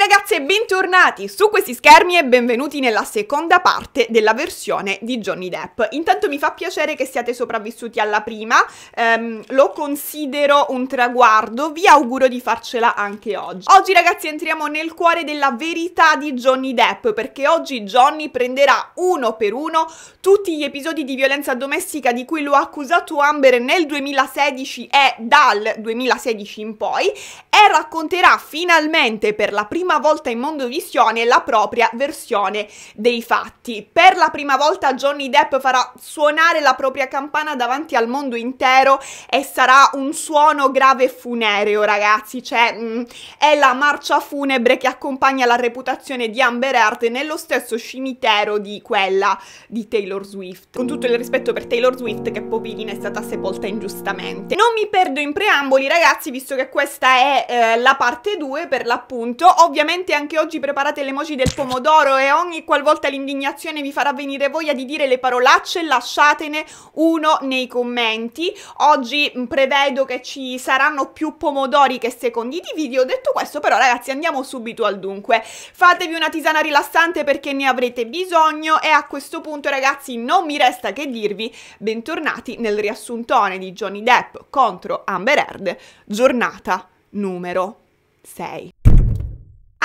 ragazzi e bentornati su questi schermi e benvenuti nella seconda parte della versione di Johnny Depp. Intanto mi fa piacere che siate sopravvissuti alla prima, ehm, lo considero un traguardo, vi auguro di farcela anche oggi. Oggi ragazzi entriamo nel cuore della verità di Johnny Depp perché oggi Johnny prenderà uno per uno tutti gli episodi di violenza domestica di cui lo ha accusato Amber nel 2016 e dal 2016 in poi e racconterà finalmente per la prima prima volta in Mondovisione la propria versione dei fatti. Per la prima volta Johnny Depp farà suonare la propria campana davanti al mondo intero e sarà un suono grave e funereo, ragazzi. Cioè, mh, mm, è la marcia funebre che accompagna la reputazione di Amber Heard nello stesso cimitero di quella di Taylor Swift. Con tutto il rispetto per Taylor Swift, che poverina è stata sepolta ingiustamente. Non mi perdo in preamboli, ragazzi, visto che questa è eh, la parte 2 per l'appunto. Ovviamente Ovviamente anche oggi preparate le emoji del pomodoro e ogni qualvolta l'indignazione vi farà venire voglia di dire le parolacce lasciatene uno nei commenti. Oggi prevedo che ci saranno più pomodori che secondi di video. Detto questo però ragazzi andiamo subito al dunque. Fatevi una tisana rilassante perché ne avrete bisogno e a questo punto ragazzi non mi resta che dirvi bentornati nel riassuntone di Johnny Depp contro Amber Heard giornata numero 6.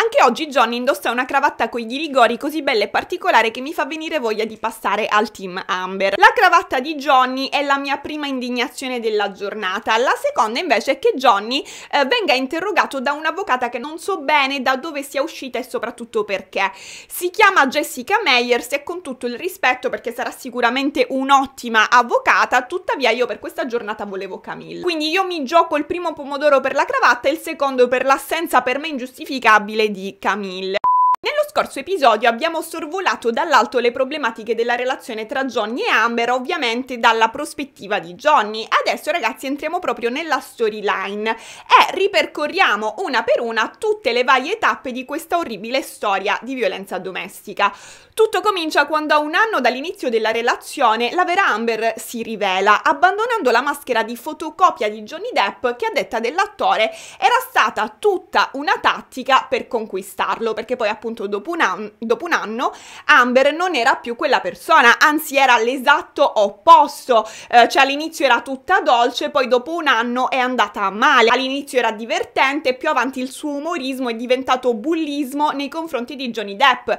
Anche oggi Johnny indossa una cravatta con gli rigori così bella e particolare che mi fa venire voglia di passare al team Amber. La cravatta di Johnny è la mia prima indignazione della giornata. La seconda invece è che Johnny eh, venga interrogato da un'avvocata che non so bene da dove sia uscita e soprattutto perché. Si chiama Jessica Meyers e con tutto il rispetto perché sarà sicuramente un'ottima avvocata, tuttavia io per questa giornata volevo Camille. Quindi io mi gioco il primo pomodoro per la cravatta e il secondo per l'assenza per me ingiustificabile di Camille. Nello scorso episodio abbiamo sorvolato dall'alto le problematiche della relazione tra Johnny e Amber, ovviamente dalla prospettiva di Johnny. Adesso ragazzi entriamo proprio nella storyline e ripercorriamo una per una tutte le varie tappe di questa orribile storia di violenza domestica. Tutto comincia quando a un anno dall'inizio della relazione la vera Amber si rivela, abbandonando la maschera di fotocopia di Johnny Depp che a detta dell'attore era stata tutta una tattica per conquistarlo, perché poi appunto appunto dopo un, an- dopo un anno Amber non era più quella persona, anzi era l'esatto opposto, eh, cioè all'inizio era tutta dolce, poi dopo un anno è andata a male, all'inizio era divertente, più avanti il suo umorismo è diventato bullismo nei confronti di Johnny Depp,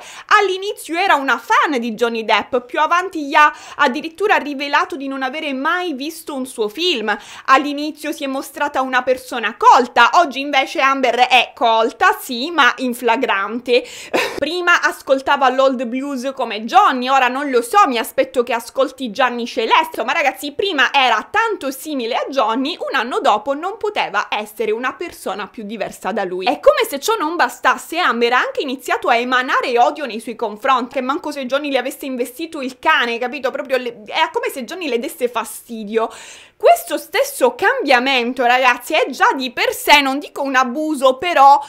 all'inizio era una fan di Johnny Depp, più avanti gli ha addirittura rivelato di non avere mai visto un suo film, all'inizio si è mostrata una persona colta, oggi invece Amber è colta, sì, ma in flagrante, Prima ascoltava l'old blues come Johnny, ora non lo so, mi aspetto che ascolti Gianni Celeste. Ma ragazzi, prima era tanto simile a Johnny, un anno dopo non poteva essere una persona più diversa da lui. È come se ciò non bastasse, Amber ha anche iniziato a emanare odio nei suoi confronti, che manco se Johnny le avesse investito il cane, capito? Proprio le... è come se Johnny le desse fastidio. Questo stesso cambiamento, ragazzi, è già di per sé, non dico un abuso, però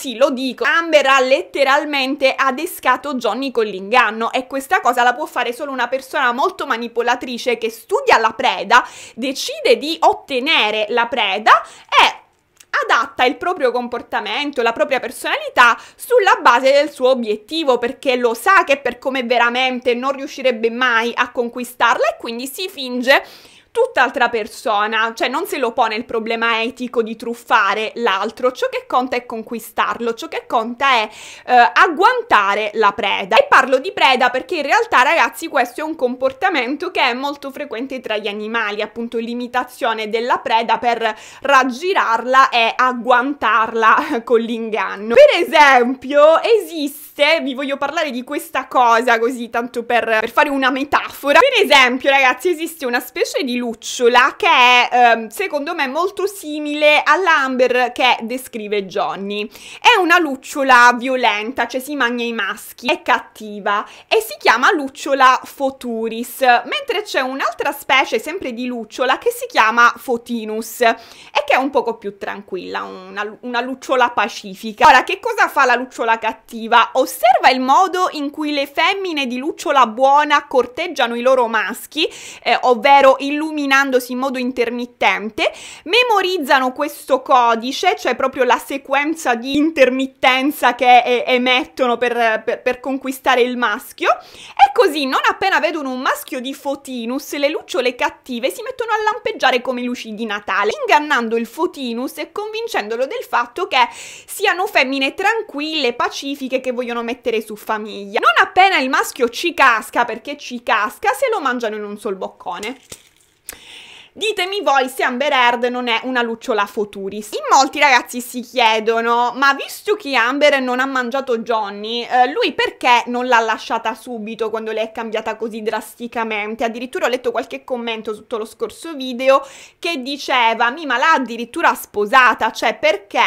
sì, lo dico, Amber ha letteralmente adescato Johnny con l'inganno e questa cosa la può fare solo una persona molto manipolatrice che studia la preda, decide di ottenere la preda e adatta il proprio comportamento, la propria personalità sulla base del suo obiettivo perché lo sa che per come veramente non riuscirebbe mai a conquistarla e quindi si finge tutt'altra persona, cioè non se lo pone il problema etico di truffare l'altro, ciò che conta è conquistarlo, ciò che conta è eh, agguantare la preda. E parlo di preda perché in realtà ragazzi questo è un comportamento che è molto frequente tra gli animali, appunto l'imitazione della preda per raggirarla e agguantarla con l'inganno. Per esempio esiste triste, vi voglio parlare di questa cosa così, tanto per, per fare una metafora. Per esempio, ragazzi, esiste una specie di lucciola che è, ehm, secondo me, molto simile all'amber che descrive Johnny. È una lucciola violenta, cioè si mangia i maschi, è cattiva e si chiama lucciola foturis, mentre c'è un'altra specie sempre di lucciola che si chiama fotinus e che è un poco più tranquilla, una, una lucciola pacifica. Ora, che cosa fa la lucciola cattiva? O osserva il modo in cui le femmine di lucciola buona corteggiano i loro maschi, eh, ovvero illuminandosi in modo intermittente, memorizzano questo codice, cioè proprio la sequenza di intermittenza che eh, emettono per, per, per conquistare il maschio, e così non appena vedono un maschio di Fotinus, le lucciole cattive si mettono a lampeggiare come luci di Natale, ingannando il Fotinus e convincendolo del fatto che siano femmine tranquille, pacifiche, che vogliono vogliono mettere su famiglia. Non appena il maschio ci casca, perché ci casca, se lo mangiano in un sol boccone. Ditemi voi se Amber Heard non è una lucciola futuris. In molti ragazzi si chiedono, ma visto che Amber non ha mangiato Johnny, eh, lui perché non l'ha lasciata subito quando le è cambiata così drasticamente? Addirittura ho letto qualche commento sotto lo scorso video che diceva, mi ma l'ha addirittura sposata, cioè perché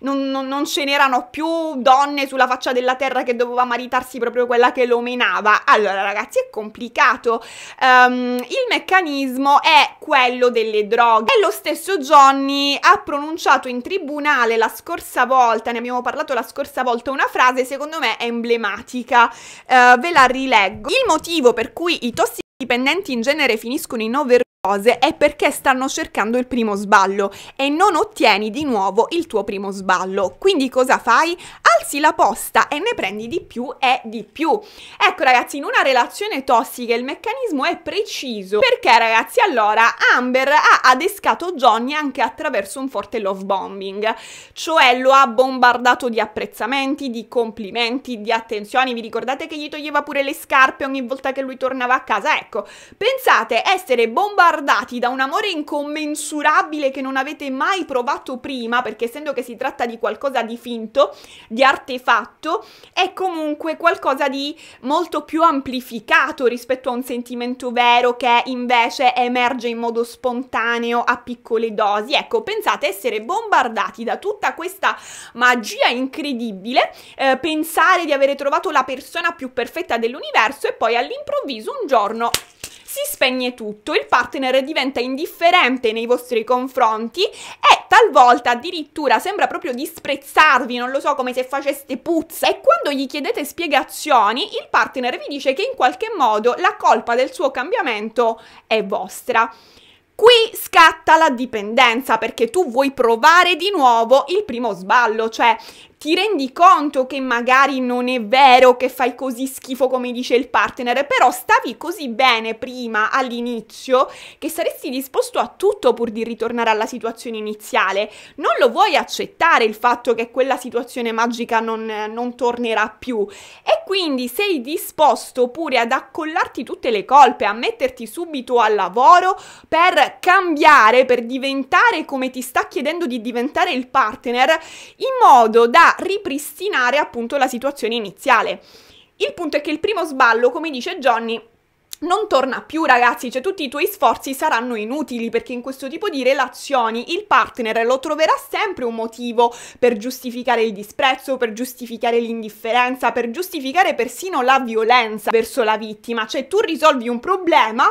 non, non, non ce n'erano più donne sulla faccia della terra che doveva maritarsi proprio quella che lo menava? Allora ragazzi è complicato, um, il meccanismo è quello cartello delle droghe. E lo stesso Johnny ha pronunciato in tribunale la scorsa volta, ne abbiamo parlato la scorsa volta, una frase secondo me emblematica, uh, ve la rileggo. Il motivo per cui i tossicodipendenti in genere finiscono in overdose cose è perché stanno cercando il primo sballo e non ottieni di nuovo il tuo primo sballo. Quindi cosa fai? Alzi la posta e ne prendi di più e di più. Ecco ragazzi, in una relazione tossica il meccanismo è preciso perché ragazzi allora Amber ha adescato Johnny anche attraverso un forte love bombing, cioè lo ha bombardato di apprezzamenti, di complimenti, di attenzioni. Vi ricordate che gli toglieva pure le scarpe ogni volta che lui tornava a casa? Ecco, pensate essere bombardato bombardati da un amore incommensurabile che non avete mai provato prima, perché essendo che si tratta di qualcosa di finto, di artefatto, è comunque qualcosa di molto più amplificato rispetto a un sentimento vero che invece emerge in modo spontaneo a piccole dosi. Ecco, pensate essere bombardati da tutta questa magia incredibile, eh, pensare di avere trovato la persona più perfetta dell'universo e poi all'improvviso un giorno si spegne tutto, il partner diventa indifferente nei vostri confronti e talvolta addirittura sembra proprio disprezzarvi, non lo so, come se faceste puzza e quando gli chiedete spiegazioni il partner vi dice che in qualche modo la colpa del suo cambiamento è vostra. Qui scatta la dipendenza perché tu vuoi provare di nuovo il primo sballo, cioè ti rendi conto che magari non è vero che fai così schifo come dice il partner, però stavi così bene prima all'inizio che saresti disposto a tutto pur di ritornare alla situazione iniziale. Non lo vuoi accettare il fatto che quella situazione magica non, non tornerà più e quindi sei disposto pure ad accollarti tutte le colpe, a metterti subito al lavoro per cambiare, per diventare come ti sta chiedendo di diventare il partner in modo da ripristinare appunto la situazione iniziale. Il punto è che il primo sballo, come dice Johnny, non torna più ragazzi, cioè tutti i tuoi sforzi saranno inutili perché in questo tipo di relazioni il partner lo troverà sempre un motivo per giustificare il disprezzo, per giustificare l'indifferenza, per giustificare persino la violenza verso la vittima, cioè tu risolvi un problema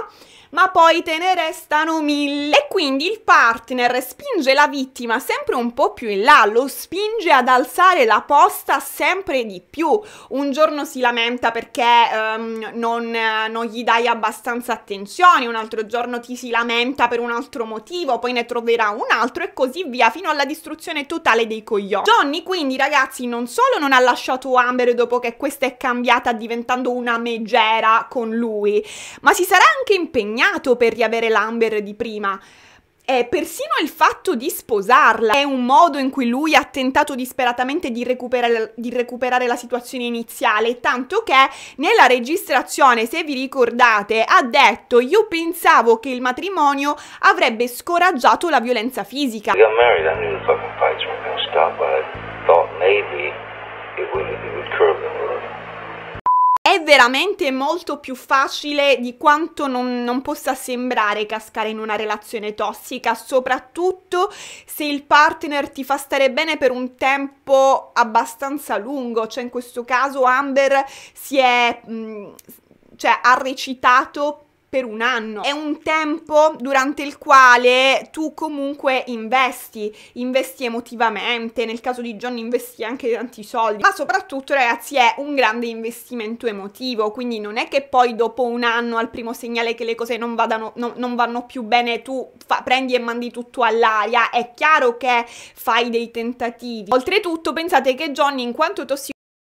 ma poi te ne restano mille. E quindi il partner spinge la vittima sempre un po' più in là, lo spinge ad alzare la posta sempre di più. Un giorno si lamenta perché um, non, non gli dai abbastanza attenzione, un altro giorno ti si lamenta per un altro motivo, poi ne troverà un altro e così via fino alla distruzione totale dei coglioni. Johnny quindi ragazzi non solo non ha lasciato Amber dopo che questa è cambiata diventando una megera con lui, ma si sarà anche impegnato guadagnato per riavere l'Amber di prima. E persino il fatto di sposarla è un modo in cui lui ha tentato disperatamente di recuperare, di recuperare, la situazione iniziale, tanto che nella registrazione, se vi ricordate, ha detto io pensavo che il matrimonio avrebbe scoraggiato la violenza fisica. I got married, I knew the fucking fights were gonna stop, but È veramente molto più facile di quanto non, non, possa sembrare cascare in una relazione tossica, soprattutto se il partner ti fa stare bene per un tempo abbastanza lungo, cioè in questo caso Amber si è... Mh, mm, cioè ha recitato per un anno. È un tempo durante il quale tu comunque investi, investi emotivamente, nel caso di Johnny investi anche tanti soldi, ma soprattutto ragazzi è un grande investimento emotivo, quindi non è che poi dopo un anno al primo segnale che le cose non, vadano, no, non vanno più bene tu fa, prendi e mandi tutto all'aria, è chiaro che fai dei tentativi. Oltretutto pensate che Johnny in quanto tossicomaniaco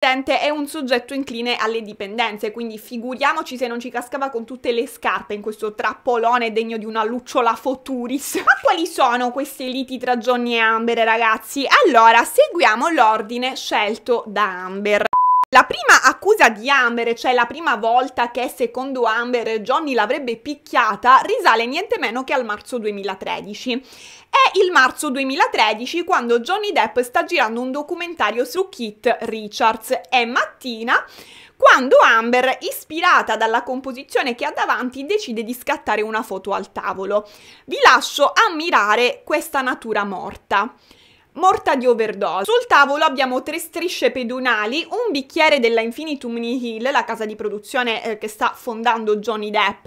resistente è un soggetto incline alle dipendenze, quindi figuriamoci se non ci cascava con tutte le scarpe in questo trappolone degno di una lucciola foturis. Ma quali sono queste liti tra Johnny e Amber, ragazzi? Allora, seguiamo l'ordine scelto da Amber. La prima accusa di Amber, cioè la prima volta che secondo Amber Johnny l'avrebbe picchiata, risale niente meno che al marzo 2013. È il marzo 2013 quando Johnny Depp sta girando un documentario su Kit Richards. È mattina quando Amber, ispirata dalla composizione che ha davanti, decide di scattare una foto al tavolo. Vi lascio ammirare questa natura morta morta di overdose. Sul tavolo abbiamo tre strisce pedonali, un bicchiere della Infinitum Nihil, la casa di produzione eh, che sta fondando Johnny Depp,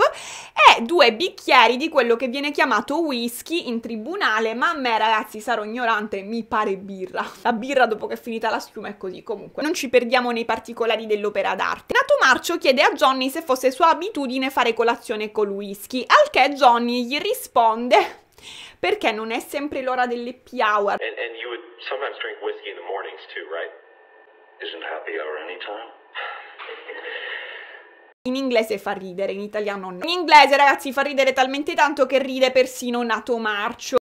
e due bicchieri di quello che viene chiamato whisky in tribunale, ma a me ragazzi sarò ignorante, mi pare birra. La birra dopo che è finita la schiuma è così comunque. Non ci perdiamo nei particolari dell'opera d'arte. Nato Marcio chiede a Johnny se fosse sua abitudine fare colazione col whisky, al che Johnny gli risponde perché non è sempre l'ora delle hour. And, and you would sometimes drink whiskey in the mornings too, right? Isn't happy hour anytime? In inglese fa ridere, in italiano no. In inglese, ragazzi, fa ridere talmente tanto che ride persino Nato Marcio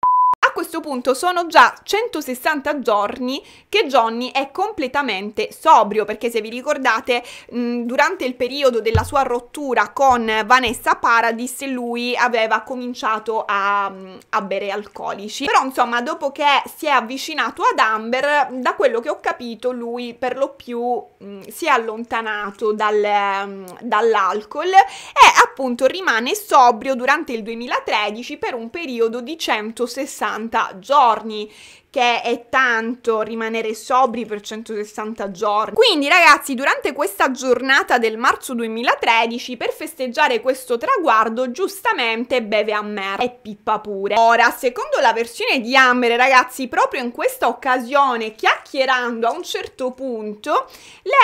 questo punto sono già 160 giorni che Johnny è completamente sobrio, perché se vi ricordate, mh, mm, durante il periodo della sua rottura con Vanessa Paradis, lui aveva cominciato a, mm, a bere alcolici. Però insomma, dopo che si è avvicinato ad Amber, da quello che ho capito, lui per lo più mh, mm, si è allontanato dal, dall'alcol e appunto rimane sobrio durante il 2013 per un periodo di 160 50 giorni perché è tanto rimanere sobri per 160 giorni. Quindi ragazzi, durante questa giornata del marzo 2013, per festeggiare questo traguardo, giustamente beve Ammer e pippa pure. Ora, secondo la versione di Amber, ragazzi, proprio in questa occasione, chiacchierando a un certo punto,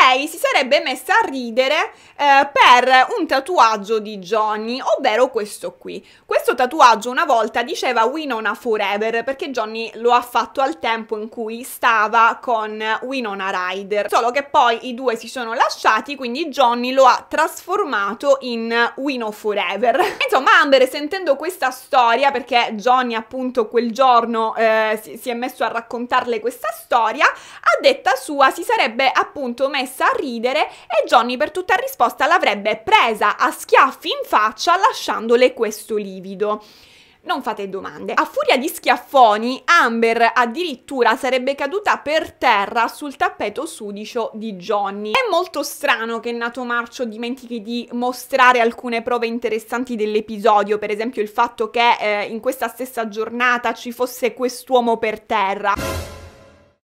lei si sarebbe messa a ridere eh, per un tatuaggio di Johnny, ovvero questo qui. Questo tatuaggio una volta diceva Winona Forever perché Johnny lo ha fatto a al tempo in cui stava con Winona Ryder, solo che poi i due si sono lasciati, quindi Johnny lo ha trasformato in Wino Forever. Insomma, Amber sentendo questa storia, perché Johnny appunto quel giorno eh, si, si è messo a raccontarle questa storia, a detta sua si sarebbe appunto messa a ridere e Johnny per tutta risposta l'avrebbe presa a schiaffi in faccia lasciandole questo livido non fate domande. A furia di schiaffoni, Amber addirittura sarebbe caduta per terra sul tappeto sudicio di Johnny. È molto strano che Nato Marcio dimentichi di mostrare alcune prove interessanti dell'episodio, per esempio il fatto che eh, in questa stessa giornata ci fosse quest'uomo per terra.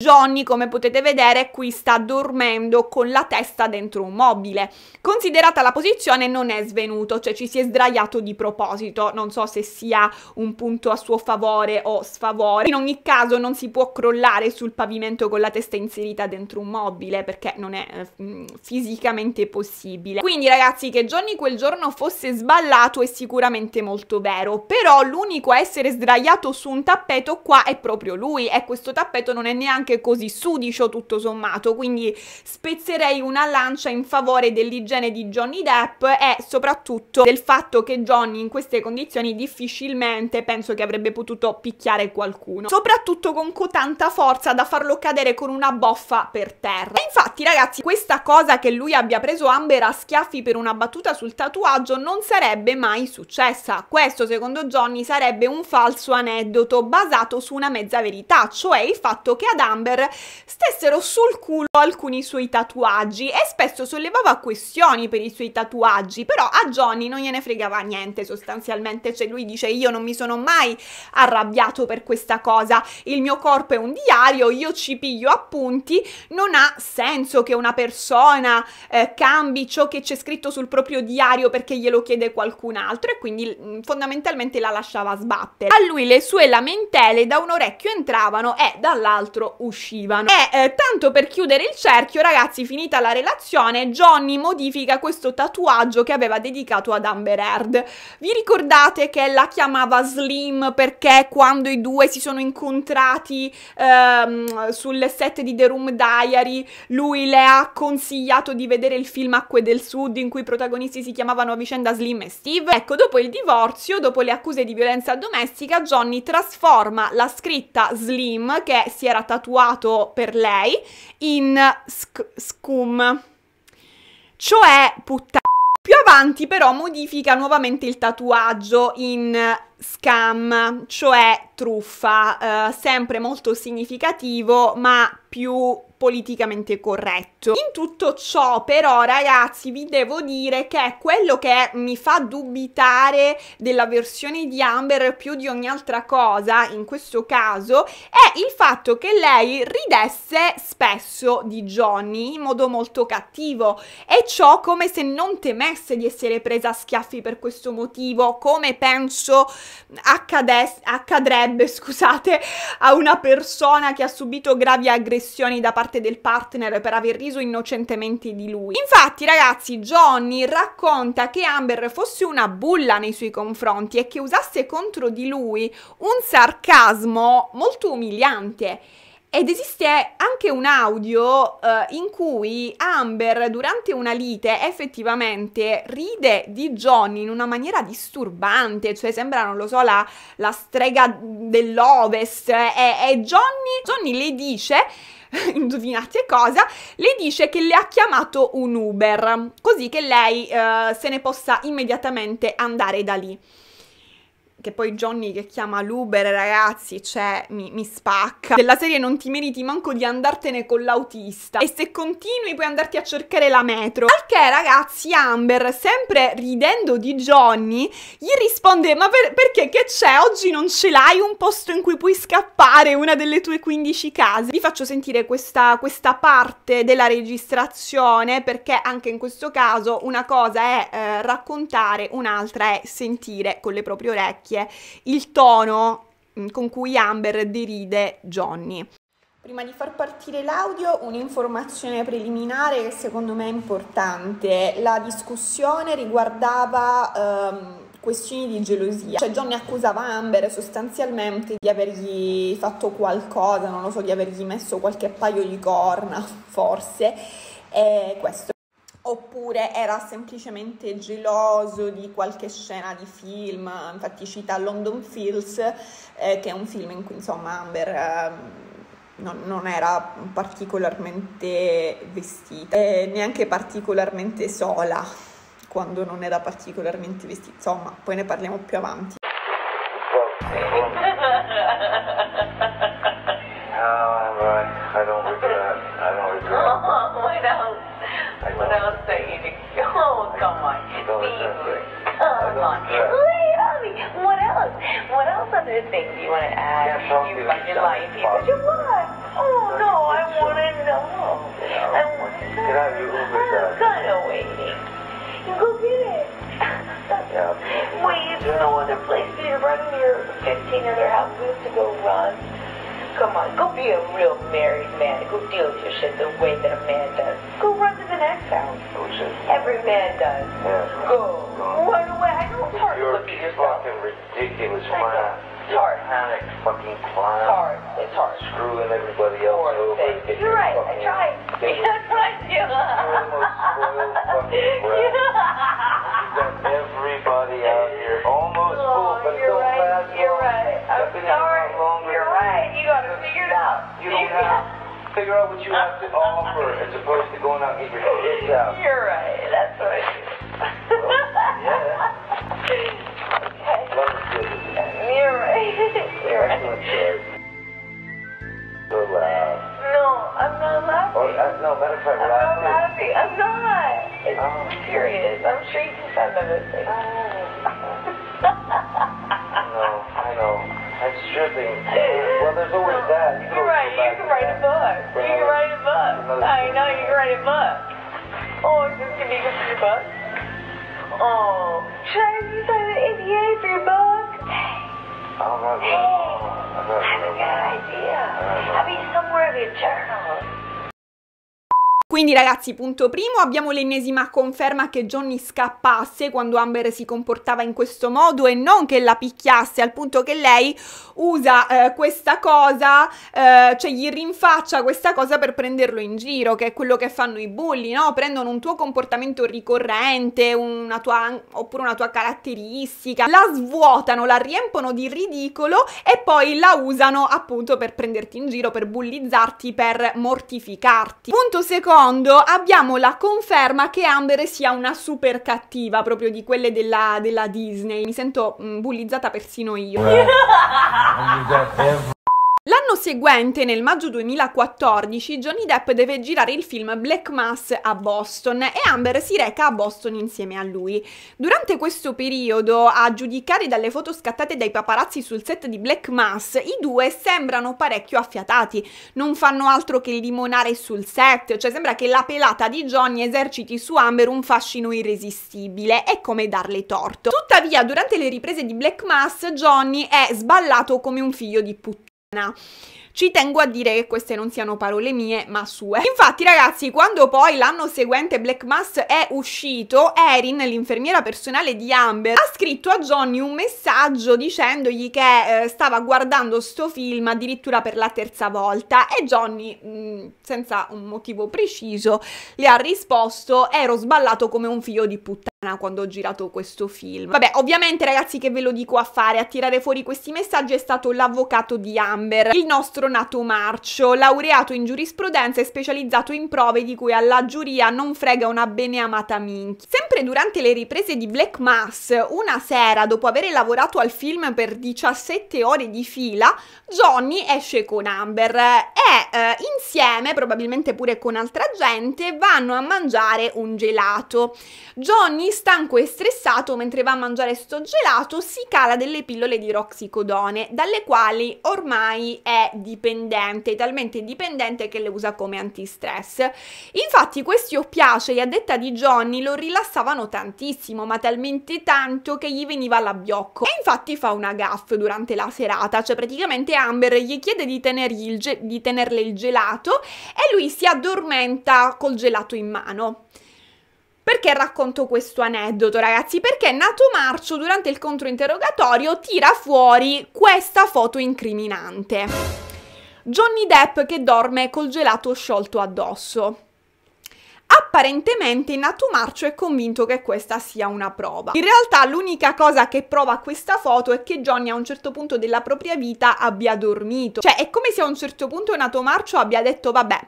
Johnny, come potete vedere, qui sta dormendo con la testa dentro un mobile. Considerata la posizione non è svenuto, cioè ci si è sdraiato di proposito, non so se sia un punto a suo favore o sfavore. In ogni caso non si può crollare sul pavimento con la testa inserita dentro un mobile perché non è eh, mm, fisicamente possibile. Quindi ragazzi che Johnny quel giorno fosse sballato è sicuramente molto vero, però l'unico a essere sdraiato su un tappeto qua è proprio lui e questo tappeto non è neanche anche così sudicio tutto sommato, quindi spezzerei una lancia in favore dell'igiene di Johnny Depp e soprattutto del fatto che Johnny in queste condizioni difficilmente penso che avrebbe potuto picchiare qualcuno, soprattutto con tanta forza da farlo cadere con una boffa per terra. E infatti ragazzi questa cosa che lui abbia preso Amber a schiaffi per una battuta sul tatuaggio non sarebbe mai successa. Questo secondo Johnny sarebbe un falso aneddoto basato su una mezza verità, cioè il fatto che ad Amber Amber stessero sul culo alcuni suoi tatuaggi e spesso sollevava questioni per i suoi tatuaggi, però a Johnny non gliene fregava niente sostanzialmente, cioè lui dice io non mi sono mai arrabbiato per questa cosa, il mio corpo è un diario, io ci piglio appunti, non ha senso che una persona eh, cambi ciò che c'è scritto sul proprio diario perché glielo chiede qualcun altro e quindi mm, fondamentalmente la lasciava sbattere. A lui le sue lamentele da un orecchio entravano e dall'altro uscivano. E eh, tanto per chiudere il cerchio, ragazzi, finita la relazione, Johnny modifica questo tatuaggio che aveva dedicato ad Amber Heard. Vi ricordate che la chiamava Slim perché quando i due si sono incontrati ehm, sul set di The Room Diary, lui le ha consigliato di vedere il film Acque del Sud in cui i protagonisti si chiamavano a vicenda Slim e Steve? Ecco, dopo il divorzio, dopo le accuse di violenza domestica, Johnny trasforma la scritta Slim che si era tatuata adeguato per lei in sc- scum, cioè puttana. Più avanti però modifica nuovamente il tatuaggio in scam, cioè truffa, eh, sempre molto significativo ma più politicamente corretto. In tutto ciò però ragazzi vi devo dire che quello che mi fa dubitare della versione di Amber più di ogni altra cosa in questo caso è il fatto che lei ridesse spesso di Johnny in modo molto cattivo e ciò come se non temesse di essere presa a schiaffi per questo motivo come penso accades- accadrebbe, scusate, a una persona che ha subito gravi aggressioni da parte del partner per aver riso innocentemente di lui. Infatti, ragazzi, Johnny racconta che Amber fosse una bulla nei suoi confronti e che usasse contro di lui un sarcasmo molto umiliante ed esiste anche un audio eh, in cui Amber durante una lite effettivamente ride di Johnny in una maniera disturbante, cioè sembra, non lo so, la, la strega dell'Ovest e, e Johnny, Johnny le dice indovinate cosa, le dice che le ha chiamato un Uber, così che lei eh, se ne possa immediatamente andare da lì che poi Johnny che chiama l'Uber, ragazzi, cioè, mi, mi, spacca. Della serie non ti meriti manco di andartene con l'autista. E se continui puoi andarti a cercare la metro. Al che, ragazzi, Amber, sempre ridendo di Johnny, gli risponde, ma per, perché che c'è? Oggi non ce l'hai un posto in cui puoi scappare, una delle tue 15 case. Vi faccio sentire questa, questa parte della registrazione, perché anche in questo caso una cosa è eh, raccontare, un'altra è sentire con le proprie orecchie orecchie il tono mm, con cui Amber deride Johnny. Prima di far partire l'audio, un'informazione preliminare che secondo me è importante. La discussione riguardava ehm, questioni di gelosia, cioè Johnny accusava Amber sostanzialmente di avergli fatto qualcosa, non lo so, di avergli messo qualche paio di corna, forse, e questo oppure era semplicemente geloso di qualche scena di film, infatti cita London Fields, eh, che è un film in cui insomma Amber eh, non, non, era particolarmente vestita, eh, neanche particolarmente sola quando non era particolarmente vestita, insomma poi ne parliamo più avanti. on. Yeah. Leave me. What else? What else other things you want to add? you about your life? What's your Oh no, I want to know. I want to know. I'm kind of waiting. You go get it. Wait, there's no other place. you run. running 15 other houses to go run. Come on, go be a real married man. Go deal with your shit the way that a man does. Go run to the next house. Every man does. Yeah. Go. Run away. I know it's hard You're to fucking ridiculous, man. It's hard. Panic, fucking clown. It's hard. It's hard. Screwing everybody else Poor over. Thing. You're right. I tried. That's what I do. You're the most spoiled fucking brat. you got everybody out here almost oh, full, but It's are right. Fast you're right. I'm Nothing sorry. You're right. You got to figure it out. You don't have figure out what you have to offer as opposed to going out and get your kids out. You're right. That's what I do. well, yeah. okay you're right. you're right. you No, I'm not laughing. I, oh, uh, no, matter of fact, I'm not laughing. I'm not. It's oh, serious. I'm sure you can find oh. I know. Well, there's always that. You are right. You can write a book. You can write a book. I know you can write a book. Oh, be good for your book? Oh, should I use that NDA for your book? Oh, Quindi ragazzi, punto primo, abbiamo l'ennesima conferma che Johnny scappasse quando Amber si comportava in questo modo e non che la picchiasse al punto che lei usa eh, questa cosa, eh, cioè gli rinfaccia questa cosa per prenderlo in giro, che è quello che fanno i bulli, no? Prendono un tuo comportamento ricorrente, una tua, oppure una tua caratteristica, la svuotano, la riempono di ridicolo e poi la usano appunto per prenderti in giro, per bullizzarti, per mortificarti. Punto secondo, abbiamo la conferma che Amber sia una super cattiva, proprio di quelle della, della Disney. Mi sento mm, bullizzata persino io. Yeah. and you got every seguente, nel maggio 2014, Johnny Depp deve girare il film Black Mass a Boston e Amber si reca a Boston insieme a lui. Durante questo periodo, a giudicare dalle foto scattate dai paparazzi sul set di Black Mass, i due sembrano parecchio affiatati, non fanno altro che limonare sul set, cioè sembra che la pelata di Johnny eserciti su Amber un fascino irresistibile, è come darle torto. Tuttavia, durante le riprese di Black Mass, Johnny è sballato come un figlio di puttana. Ci tengo a dire che queste non siano parole mie, ma sue. Infatti, ragazzi, quando poi l'anno seguente Black Mass è uscito, Erin, l'infermiera personale di Amber, ha scritto a Johnny un messaggio dicendogli che eh, stava guardando sto film addirittura per la terza volta e Johnny, mh, mm, senza un motivo preciso, le ha risposto ero sballato come un figlio di puttana quando ho girato questo film. Vabbè, ovviamente ragazzi che ve lo dico a fare, a tirare fuori questi messaggi è stato l'avvocato di Amber, il nostro nato marcio, laureato in giurisprudenza e specializzato in prove di cui alla giuria non frega una beneamata minchia. Sempre durante le riprese di Black Mass, una sera dopo aver lavorato al film per 17 ore di fila, Johnny esce con Amber e eh, insieme, probabilmente pure con altra gente, vanno a mangiare un gelato. Johnny stanco e stressato mentre va a mangiare sto gelato, si cala delle pillole di roxicodone, dalle quali ormai è dipendente, talmente dipendente che le usa come antistress. Infatti questi oppiacei, a detta di Johnny, lo rilassavano tantissimo, ma talmente tanto che gli veniva l'abbiocco. E infatti fa una gaffe durante la serata, cioè praticamente Amber gli chiede di, il di tenerle il gelato e lui si addormenta col gelato in mano. Perché racconto questo aneddoto, ragazzi? Perché Nato Marcio durante il controinterrogatorio tira fuori questa foto incriminante. Johnny Depp che dorme col gelato sciolto addosso. Apparentemente Nato Marcio è convinto che questa sia una prova. In realtà l'unica cosa che prova questa foto è che Johnny a un certo punto della propria vita abbia dormito. Cioè è come se a un certo punto Nato Marcio abbia detto vabbè,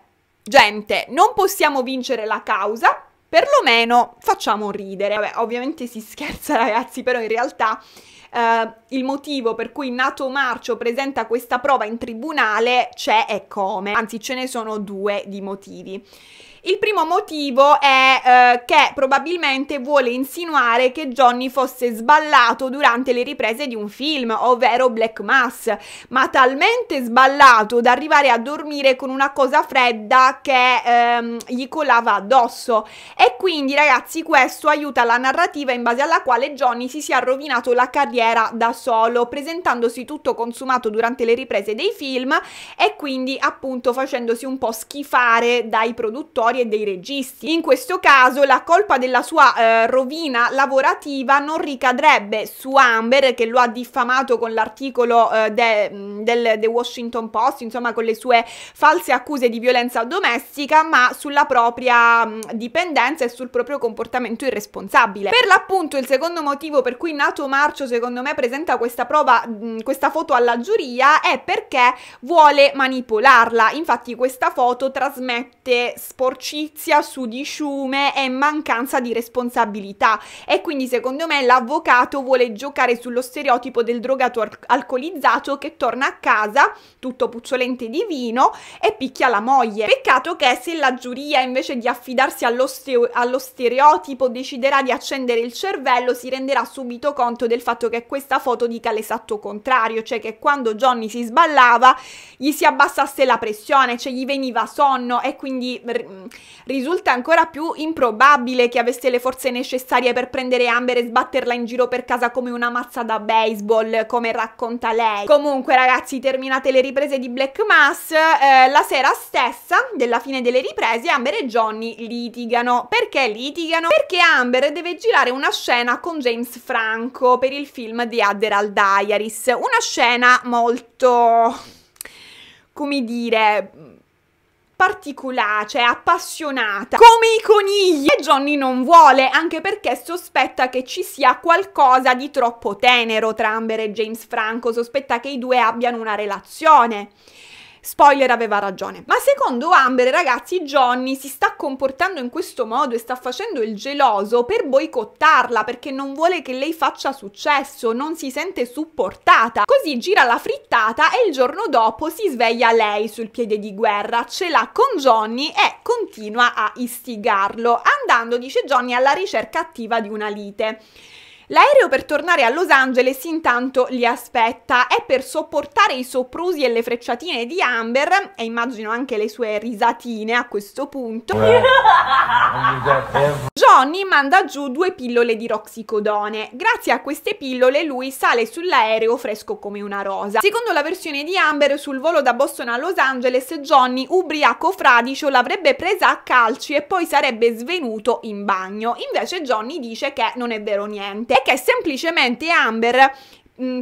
gente, non possiamo vincere la causa, perlomeno facciamo ridere. Vabbè, ovviamente si scherza ragazzi, però in realtà eh, il motivo per cui Nato Marcio presenta questa prova in tribunale c'è e come. Anzi, ce ne sono due di motivi. Il primo motivo è eh, che probabilmente vuole insinuare che Johnny fosse sballato durante le riprese di un film, ovvero Black Mass, ma talmente sballato da arrivare a dormire con una cosa fredda che ehm, gli colava addosso. E quindi ragazzi questo aiuta la narrativa in base alla quale Johnny si sia rovinato la carriera da solo, presentandosi tutto consumato durante le riprese dei film e quindi appunto facendosi un po' schifare dai produttori autori e dei registi. In questo caso la colpa della sua eh, rovina lavorativa non ricadrebbe su Amber che lo ha diffamato con l'articolo eh, de, mm, del The Washington Post, insomma con le sue false accuse di violenza domestica, ma sulla propria mh, mm, dipendenza e sul proprio comportamento irresponsabile. Per l'appunto il secondo motivo per cui Nato Marcio secondo me presenta questa prova, mh, mm, questa foto alla giuria è perché vuole manipolarla. Infatti questa foto trasmette sportività sporcizia, sudiciume e mancanza di responsabilità e quindi secondo me l'avvocato vuole giocare sullo stereotipo del drogato al- alcolizzato che torna a casa tutto puzzolente di vino e picchia la moglie. Peccato che se la giuria invece di affidarsi allo, ste- allo stereotipo deciderà di accendere il cervello si renderà subito conto del fatto che questa foto dica l'esatto contrario, cioè che quando Johnny si sballava gli si abbassasse la pressione, cioè gli veniva sonno e quindi risulta ancora più improbabile che avesse le forze necessarie per prendere Amber e sbatterla in giro per casa come una mazza da baseball, come racconta lei. Comunque ragazzi, terminate le riprese di Black Mass, eh, la sera stessa della fine delle riprese Amber e Johnny litigano. Perché litigano? Perché Amber deve girare una scena con James Franco per il film The Adderall Diaries, una scena molto come dire, particolare, cioè appassionata, come i conigli. E Johnny non vuole, anche perché sospetta che ci sia qualcosa di troppo tenero tra Amber e James Franco, sospetta che i due abbiano una relazione. Spoiler aveva ragione. Ma secondo Amber, ragazzi, Johnny si sta comportando in questo modo e sta facendo il geloso per boicottarla perché non vuole che lei faccia successo, non si sente supportata. Così gira la frittata e il giorno dopo si sveglia lei sul piede di guerra, ce l'ha con Johnny e continua a istigarlo, andando, dice Johnny, alla ricerca attiva di una lite. L'aereo per tornare a Los Angeles intanto li aspetta e per sopportare i soprusi e le frecciatine di Amber, e immagino anche le sue risatine a questo punto, eh, Johnny manda giù due pillole di roxicodone. Grazie a queste pillole lui sale sull'aereo fresco come una rosa. Secondo la versione di Amber, sul volo da Boston a Los Angeles, Johnny, ubriaco fradicio, l'avrebbe presa a calci e poi sarebbe svenuto in bagno. Invece Johnny dice che non è vero niente e che semplicemente Amber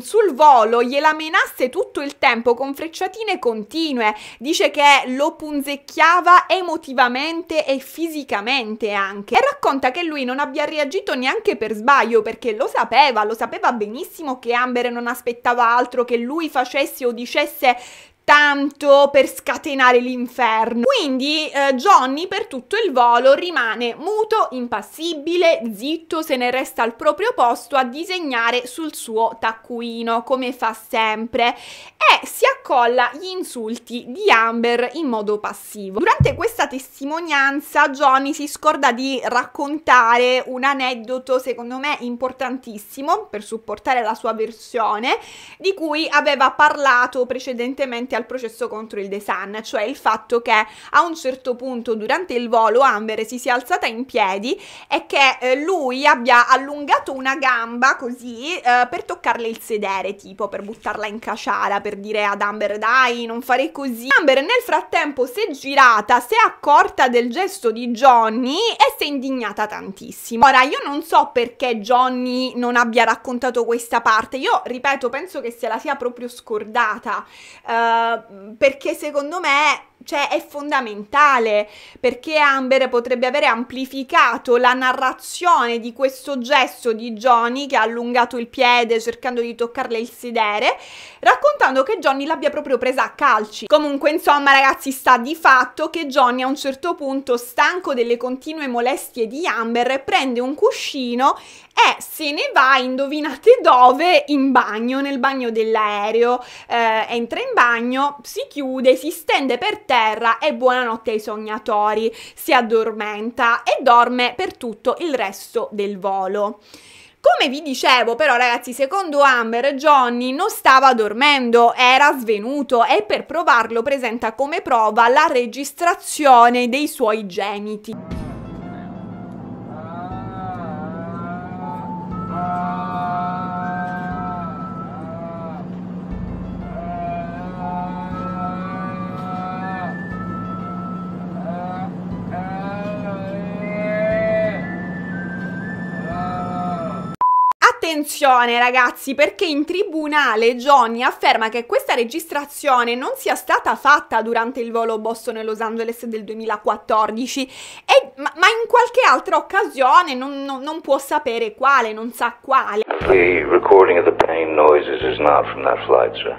sul volo gliela menasse tutto il tempo con frecciatine continue, dice che lo punzecchiava emotivamente e fisicamente anche e racconta che lui non abbia reagito neanche per sbaglio perché lo sapeva, lo sapeva benissimo che Amber non aspettava altro che lui facesse o dicesse tanto per scatenare l'inferno. Quindi eh, Johnny per tutto il volo rimane muto, impassibile, zitto, se ne resta al proprio posto a disegnare sul suo taccuino, come fa sempre, e si accolla gli insulti di Amber in modo passivo. Durante questa testimonianza Johnny si scorda di raccontare un aneddoto secondo me importantissimo per supportare la sua versione, di cui aveva parlato precedentemente riferente al processo contro il Desan, cioè il fatto che a un certo punto durante il volo Amber si sia alzata in piedi e che eh, lui abbia allungato una gamba così eh, per toccarle il sedere, tipo per buttarla in caciara, per dire ad Amber dai non fare così. Amber nel frattempo si è girata, si è accorta del gesto di Johnny e si è indignata tantissimo. Ora io non so perché Johnny non abbia raccontato questa parte, io ripeto penso che se la sia proprio scordata. Uh, Ehm, perché secondo me cioè è fondamentale perché Amber potrebbe avere amplificato la narrazione di questo gesto di Johnny che ha allungato il piede cercando di toccarle il sedere, raccontando che Johnny l'abbia proprio presa a calci. Comunque, insomma, ragazzi, sta di fatto che Johnny a un certo punto, stanco delle continue molestie di Amber, prende un cuscino e se ne va, indovinate dove? In bagno, nel bagno dell'aereo. Eh, entra in bagno, si chiude, si stende per terra terra e buonanotte ai sognatori, si addormenta e dorme per tutto il resto del volo. Come vi dicevo, però, ragazzi, secondo Amber, Johnny non stava dormendo, era svenuto e per provarlo presenta come prova la registrazione dei suoi geniti. Attenzione ragazzi perché in tribunale Johnny afferma che questa registrazione non sia stata fatta durante il volo Boston-Los Angeles del 2014, e, ma, ma, in qualche altra occasione non, non, non, può sapere quale, non sa quale. The recording of the plane noises is not from that flight, sir.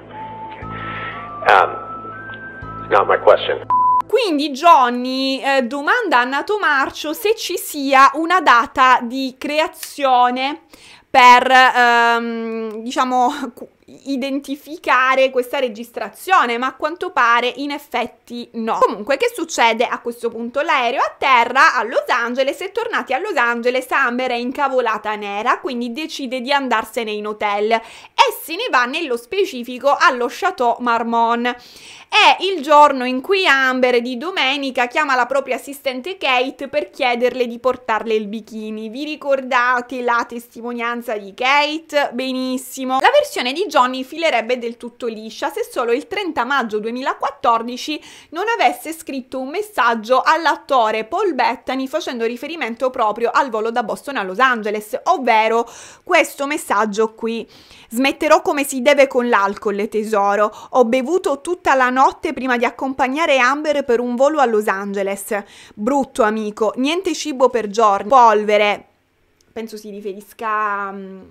Um, not my question. Quindi Johnny eh, domanda a Nato Marcio se ci sia una data di creazione per ehm, diciamo identificare questa registrazione, ma a quanto pare in effetti no. Comunque, che succede a questo punto? L'aereo atterra a Los Angeles e tornati a Los Angeles Amber è incavolata nera, quindi decide di andarsene in hotel e se ne va nello specifico allo Chateau Marmon. È il giorno in cui Amber di domenica chiama la propria assistente Kate per chiederle di portarle il bikini. Vi ricordate la testimonianza di Kate? Benissimo. La versione di Johnny filerebbe del tutto liscia se solo il 30 maggio 2014 non avesse scritto un messaggio all'attore Paul Bettany facendo riferimento proprio al volo da Boston a Los Angeles, ovvero questo messaggio qui. Smetterò come si deve con l'alcol, tesoro. Ho bevuto tutta la notte prima di accompagnare Amber per un volo a Los Angeles. Brutto amico, niente cibo per giorni, polvere. Penso si riferisca mm,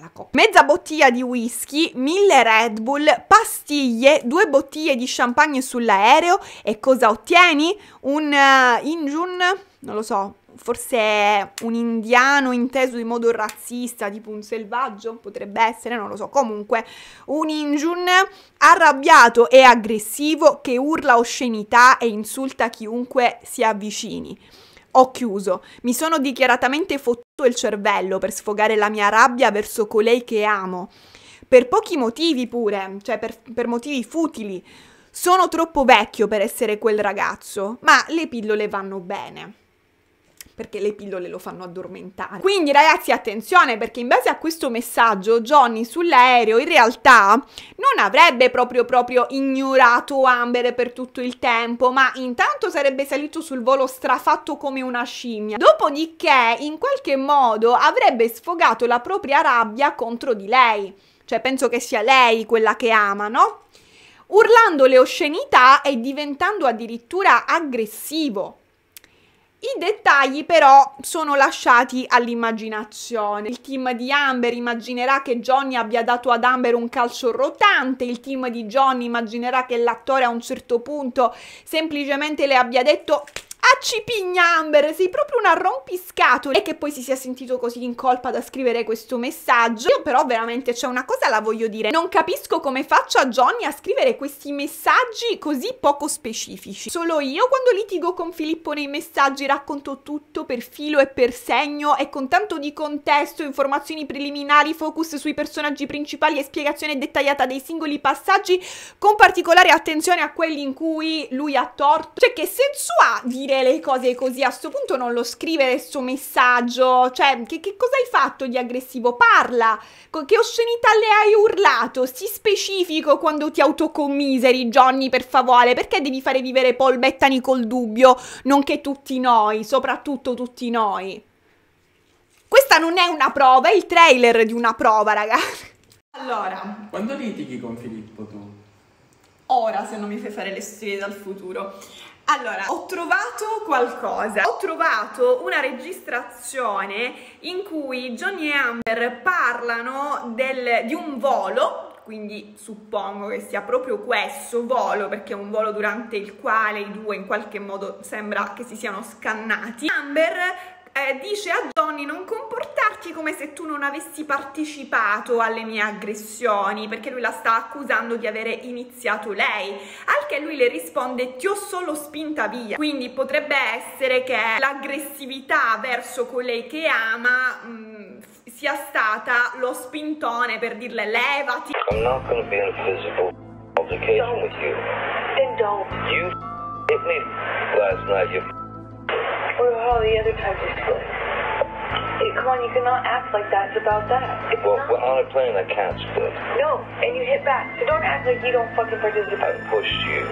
la Mezza bottiglia di whisky, mille Red Bull, pastiglie, due bottiglie di champagne sull'aereo e cosa ottieni? Un uh, Injun, non lo so, forse un indiano inteso in modo razzista, tipo un selvaggio, potrebbe essere, non lo so, comunque un Injun arrabbiato e aggressivo che urla oscenità e insulta chiunque si avvicini. Ho chiuso, mi sono dichiaratamente fottuto il cervello per sfogare la mia rabbia verso colei che amo. Per pochi motivi pure, cioè per, per motivi futili. Sono troppo vecchio per essere quel ragazzo, ma le pillole vanno bene perché le pillole lo fanno addormentare. Quindi ragazzi attenzione perché in base a questo messaggio Johnny sull'aereo in realtà non avrebbe proprio proprio ignorato Amber per tutto il tempo, ma intanto sarebbe salito sul volo strafatto come una scimmia. Dopodiché in qualche modo avrebbe sfogato la propria rabbia contro di lei. Cioè penso che sia lei quella che ama, no? urlando le oscenità e diventando addirittura aggressivo. I dettagli però sono lasciati all'immaginazione. Il team di Amber immaginerà che Johnny abbia dato ad Amber un calcio rotante, il team di Johnny immaginerà che l'attore a un certo punto semplicemente le abbia detto a cipignambere, sei proprio una rompiscatole e che poi si sia sentito così in colpa da scrivere questo messaggio. Io però veramente c'è cioè una cosa la voglio dire, non capisco come faccia Johnny a scrivere questi messaggi così poco specifici. Solo io quando litigo con Filippo nei messaggi racconto tutto per filo e per segno e con tanto di contesto, informazioni preliminari, focus sui personaggi principali e spiegazione dettagliata dei singoli passaggi con particolare attenzione a quelli in cui lui ha torto. Cioè che senso ha dire dire le cose così? A sto punto non lo scrivere il suo messaggio, cioè che, che cosa hai fatto di aggressivo? Parla, che oscenità le hai urlato? Si specifico quando ti autocommiseri, Johnny, per favore, perché devi fare vivere Paul Bettany col dubbio, nonché tutti noi, soprattutto tutti noi? Questa non è una prova, è il trailer di una prova, ragazzi. Allora. Quando litighi con Filippo tu? Ora, se non mi fai fare le storie dal futuro. Allora, ho trovato qualcosa. Ho trovato una registrazione in cui Johnny e Amber parlano del, di un volo quindi suppongo che sia proprio questo volo, perché è un volo durante il quale i due in qualche modo sembra che si siano scannati. Amber eh, dice a Johnny non comportarti come se tu non avessi partecipato alle mie aggressioni perché lui la sta accusando di avere iniziato lei al che lui le risponde ti ho solo spinta via quindi potrebbe essere che l'aggressività verso colei che ama mh, mm, sia stata lo spintone per dirle levati I'm not gonna be in physical altercation with you then don't you hit me last night you What about all the other types of split? Hey, come on, you cannot act like that's about that. It's well, not... on a plane, I can't split. No, and you hit back, so don't act like you don't fucking participate. I pushed you.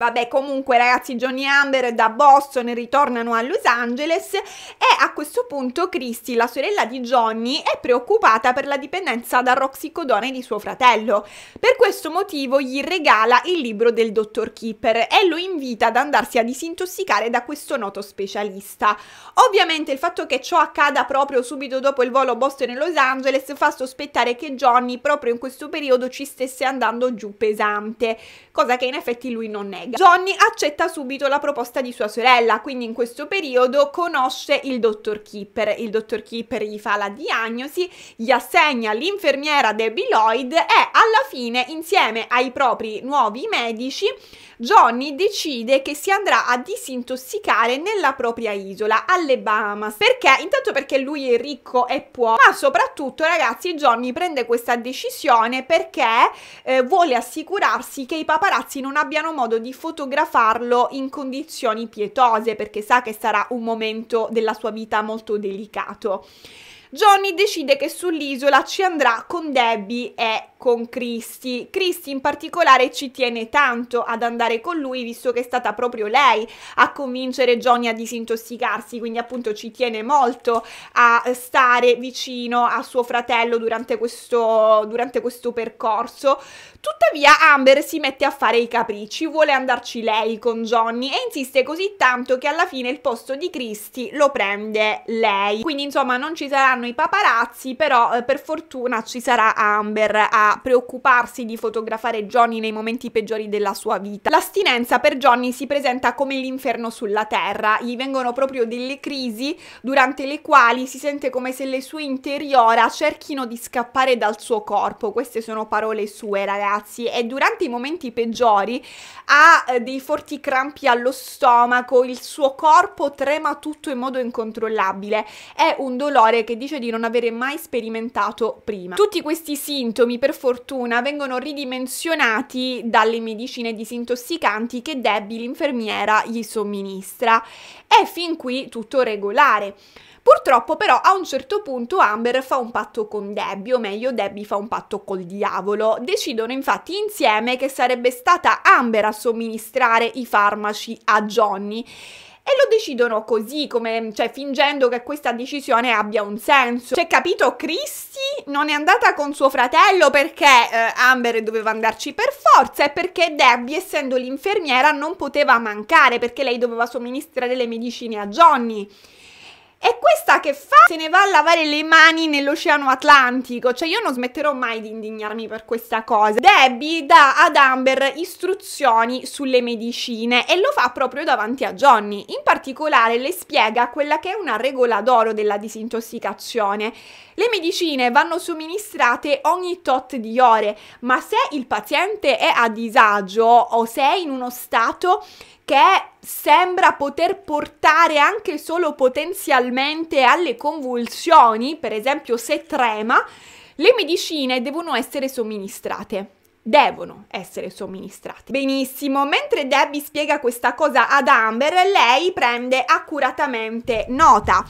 Vabbè, comunque ragazzi, Johnny Amber da Boston ritornano a Los Angeles e a questo punto Christy, la sorella di Johnny, è preoccupata per la dipendenza da roxicodone di suo fratello. Per questo motivo gli regala il libro del dottor Keeper e lo invita ad andarsi a disintossicare da questo noto specialista. Ovviamente il fatto che ciò accada proprio subito dopo il volo Boston-Los Angeles fa sospettare che Johnny proprio in questo periodo ci stesse andando giù pesante, cosa che in effetti lui non nega collega. Johnny accetta subito la proposta di sua sorella, quindi in questo periodo conosce il dottor Keeper. Il dottor Keeper gli fa la diagnosi, gli assegna l'infermiera Debbie Lloyd e alla fine, insieme ai propri nuovi medici, Johnny decide che si andrà a disintossicare nella propria isola, alle Bahamas. Perché? Intanto perché lui è ricco e può, ma soprattutto ragazzi Johnny prende questa decisione perché eh, vuole assicurarsi che i paparazzi non abbiano modo di fotografarlo in condizioni pietose perché sa che sarà un momento della sua vita molto delicato Johnny decide che sull'isola ci andrà con Debbie e con Christy. Christy in particolare ci tiene tanto ad andare con lui visto che è stata proprio lei a convincere Johnny a disintossicarsi, quindi appunto ci tiene molto a stare vicino a suo fratello durante questo, durante questo percorso. Tuttavia Amber si mette a fare i capricci, vuole andarci lei con Johnny e insiste così tanto che alla fine il posto di Christy lo prende lei. Quindi insomma non ci saranno arriveranno i paparazzi, però eh, per fortuna ci sarà Amber a preoccuparsi di fotografare Johnny nei momenti peggiori della sua vita. L'astinenza per Johnny si presenta come l'inferno sulla terra, gli vengono proprio delle crisi durante le quali si sente come se le sue interiora cerchino di scappare dal suo corpo, queste sono parole sue ragazzi, e durante i momenti peggiori ha eh, dei forti crampi allo stomaco, il suo corpo trema tutto in modo incontrollabile, è un dolore che di dice di non avere mai sperimentato prima. Tutti questi sintomi, per fortuna, vengono ridimensionati dalle medicine disintossicanti che Debbie, l'infermiera, gli somministra. È fin qui tutto regolare. Purtroppo però a un certo punto Amber fa un patto con Debbie, o meglio Debbie fa un patto col diavolo. Decidono infatti insieme che sarebbe stata Amber a somministrare i farmaci a Johnny e lo decidono così, come, cioè fingendo che questa decisione abbia un senso. Cioè, capito, Christy non è andata con suo fratello perché eh, Amber doveva andarci per forza e perché Debbie, essendo l'infermiera, non poteva mancare perché lei doveva somministrare le medicine a Johnny. È questa che fa? Se ne va a lavare le mani nell'oceano Atlantico. Cioè, io non smetterò mai di indignarmi per questa cosa. Debbie dà ad Amber istruzioni sulle medicine e lo fa proprio davanti a Johnny. In particolare le spiega quella che è una regola d'oro della disintossicazione. Le medicine vanno somministrate ogni tot di ore, ma se il paziente è a disagio o se è in uno stato che sembra poter portare anche solo potenzialmente alle convulsioni, per esempio se trema, le medicine devono essere somministrate devono essere somministrate. Benissimo, mentre Debbie spiega questa cosa ad Amber, lei prende accuratamente nota.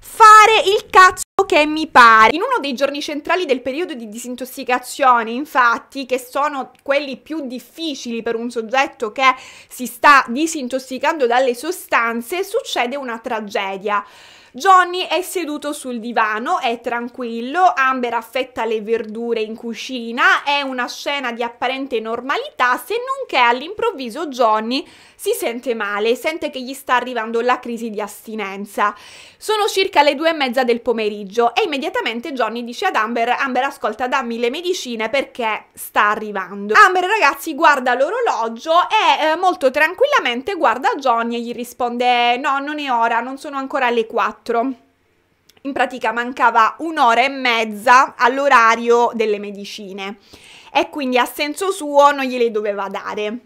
Fare il cazzo che mi pare. In uno dei giorni centrali del periodo di disintossicazione, infatti, che sono quelli più difficili per un soggetto che si sta disintossicando dalle sostanze, succede una tragedia. Johnny è seduto sul divano, è tranquillo, Amber affetta le verdure in cucina, è una scena di apparente normalità, se non che all'improvviso Johnny si sente male, sente che gli sta arrivando la crisi di astinenza. Sono circa le due e mezza del pomeriggio e immediatamente Johnny dice ad Amber, Amber ascolta dammi le medicine perché sta arrivando. Amber ragazzi guarda l'orologio e eh, molto tranquillamente guarda Johnny e gli risponde no non è ora, non sono ancora le 4 in pratica mancava un'ora e mezza all'orario delle medicine e quindi a senso suo non gliele doveva dare.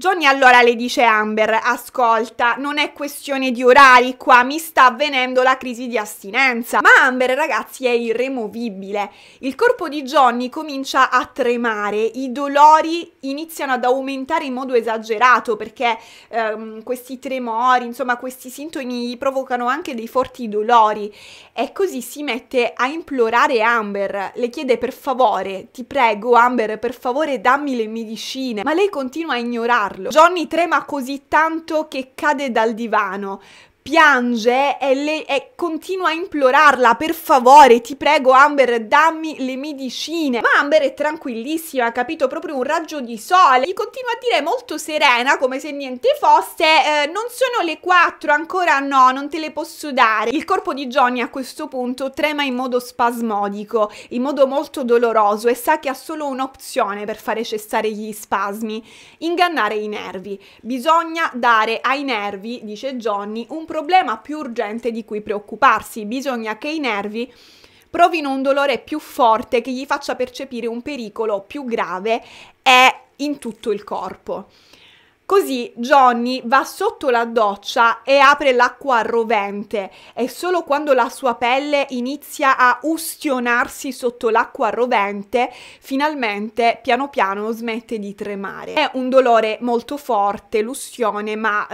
Johnny allora le dice Amber, ascolta, non è questione di orari qua, mi sta avvenendo la crisi di astinenza. Ma Amber, ragazzi, è irremovibile. Il corpo di Johnny comincia a tremare, i dolori iniziano ad aumentare in modo esagerato perché ehm, questi tremori, insomma questi sintomi provocano anche dei forti dolori e così si mette a implorare Amber, le chiede per favore, ti prego Amber, per favore dammi le medicine, ma lei continua a ignorarlo. Johnny trema così tanto che cade dal divano, piange e, le, e, continua a implorarla, per favore, ti prego Amber, dammi le medicine. Ma Amber è tranquillissima, ha capito proprio un raggio di sole. Gli continua a dire molto serena, come se niente fosse, eh, non sono le 4, ancora no, non te le posso dare. Il corpo di Johnny a questo punto trema in modo spasmodico, in modo molto doloroso e sa che ha solo un'opzione per fare cessare gli spasmi, ingannare i nervi. Bisogna dare ai nervi, dice Johnny, un problema problema più urgente di cui preoccuparsi, bisogna che i nervi provino un dolore più forte che gli faccia percepire un pericolo più grave e in tutto il corpo. Così Johnny va sotto la doccia e apre l'acqua rovente. È solo quando la sua pelle inizia a ustionarsi sotto l'acqua rovente, finalmente piano piano smette di tremare. È un dolore molto forte, l'ustione, ma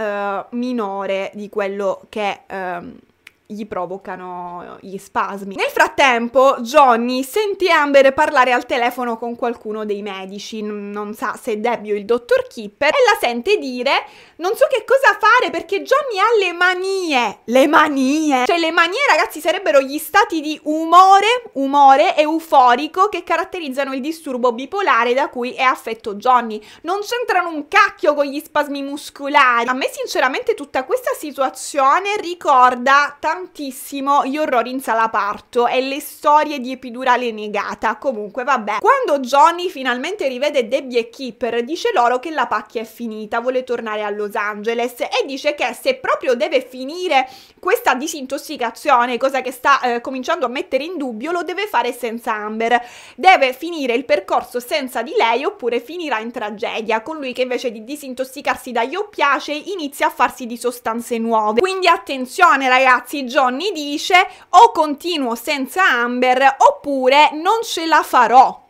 eh, minore di quello che... Eh, gli provocano gli spasmi. Nel frattempo, Johnny sentì Amber parlare al telefono con qualcuno dei medici, non sa se Debbie o il dottor Kipper, e la sente dire non so che cosa fare perché Johnny ha le manie. Le manie! Cioè le manie, ragazzi, sarebbero gli stati di umore, umore euforico che caratterizzano il disturbo bipolare da cui è affetto Johnny. Non c'entrano un cacchio con gli spasmi muscolari. A me sinceramente tutta questa situazione ricorda tantissimo gli orrori in sala parto e le storie di epidurale negata. Comunque, vabbè. Quando Johnny finalmente rivede Debbie e Keeper, dice loro che la pacchia è finita, vuole tornare a Los Angeles e dice che se proprio deve finire questa disintossicazione, cosa che sta eh, cominciando a mettere in dubbio, lo deve fare senza Amber. Deve finire il percorso senza di lei oppure finirà in tragedia, con lui che invece di disintossicarsi da dagli oppiacei inizia a farsi di sostanze nuove. Quindi attenzione ragazzi, Johnny dice o continuo senza Amber oppure non ce la farò.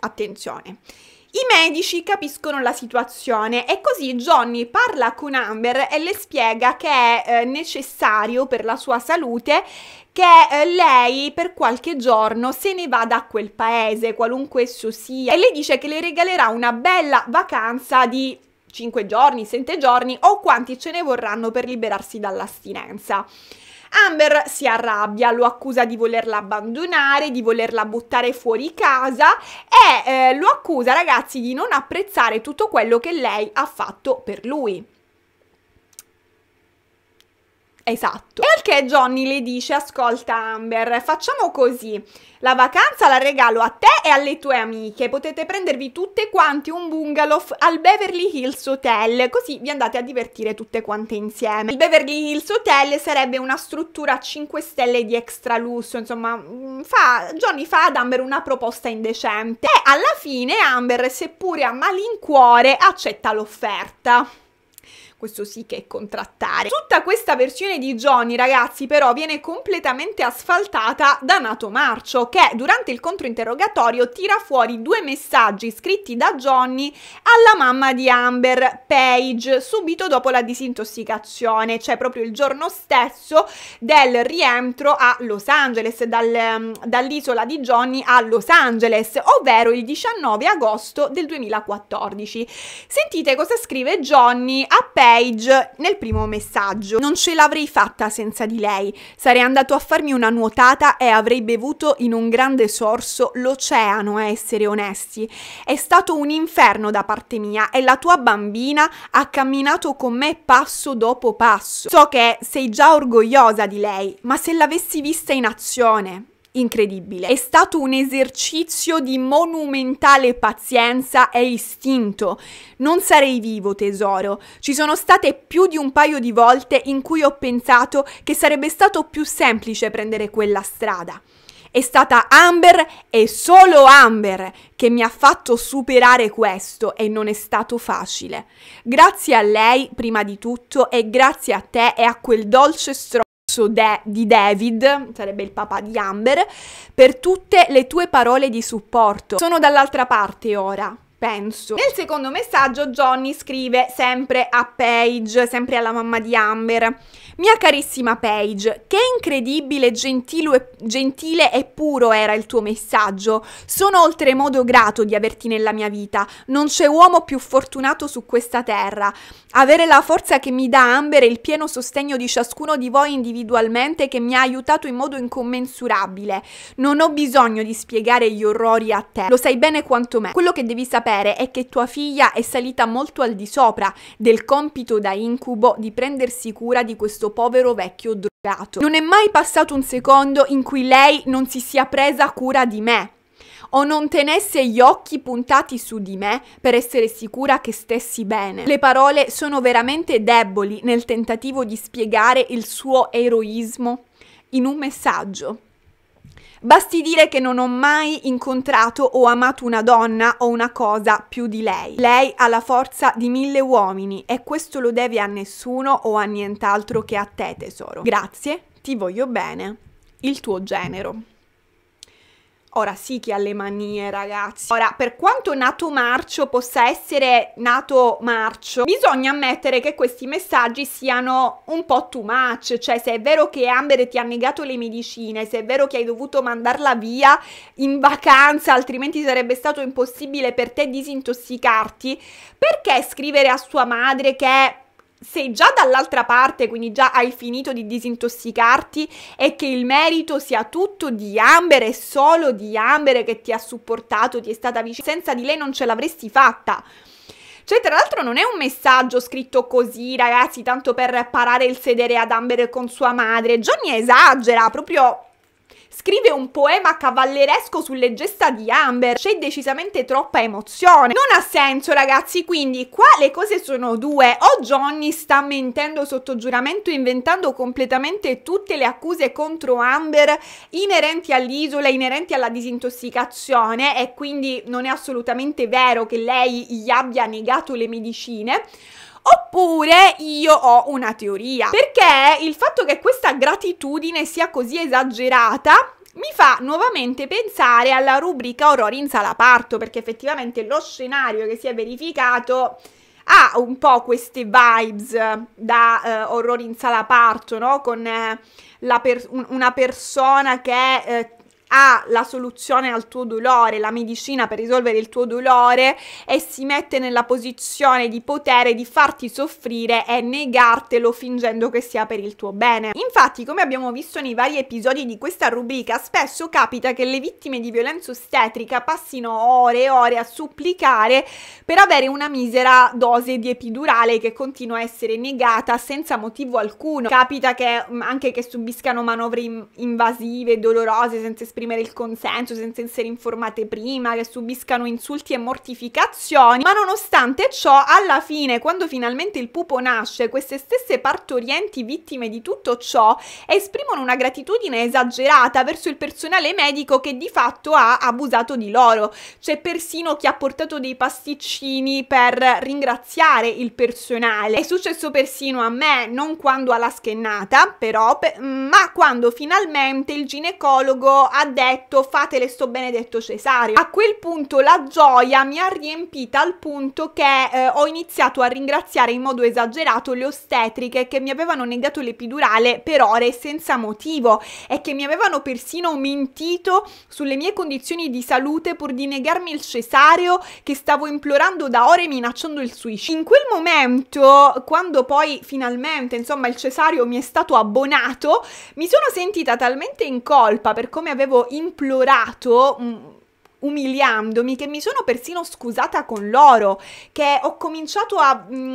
Attenzione. I medici capiscono la situazione e così Johnny parla con Amber e le spiega che è eh, necessario per la sua salute che eh, lei per qualche giorno se ne vada a quel paese, qualunque esso sia, e le dice che le regalerà una bella vacanza di 5 giorni, 7 giorni o quanti ce ne vorranno per liberarsi dall'astinenza. Amber si arrabbia, lo accusa di volerla abbandonare, di volerla buttare fuori casa e eh, lo accusa, ragazzi, di non apprezzare tutto quello che lei ha fatto per lui. Esatto. E al che Johnny le dice, ascolta Amber, facciamo così, la vacanza la regalo a te e alle tue amiche, potete prendervi tutte quante un bungalow al Beverly Hills Hotel, così vi andate a divertire tutte quante insieme. Il Beverly Hills Hotel sarebbe una struttura a 5 stelle di extra lusso, insomma, mm, fa, Johnny fa ad Amber una proposta indecente e alla fine Amber, seppure a malincuore, accetta l'offerta questo sì che è contrattare. Tutta questa versione di Johnny, ragazzi, però viene completamente asfaltata da Nato Marcio, che durante il controinterrogatorio tira fuori due messaggi scritti da Johnny alla mamma di Amber, Paige, subito dopo la disintossicazione, cioè proprio il giorno stesso del rientro a Los Angeles, dal, mm, dall'isola di Johnny a Los Angeles, ovvero il 19 agosto del 2014. Sentite cosa scrive Johnny a Paige Paige nel primo messaggio. Non ce l'avrei fatta senza di lei. Sarei andato a farmi una nuotata e avrei bevuto in un grande sorso l'oceano, a essere onesti. È stato un inferno da parte mia e la tua bambina ha camminato con me passo dopo passo. So che sei già orgogliosa di lei, ma se l'avessi vista in azione, incredibile. È stato un esercizio di monumentale pazienza e istinto. Non sarei vivo, tesoro. Ci sono state più di un paio di volte in cui ho pensato che sarebbe stato più semplice prendere quella strada. È stata Amber e solo Amber che mi ha fatto superare questo e non è stato facile. Grazie a lei, prima di tutto, e grazie a te e a quel dolce stronzo ragazzo de- di David, sarebbe il papà di Amber, per tutte le tue parole di supporto. Sono dall'altra parte ora. Penso. Nel secondo messaggio Johnny scrive sempre a Paige, sempre alla mamma di Amber. Mia carissima Paige, che incredibile, gentile, gentile e puro era il tuo messaggio. Sono oltremodo grato di averti nella mia vita. Non c'è uomo più fortunato su questa terra. Avere la forza che mi dà Ambere il pieno sostegno di ciascuno di voi individualmente che mi ha aiutato in modo incommensurabile. Non ho bisogno di spiegare gli orrori a te. Lo sai bene quanto me. Quello che devi sapere è che tua figlia è salita molto al di sopra del compito da incubo di prendersi cura di questo questo povero vecchio drogato. Non è mai passato un secondo in cui lei non si sia presa cura di me o non tenesse gli occhi puntati su di me per essere sicura che stessi bene. Le parole sono veramente deboli nel tentativo di spiegare il suo eroismo in un messaggio. Basti dire che non ho mai incontrato o amato una donna o una cosa più di lei. Lei ha la forza di mille uomini e questo lo deve a nessuno o a nient'altro che a te tesoro. Grazie, ti voglio bene, il tuo genero. Ora sì che ha le manie, ragazzi. Ora, per quanto nato marcio possa essere nato marcio, bisogna ammettere che questi messaggi siano un po' too much. Cioè, se è vero che Amber ti ha negato le medicine, se è vero che hai dovuto mandarla via in vacanza, altrimenti sarebbe stato impossibile per te disintossicarti, perché scrivere a sua madre che sei già dall'altra parte, quindi già hai finito di disintossicarti e che il merito sia tutto di Amber e solo di Amber che ti ha supportato, ti è stata vicina, senza di lei non ce l'avresti fatta. Cioè, tra l'altro non è un messaggio scritto così, ragazzi, tanto per parare il sedere ad Amber con sua madre. Johnny esagera, proprio scrive un poema cavalleresco sulle gesta di Amber. C'è decisamente troppa emozione. Non ha senso, ragazzi. Quindi, qua le cose sono due. O Johnny sta mentendo sotto giuramento, inventando completamente tutte le accuse contro Amber inerenti all'isola, inerenti alla disintossicazione, e quindi non è assolutamente vero che lei gli abbia negato le medicine. Oppure io ho una teoria, perché il fatto che questa gratitudine sia così esagerata mi fa nuovamente pensare alla rubrica Horror in sala parto, perché effettivamente lo scenario che si è verificato ha un po' queste vibes da eh, Orrori in sala parto, no? Con eh, per- un- una persona che eh, ha la soluzione al tuo dolore, la medicina per risolvere il tuo dolore e si mette nella posizione di potere di farti soffrire e negartelo fingendo che sia per il tuo bene. Infatti, come abbiamo visto nei vari episodi di questa rubrica, spesso capita che le vittime di violenza ostetrica passino ore e ore a supplicare per avere una misera dose di epidurale che continua a essere negata senza motivo alcuno. Capita che mm, anche che subiscano manovre invasive, dolorose, senza esprimersi esprimere il consenso senza essere informate prima, che subiscano insulti e mortificazioni, ma nonostante ciò alla fine, quando finalmente il pupo nasce, queste stesse partorienti vittime di tutto ciò esprimono una gratitudine esagerata verso il personale medico che di fatto ha abusato di loro. C'è persino chi ha portato dei pasticcini per ringraziare il personale. È successo persino a me, non quando alla schennata, però, ma quando finalmente il ginecologo ha detto fatele sto benedetto cesareo. A quel punto la gioia mi ha riempita al punto che eh, ho iniziato a ringraziare in modo esagerato le ostetriche che mi avevano negato l'epidurale per ore senza motivo e che mi avevano persino mentito sulle mie condizioni di salute pur di negarmi il cesareo che stavo implorando da ore minacciando il suicidio. In quel momento, quando poi finalmente, insomma, il cesareo mi è stato abbonato, mi sono sentita talmente in colpa per come avevo avevo implorato mm, umiliandomi che mi sono persino scusata con loro, che ho cominciato a mm,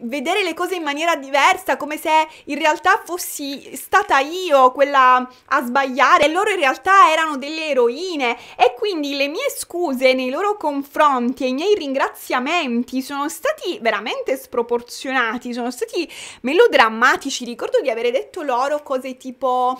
vedere le cose in maniera diversa, come se in realtà fossi stata io quella a sbagliare e loro in realtà erano delle eroine e quindi le mie scuse nei loro confronti e i miei ringraziamenti sono stati veramente sproporzionati, sono stati melodrammatici. Ricordo di avere detto loro cose tipo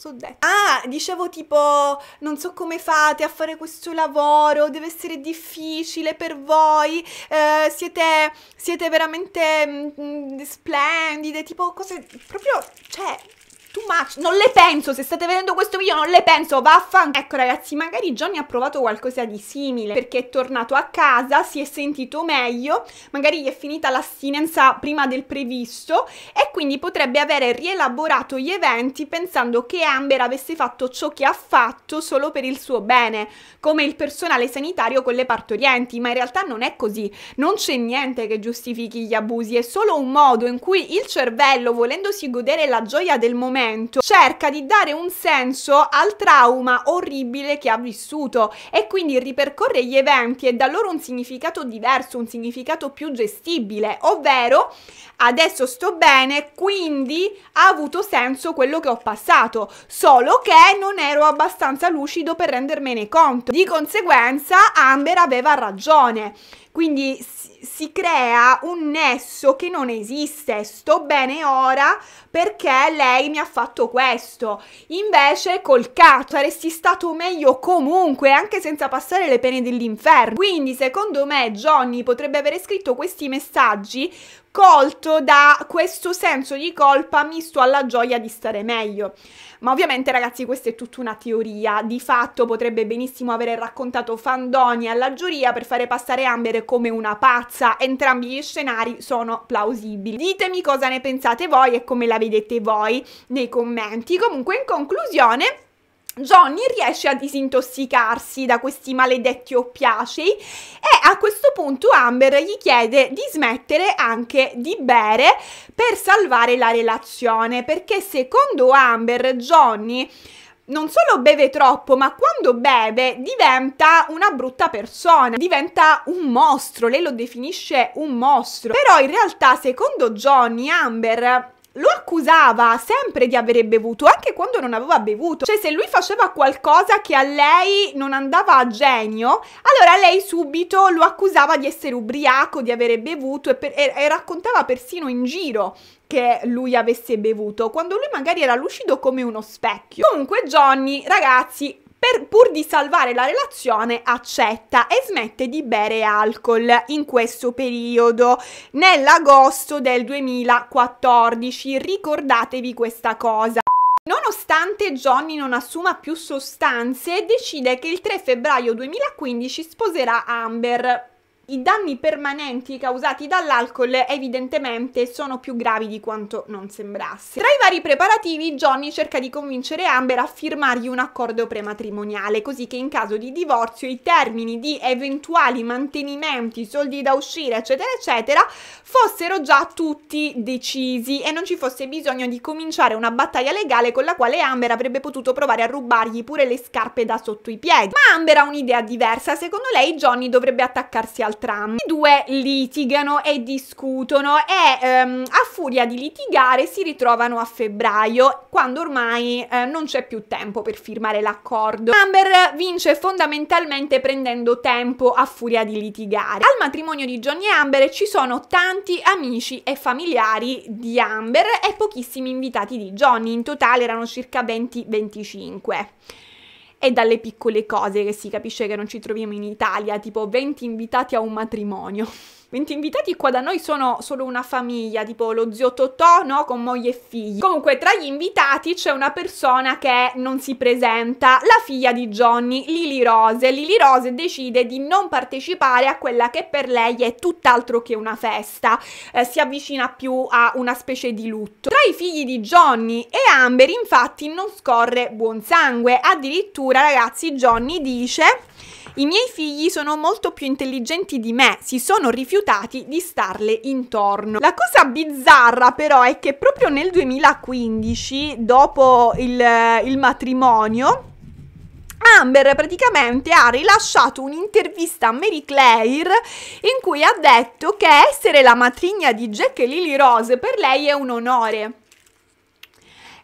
so detto. Ah, dicevo tipo, non so come fate a fare questo lavoro, deve essere difficile per voi, eh, siete, siete veramente mh, mm, mm, splendide, tipo cose proprio, cioè, too much, non le penso, se state vedendo questo video non le penso, vaffan... Ecco ragazzi, magari Johnny ha provato qualcosa di simile, perché è tornato a casa, si è sentito meglio, magari gli è finita l'astinenza prima del previsto e quindi potrebbe avere rielaborato gli eventi pensando che Amber avesse fatto ciò che ha fatto solo per il suo bene, come il personale sanitario con le partorienti, ma in realtà non è così, non c'è niente che giustifichi gli abusi, è solo un modo in cui il cervello, volendosi godere la gioia del momento, documento cerca di dare un senso al trauma orribile che ha vissuto e quindi ripercorre gli eventi e dà loro un significato diverso, un significato più gestibile, ovvero adesso sto bene, quindi ha avuto senso quello che ho passato, solo che non ero abbastanza lucido per rendermene conto. Di conseguenza Amber aveva ragione. Quindi si, si crea un nesso che non esiste. Sto bene ora perché lei mi ha fatto questo. Invece col cazzo saresti stato meglio comunque, anche senza passare le pene dell'inferno. Quindi secondo me Johnny potrebbe avere scritto questi messaggi colto da questo senso di colpa misto alla gioia di stare meglio. Ma ovviamente ragazzi questa è tutta una teoria, di fatto potrebbe benissimo avere raccontato Fandoni alla giuria per fare passare Amber come una pazza, entrambi gli scenari sono plausibili. Ditemi cosa ne pensate voi e come la vedete voi nei commenti. Comunque in conclusione Johnny riesce a disintossicarsi da questi maledetti oppiacei e a questo punto Amber gli chiede di smettere anche di bere per salvare la relazione perché secondo Amber Johnny non solo beve troppo, ma quando beve diventa una brutta persona, diventa un mostro, lei lo definisce un mostro. Però in realtà, secondo Johnny, Amber lo accusava sempre di avere bevuto, anche quando non aveva bevuto. Cioè, se lui faceva qualcosa che a lei non andava a genio, allora lei subito lo accusava di essere ubriaco, di avere bevuto e, per, e, e raccontava persino in giro che lui avesse bevuto, quando lui magari era lucido come uno specchio. Comunque Johnny, ragazzi, per, pur di salvare la relazione accetta e smette di bere alcol in questo periodo, nell'agosto del 2014, ricordatevi questa cosa. Nonostante Johnny non assuma più sostanze, decide che il 3 febbraio 2015 sposerà Amber, i danni permanenti causati dall'alcol evidentemente sono più gravi di quanto non sembrasse. Tra i vari preparativi, Johnny cerca di convincere Amber a firmargli un accordo prematrimoniale, così che in caso di divorzio i termini di eventuali mantenimenti, soldi da uscire, eccetera, eccetera, fossero già tutti decisi e non ci fosse bisogno di cominciare una battaglia legale con la quale Amber avrebbe potuto provare a rubargli pure le scarpe da sotto i piedi. Ma Amber ha un'idea diversa, secondo lei Johnny dovrebbe attaccarsi al tram. I due litigano e discutono e ehm, a furia di litigare si ritrovano a febbraio, quando ormai eh, non c'è più tempo per firmare l'accordo. Amber vince fondamentalmente prendendo tempo a furia di litigare. Al matrimonio di Johnny e Amber ci sono tanti amici e familiari di Amber e pochissimi invitati di Johnny, in totale erano circa 20-25 e dalle piccole cose che si capisce che non ci troviamo in Italia, tipo 20 invitati a un matrimonio. 20 invitati qua da noi sono solo una famiglia, tipo lo zio Totò, no? Con moglie e figli. Comunque tra gli invitati c'è una persona che non si presenta, la figlia di Johnny, Lily Rose. Lily Rose decide di non partecipare a quella che per lei è tutt'altro che una festa, eh, si avvicina più a una specie di lutto. Tra i figli di Johnny e Amber infatti non scorre buon sangue, addirittura ragazzi Johnny dice i miei figli sono molto più intelligenti di me, si sono rifiutati di starle intorno. La cosa bizzarra però è che proprio nel 2015, dopo il, il matrimonio, Amber praticamente ha rilasciato un'intervista a Mary Claire in cui ha detto che essere la matrigna di Jack e Lily Rose per lei è un onore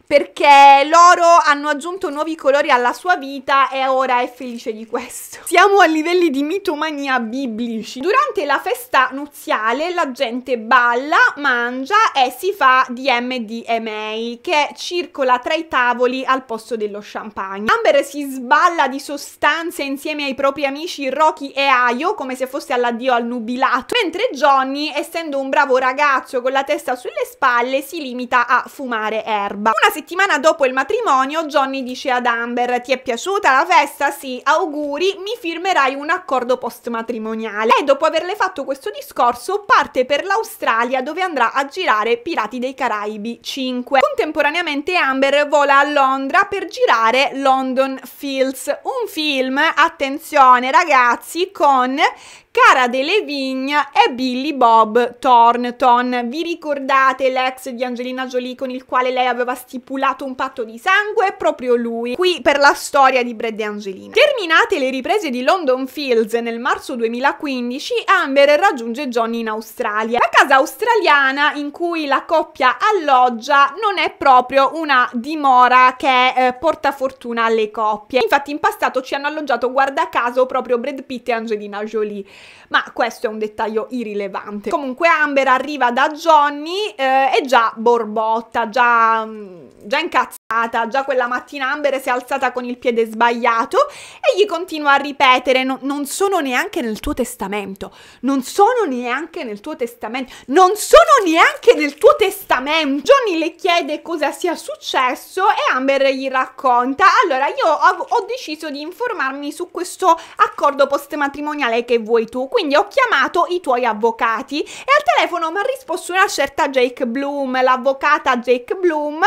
perché loro hanno aggiunto nuovi colori alla sua vita e ora è felice di questo. Siamo a livelli di mitomania biblici. Durante la festa nuziale la gente balla, mangia e si fa di MDMA che circola tra i tavoli al posto dello champagne. Amber si sballa di sostanze insieme ai propri amici Rocky e Ayo come se fosse all'addio al nubilato, mentre Johnny, essendo un bravo ragazzo con la testa sulle spalle, si limita a fumare erba. Una settimana dopo il matrimonio Johnny dice ad Amber ti è piaciuta la festa? Sì, auguri, mi firmerai un accordo post-matrimoniale. E dopo averle fatto questo discorso parte per l'Australia dove andrà a girare Pirati dei Caraibi 5. Contemporaneamente Amber vola a Londra per girare London Fields, un film, attenzione ragazzi, con Cara Delle Vigna è Billy Bob Thornton. Vi ricordate l'ex di Angelina Jolie con il quale lei aveva stipulato un patto di sangue? proprio lui, qui per la storia di Brad e Angelina. Terminate le riprese di London Fields nel marzo 2015, Amber raggiunge Johnny in Australia. La casa australiana in cui la coppia alloggia non è proprio una dimora che eh, porta fortuna alle coppie. Infatti in passato ci hanno alloggiato guarda caso proprio Brad Pitt e Angelina Jolie ma questo è un dettaglio irrilevante. Comunque Amber arriva da Johnny eh, e già borbotta, già, mm, già incazzata Già quella mattina Amber si è alzata con il piede sbagliato e gli continua a ripetere: no, Non sono neanche nel tuo testamento. Non sono neanche nel tuo testamento. Non sono neanche nel tuo testamento. Johnny le chiede cosa sia successo e Amber gli racconta: Allora, io ho, ho deciso di informarmi su questo accordo post-matrimoniale che vuoi tu. Quindi ho chiamato i tuoi avvocati e al telefono mi ha risposto una certa Jake Bloom, l'avvocata Jake Bloom,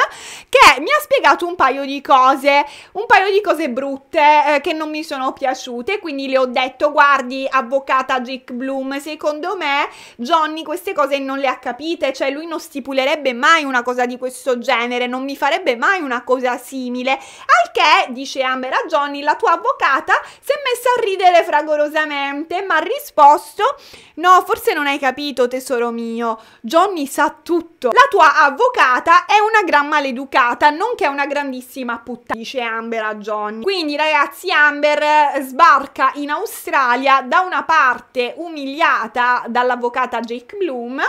che mi ha spiegato un paio di cose, un paio di cose brutte eh, che non mi sono piaciute, quindi le ho detto guardi avvocata Jake Bloom, secondo me Johnny queste cose non le ha capite, cioè lui non stipulerebbe mai una cosa di questo genere, non mi farebbe mai una cosa simile, al che dice Amber a Johnny la tua avvocata si è messa a ridere fragorosamente, ma ha risposto no forse non hai capito tesoro mio, Johnny sa tutto, la tua avvocata è una gran maleducata, non che è una grandissima puttana, dice Amber a Johnny. Quindi ragazzi Amber sbarca in Australia da una parte umiliata dall'avvocata Jake Bloom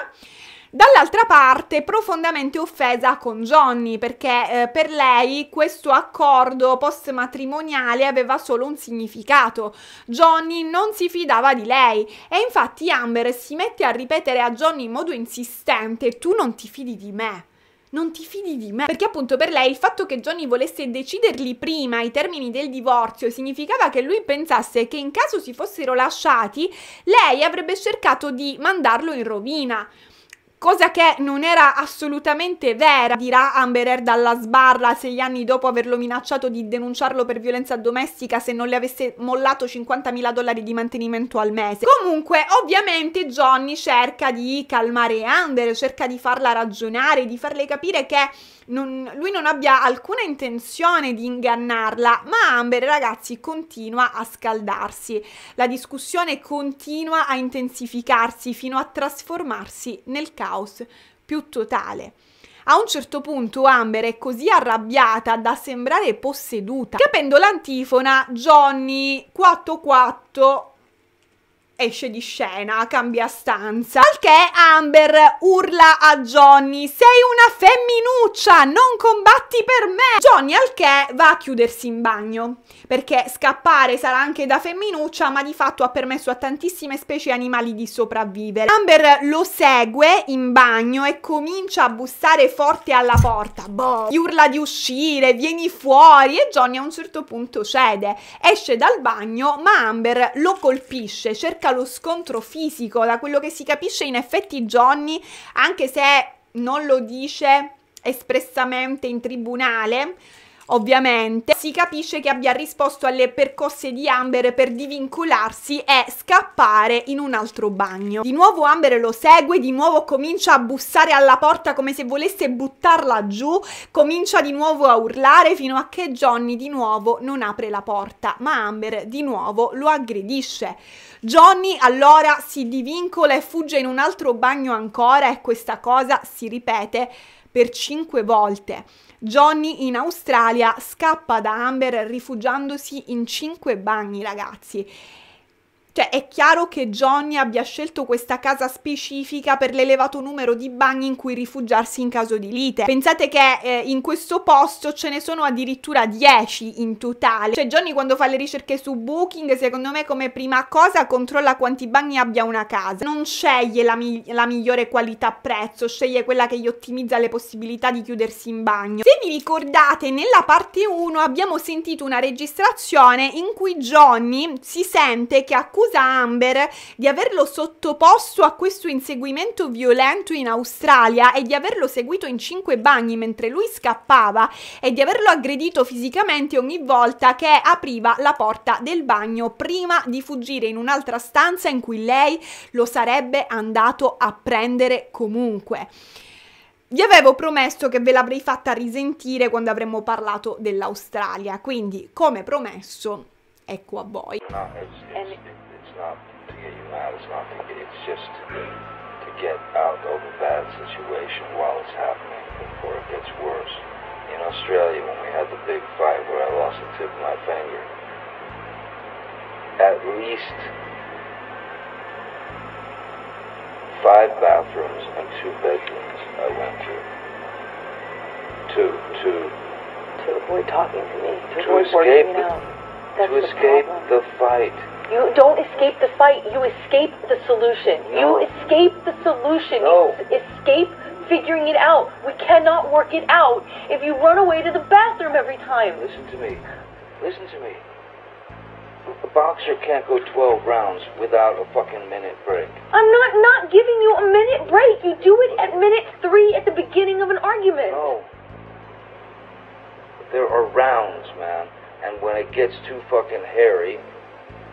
dall'altra parte profondamente offesa con Johnny perché eh, per lei questo accordo post matrimoniale aveva solo un significato. Johnny non si fidava di lei e infatti Amber si mette a ripetere a Johnny in modo insistente tu non ti fidi di me non ti fidi di me. Perché appunto per lei il fatto che Johnny volesse deciderli prima i termini del divorzio significava che lui pensasse che in caso si fossero lasciati, lei avrebbe cercato di mandarlo in rovina cosa che non era assolutamente vera, dirà Amber Heard dalla sbarra sei anni dopo averlo minacciato di denunciarlo per violenza domestica se non le avesse mollato 50.000 dollari di mantenimento al mese. Comunque, ovviamente Johnny cerca di calmare Amber, cerca di farla ragionare, di farle capire che non, lui non abbia alcuna intenzione di ingannarla, ma Amber, ragazzi, continua a scaldarsi. La discussione continua a intensificarsi fino a trasformarsi nel caos più totale. A un certo punto Amber è così arrabbiata da sembrare posseduta. Capendo l'antifona, Johnny 44 esce di scena, cambia stanza. Al che Amber urla a Johnny, sei una femminuccia, non combatti per me! Johnny al che va a chiudersi in bagno, perché scappare sarà anche da femminuccia, ma di fatto ha permesso a tantissime specie animali di sopravvivere. Amber lo segue in bagno e comincia a bussare forte alla porta, boh, gli urla di uscire, vieni fuori e Johnny a un certo punto cede, esce dal bagno, ma Amber lo colpisce, cerca lo scontro fisico, da quello che si capisce in effetti Johnny, anche se non lo dice espressamente in tribunale, ovviamente, si capisce che abbia risposto alle percosse di Amber per divincolarsi e scappare in un altro bagno. Di nuovo Amber lo segue, di nuovo comincia a bussare alla porta come se volesse buttarla giù, comincia di nuovo a urlare fino a che Johnny di nuovo non apre la porta, ma Amber di nuovo lo aggredisce. Johnny allora si divincola e fugge in un altro bagno ancora e questa cosa si ripete per cinque volte. Johnny in Australia scappa da Amber rifugiandosi in cinque bagni, ragazzi. Cioè, è chiaro che Johnny abbia scelto questa casa specifica per l'elevato numero di bagni in cui rifugiarsi in caso di lite. Pensate che eh, in questo posto ce ne sono addirittura 10 in totale. Cioè, Johnny quando fa le ricerche su Booking, secondo me come prima cosa controlla quanti bagni abbia una casa. Non sceglie la, mi la migliore qualità-prezzo, sceglie quella che gli ottimizza le possibilità di chiudersi in bagno. Se vi ricordate, nella parte 1 abbiamo sentito una registrazione in cui Johnny si sente che a accusa Amber di averlo sottoposto a questo inseguimento violento in Australia e di averlo seguito in cinque bagni mentre lui scappava e di averlo aggredito fisicamente ogni volta che apriva la porta del bagno prima di fuggire in un'altra stanza in cui lei lo sarebbe andato a prendere comunque. Vi avevo promesso che ve l'avrei fatta risentire quando avremmo parlato dell'Australia, quindi come promesso, ecco a voi. No, I was not it's just to get out of a bad situation while it's happening before it gets worse. In Australia, when we had the big fight where I lost the tip of my finger, at least five bathrooms and two bedrooms I went to. Two, two. To avoid talking to me. To, to avoid escape, the, to escape the fight you don't escape the fight. You escape the solution. No. You escape the solution. No. You escape figuring it out. We cannot work it out if you run away to the bathroom every time. Listen to me. Listen to me. A boxer can't go 12 rounds without a fucking minute break. I'm not not giving you a minute break. You do it at minute three at the beginning of an argument. No. But there are rounds, man. And when it gets too fucking hairy,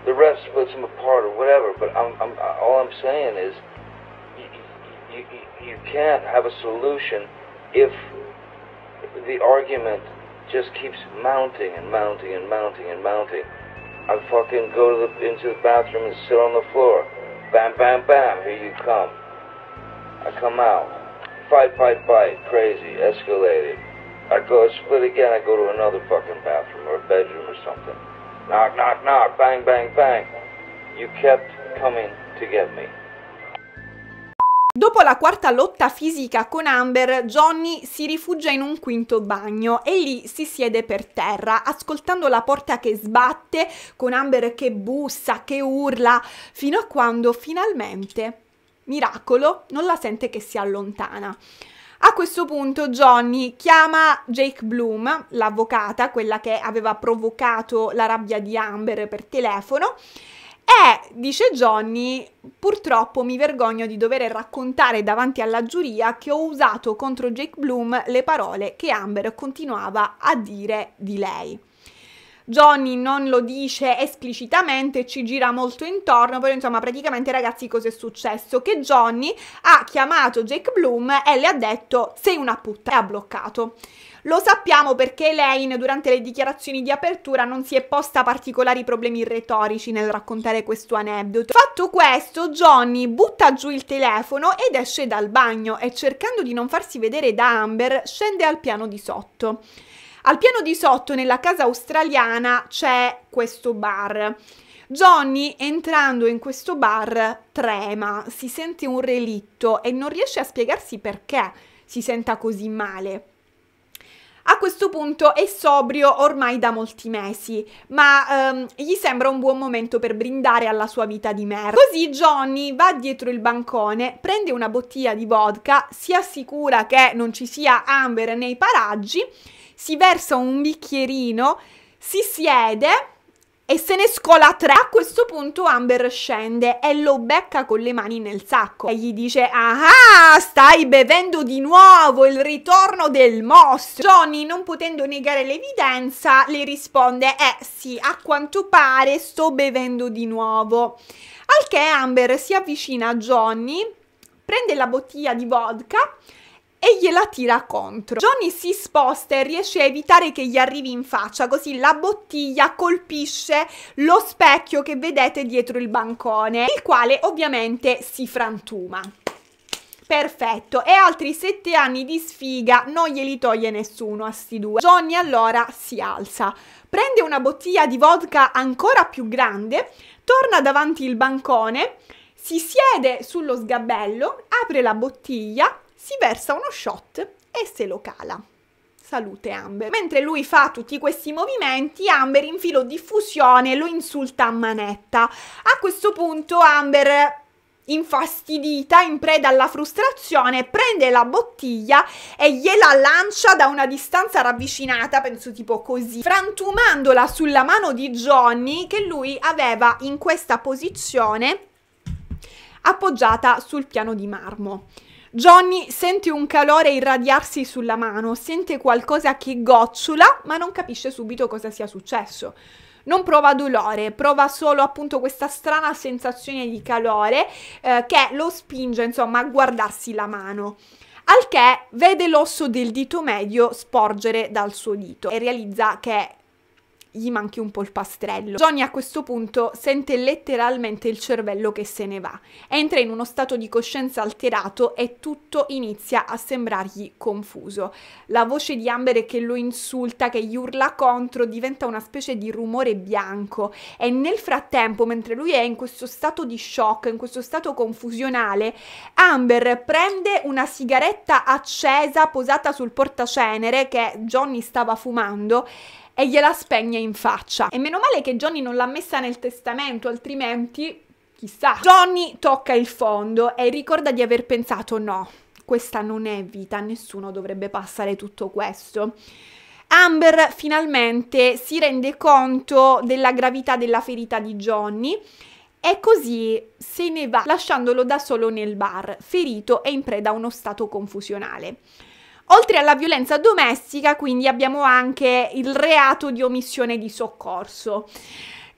the rest splits them apart or whatever. But I'm, I'm, all I'm saying is, you, you, you can't have a solution if the argument just keeps mounting and mounting and mounting and mounting. I fucking go to the, into the bathroom and sit on the floor. Bam, bam, bam, here you come. I come out. Fight, fight, fight. Crazy. Escalated. I go, I split again, I go to another fucking bathroom or a bedroom or something. Knock, knock, knock, bang, bang, bang. You kept coming to get me. Dopo la quarta lotta fisica con Amber, Johnny si rifugia in un quinto bagno e lì si siede per terra, ascoltando la porta che sbatte, con Amber che bussa, che urla, fino a quando finalmente, miracolo, non la sente che si allontana. A questo punto Johnny chiama Jake Bloom, l'avvocata, quella che aveva provocato la rabbia di Amber per telefono, e dice Johnny, purtroppo mi vergogno di dover raccontare davanti alla giuria che ho usato contro Jake Bloom le parole che Amber continuava a dire di lei. Johnny non lo dice esplicitamente, ci gira molto intorno, però insomma praticamente ragazzi cosa è successo? Che Johnny ha chiamato Jake Bloom e le ha detto sei una puttana e ha bloccato. Lo sappiamo perché Elaine durante le dichiarazioni di apertura non si è posta particolari problemi retorici nel raccontare questo aneddoto. Fatto questo, Johnny butta giù il telefono ed esce dal bagno e cercando di non farsi vedere da Amber scende al piano di sotto. Al piano di sotto, nella casa australiana, c'è questo bar. Johnny entrando in questo bar trema, si sente un relitto e non riesce a spiegarsi perché si senta così male. A questo punto è sobrio ormai da molti mesi, ma ehm, gli sembra un buon momento per brindare alla sua vita di merda. Così Johnny va dietro il bancone, prende una bottiglia di vodka, si assicura che non ci sia Amber nei paraggi si versa un bicchierino, si siede e se ne scola tre. A questo punto Amber scende e lo becca con le mani nel sacco e gli dice Ah, stai bevendo di nuovo il ritorno del mostro. Johnny, non potendo negare l'evidenza, le risponde Eh sì, a quanto pare sto bevendo di nuovo. Al che Amber si avvicina a Johnny, prende la bottiglia di vodka e gliela tira contro. Johnny si sposta e riesce a evitare che gli arrivi in faccia, così la bottiglia colpisce lo specchio che vedete dietro il bancone, il quale ovviamente si frantuma. Perfetto, e altri sette anni di sfiga non glieli toglie nessuno a sti due. Johnny allora si alza, prende una bottiglia di vodka ancora più grande, torna davanti il bancone, si siede sullo sgabello, apre la bottiglia si versa uno shot e se lo cala. Salute Amber. Mentre lui fa tutti questi movimenti, Amber in filo di fusione lo insulta a manetta. A questo punto Amber infastidita, in preda alla frustrazione, prende la bottiglia e gliela lancia da una distanza ravvicinata, penso tipo così, frantumandola sulla mano di Johnny che lui aveva in questa posizione appoggiata sul piano di marmo. Johnny sente un calore irradiarsi sulla mano, sente qualcosa che gocciola, ma non capisce subito cosa sia successo. Non prova dolore, prova solo appunto questa strana sensazione di calore eh, che lo spinge insomma a guardarsi la mano al che vede l'osso del dito medio sporgere dal suo dito e realizza che gli manchi un po' il pastrello. Johnny a questo punto sente letteralmente il cervello che se ne va, entra in uno stato di coscienza alterato e tutto inizia a sembrargli confuso. La voce di Amber che lo insulta, che gli urla contro, diventa una specie di rumore bianco e nel frattempo, mentre lui è in questo stato di shock, in questo stato confusionale, Amber prende una sigaretta accesa posata sul portacenere che Johnny stava fumando e gliela spegne in faccia. E meno male che Johnny non l'ha messa nel testamento, altrimenti chissà. Johnny tocca il fondo e ricorda di aver pensato no, questa non è vita, nessuno dovrebbe passare tutto questo. Amber finalmente si rende conto della gravità della ferita di Johnny e così se ne va, lasciandolo da solo nel bar, ferito e in preda a uno stato confusionale. Oltre alla violenza domestica, quindi abbiamo anche il reato di omissione di soccorso.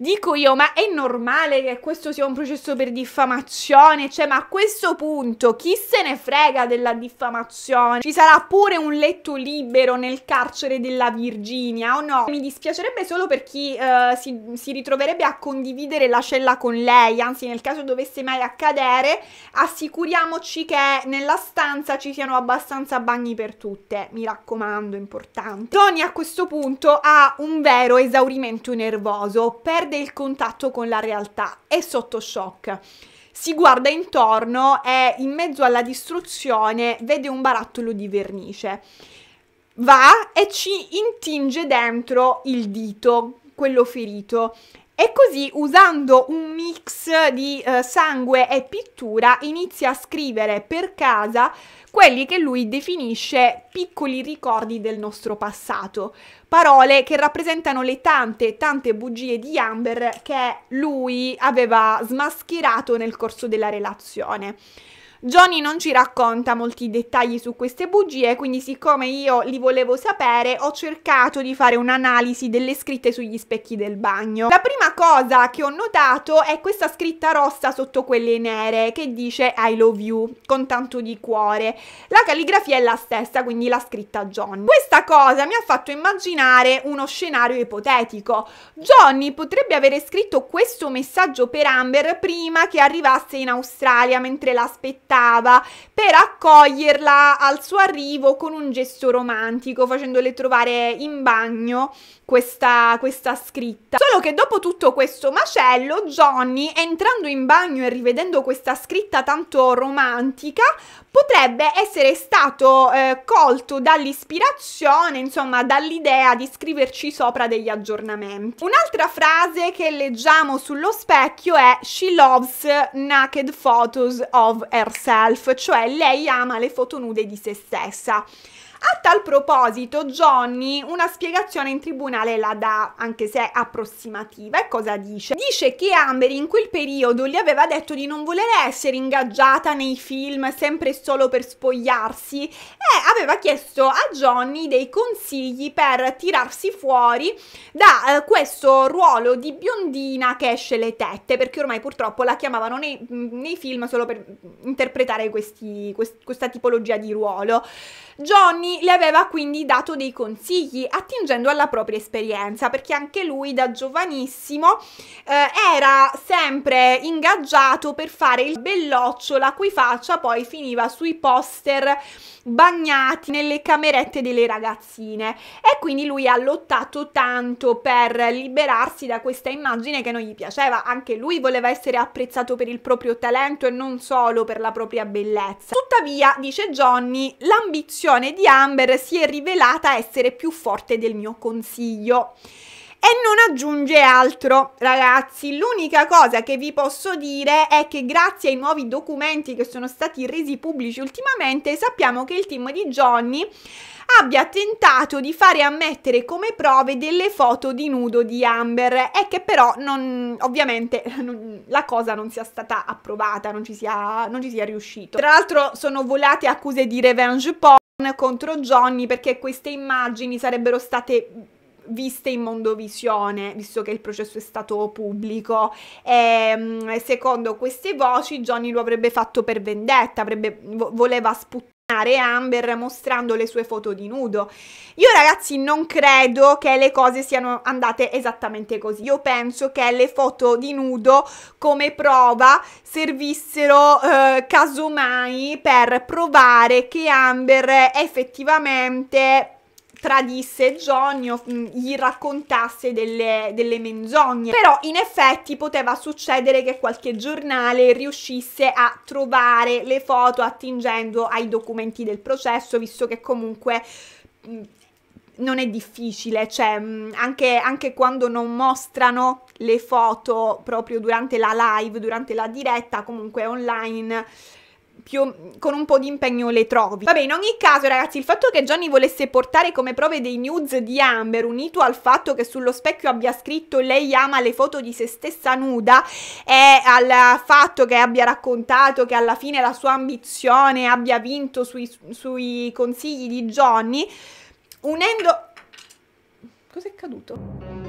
Dico io, ma è normale che questo sia un processo per diffamazione? Cioè, ma a questo punto chi se ne frega della diffamazione? Ci sarà pure un letto libero nel carcere della Virginia o no? Mi dispiacerebbe solo per chi uh, si, si ritroverebbe a condividere la cella con lei, anzi nel caso dovesse mai accadere, assicuriamoci che nella stanza ci siano abbastanza bagni per tutte, mi raccomando, importante. Tony a questo punto ha un vero esaurimento nervoso, perde perde il contatto con la realtà, è sotto shock. Si guarda intorno e in mezzo alla distruzione vede un barattolo di vernice. Va e ci intinge dentro il dito, quello ferito, e così, usando un mix di eh, sangue e pittura, inizia a scrivere per casa quelli che lui definisce piccoli ricordi del nostro passato parole che rappresentano le tante, tante bugie di Amber che lui aveva smascherato nel corso della relazione. Johnny non ci racconta molti dettagli su queste bugie, quindi siccome io li volevo sapere ho cercato di fare un'analisi delle scritte sugli specchi del bagno. La prima cosa che ho notato è questa scritta rossa sotto quelle nere che dice I love you con tanto di cuore. La calligrafia è la stessa, quindi la scritta Johnny. Questa cosa mi ha fatto immaginare uno scenario ipotetico. Johnny potrebbe avere scritto questo messaggio per Amber prima che arrivasse in Australia mentre l'aspettava aspettava per accoglierla al suo arrivo con un gesto romantico, facendole trovare in bagno questa, questa scritta. Solo che dopo tutto questo macello, Johnny, entrando in bagno e rivedendo questa scritta tanto romantica, potrebbe essere stato eh, colto dall'ispirazione, insomma, dall'idea di scriverci sopra degli aggiornamenti. Un'altra frase che leggiamo sullo specchio è She loves naked photos of herself self, cioè lei ama le foto nude di se stessa. A tal proposito, Johnny una spiegazione in tribunale la dà, anche se approssimativa. E cosa dice? Dice che Amber in quel periodo gli aveva detto di non voler essere ingaggiata nei film sempre solo per spogliarsi e aveva chiesto a Johnny dei consigli per tirarsi fuori da eh, questo ruolo di biondina che esce le tette, perché ormai purtroppo la chiamavano nei, nei film solo per interpretare questi, quest, questa tipologia di ruolo. Johnny le aveva quindi dato dei consigli attingendo alla propria esperienza perché anche lui da giovanissimo eh, era sempre ingaggiato per fare il belloccio la cui faccia poi finiva sui poster bagnati nelle camerette delle ragazzine e quindi lui ha lottato tanto per liberarsi da questa immagine che non gli piaceva, anche lui voleva essere apprezzato per il proprio talento e non solo per la propria bellezza. Tuttavia, dice Johnny, l'ambizione convinzione di Amber si è rivelata essere più forte del mio consiglio. E non aggiunge altro, ragazzi. L'unica cosa che vi posso dire è che grazie ai nuovi documenti che sono stati resi pubblici ultimamente, sappiamo che il team di Johnny abbia tentato di fare ammettere come prove delle foto di nudo di Amber e che però non, ovviamente non, la cosa non sia stata approvata, non ci sia, non ci sia riuscito. Tra l'altro sono volate accuse di revenge porn contro Johnny perché queste immagini sarebbero state viste in mondovisione, visto che il processo è stato pubblico. E, ehm, secondo queste voci, Johnny lo avrebbe fatto per vendetta, avrebbe, voleva sputtare Amber mostrando le sue foto di nudo. Io ragazzi non credo che le cose siano andate esattamente così. Io penso che le foto di nudo come prova servissero eh, casomai per provare che Amber effettivamente tradisse Johnny o mm, gli raccontasse delle, delle menzogne. Però in effetti poteva succedere che qualche giornale riuscisse a trovare le foto attingendo ai documenti del processo, visto che comunque mm, non è difficile, cioè mm, anche, anche, quando non mostrano le foto proprio durante la live, durante la diretta, comunque online doppio, mm, con un po' di impegno le trovi. Vabbè, in ogni caso, ragazzi, il fatto che Johnny volesse portare come prove dei news di Amber, unito al fatto che sullo specchio abbia scritto lei ama le foto di se stessa nuda, e al fatto che abbia raccontato che alla fine la sua ambizione abbia vinto sui, sui consigli di Johnny, unendo... Cos'è caduto?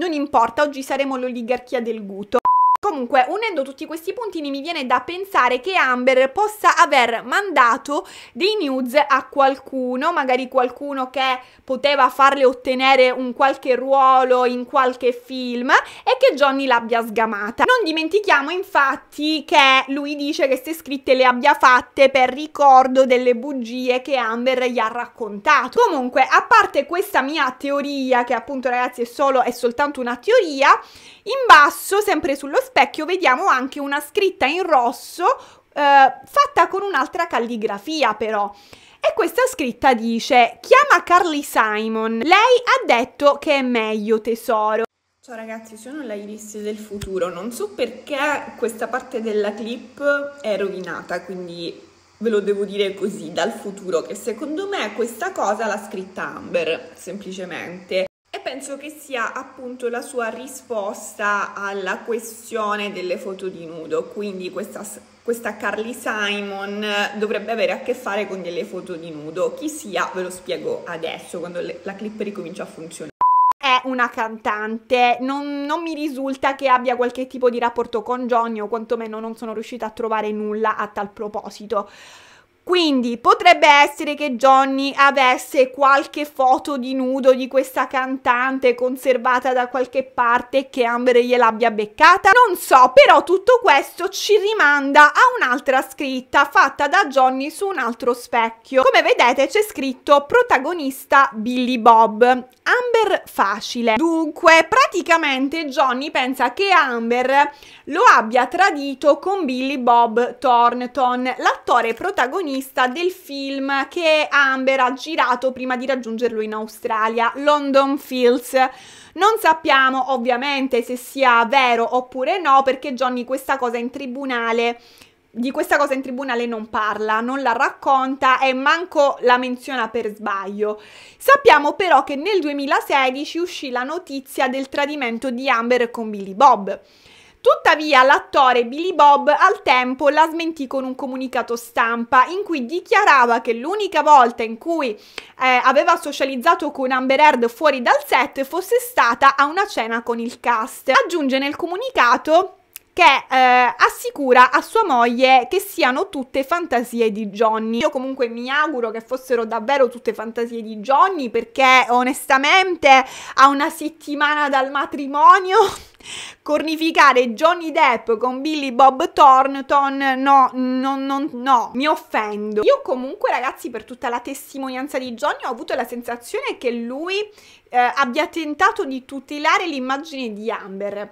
Non importa, oggi saremo l'oligarchia del guto. Comunque, unendo tutti questi puntini, mi viene da pensare che Amber possa aver mandato dei news a qualcuno, magari qualcuno che poteva farle ottenere un qualche ruolo in qualche film e che Johnny l'abbia sgamata. Non dimentichiamo infatti che lui dice che queste scritte le abbia fatte per ricordo delle bugie che Amber gli ha raccontato. Comunque, a parte questa mia teoria, che appunto ragazzi è solo e soltanto una teoria, in basso, sempre sullo schermo, specchio vediamo anche una scritta in rosso eh, fatta con un'altra calligrafia però. E questa scritta dice chiama Carly Simon, lei ha detto che è meglio tesoro. Ciao ragazzi, sono la Iris del futuro, non so perché questa parte della clip è rovinata, quindi ve lo devo dire così dal futuro, che secondo me questa cosa l'ha scritta Amber, semplicemente penso che sia appunto la sua risposta alla questione delle foto di nudo, quindi questa, questa Carly Simon eh, dovrebbe avere a che fare con delle foto di nudo, chi sia ve lo spiego adesso quando le, la clip ricomincia a funzionare è una cantante, non, non, mi risulta che abbia qualche tipo di rapporto con Johnny o quantomeno non sono riuscita a trovare nulla a tal proposito. Quindi potrebbe essere che Johnny avesse qualche foto di nudo di questa cantante conservata da qualche parte che Amber gliel'abbia beccata. Non so, però tutto questo ci rimanda a un'altra scritta fatta da Johnny su un altro specchio. Come vedete c'è scritto protagonista Billy Bob. Amber facile. Dunque, praticamente Johnny pensa che Amber lo abbia tradito con Billy Bob Thornton, l'attore protagonista protagonista del film che Amber ha girato prima di raggiungerlo in Australia, London Fields. Non sappiamo ovviamente se sia vero oppure no perché Johnny questa cosa in tribunale di questa cosa in tribunale non parla, non la racconta e manco la menziona per sbaglio. Sappiamo però che nel 2016 uscì la notizia del tradimento di Amber con Billy Bob. Tuttavia l'attore Billy Bob al tempo la smentì con un comunicato stampa in cui dichiarava che l'unica volta in cui eh, aveva socializzato con Amber Heard fuori dal set fosse stata a una cena con il cast. Aggiunge nel comunicato che eh, assicura a sua moglie che siano tutte fantasie di Johnny. Io comunque mi auguro che fossero davvero tutte fantasie di Johnny perché onestamente a una settimana dal matrimonio Cornificare Johnny Depp con Billy Bob Thornton, no, no, no, no, mi offendo. Io comunque ragazzi per tutta la testimonianza di Johnny ho avuto la sensazione che lui eh, abbia tentato di tutelare l'immagine di Amber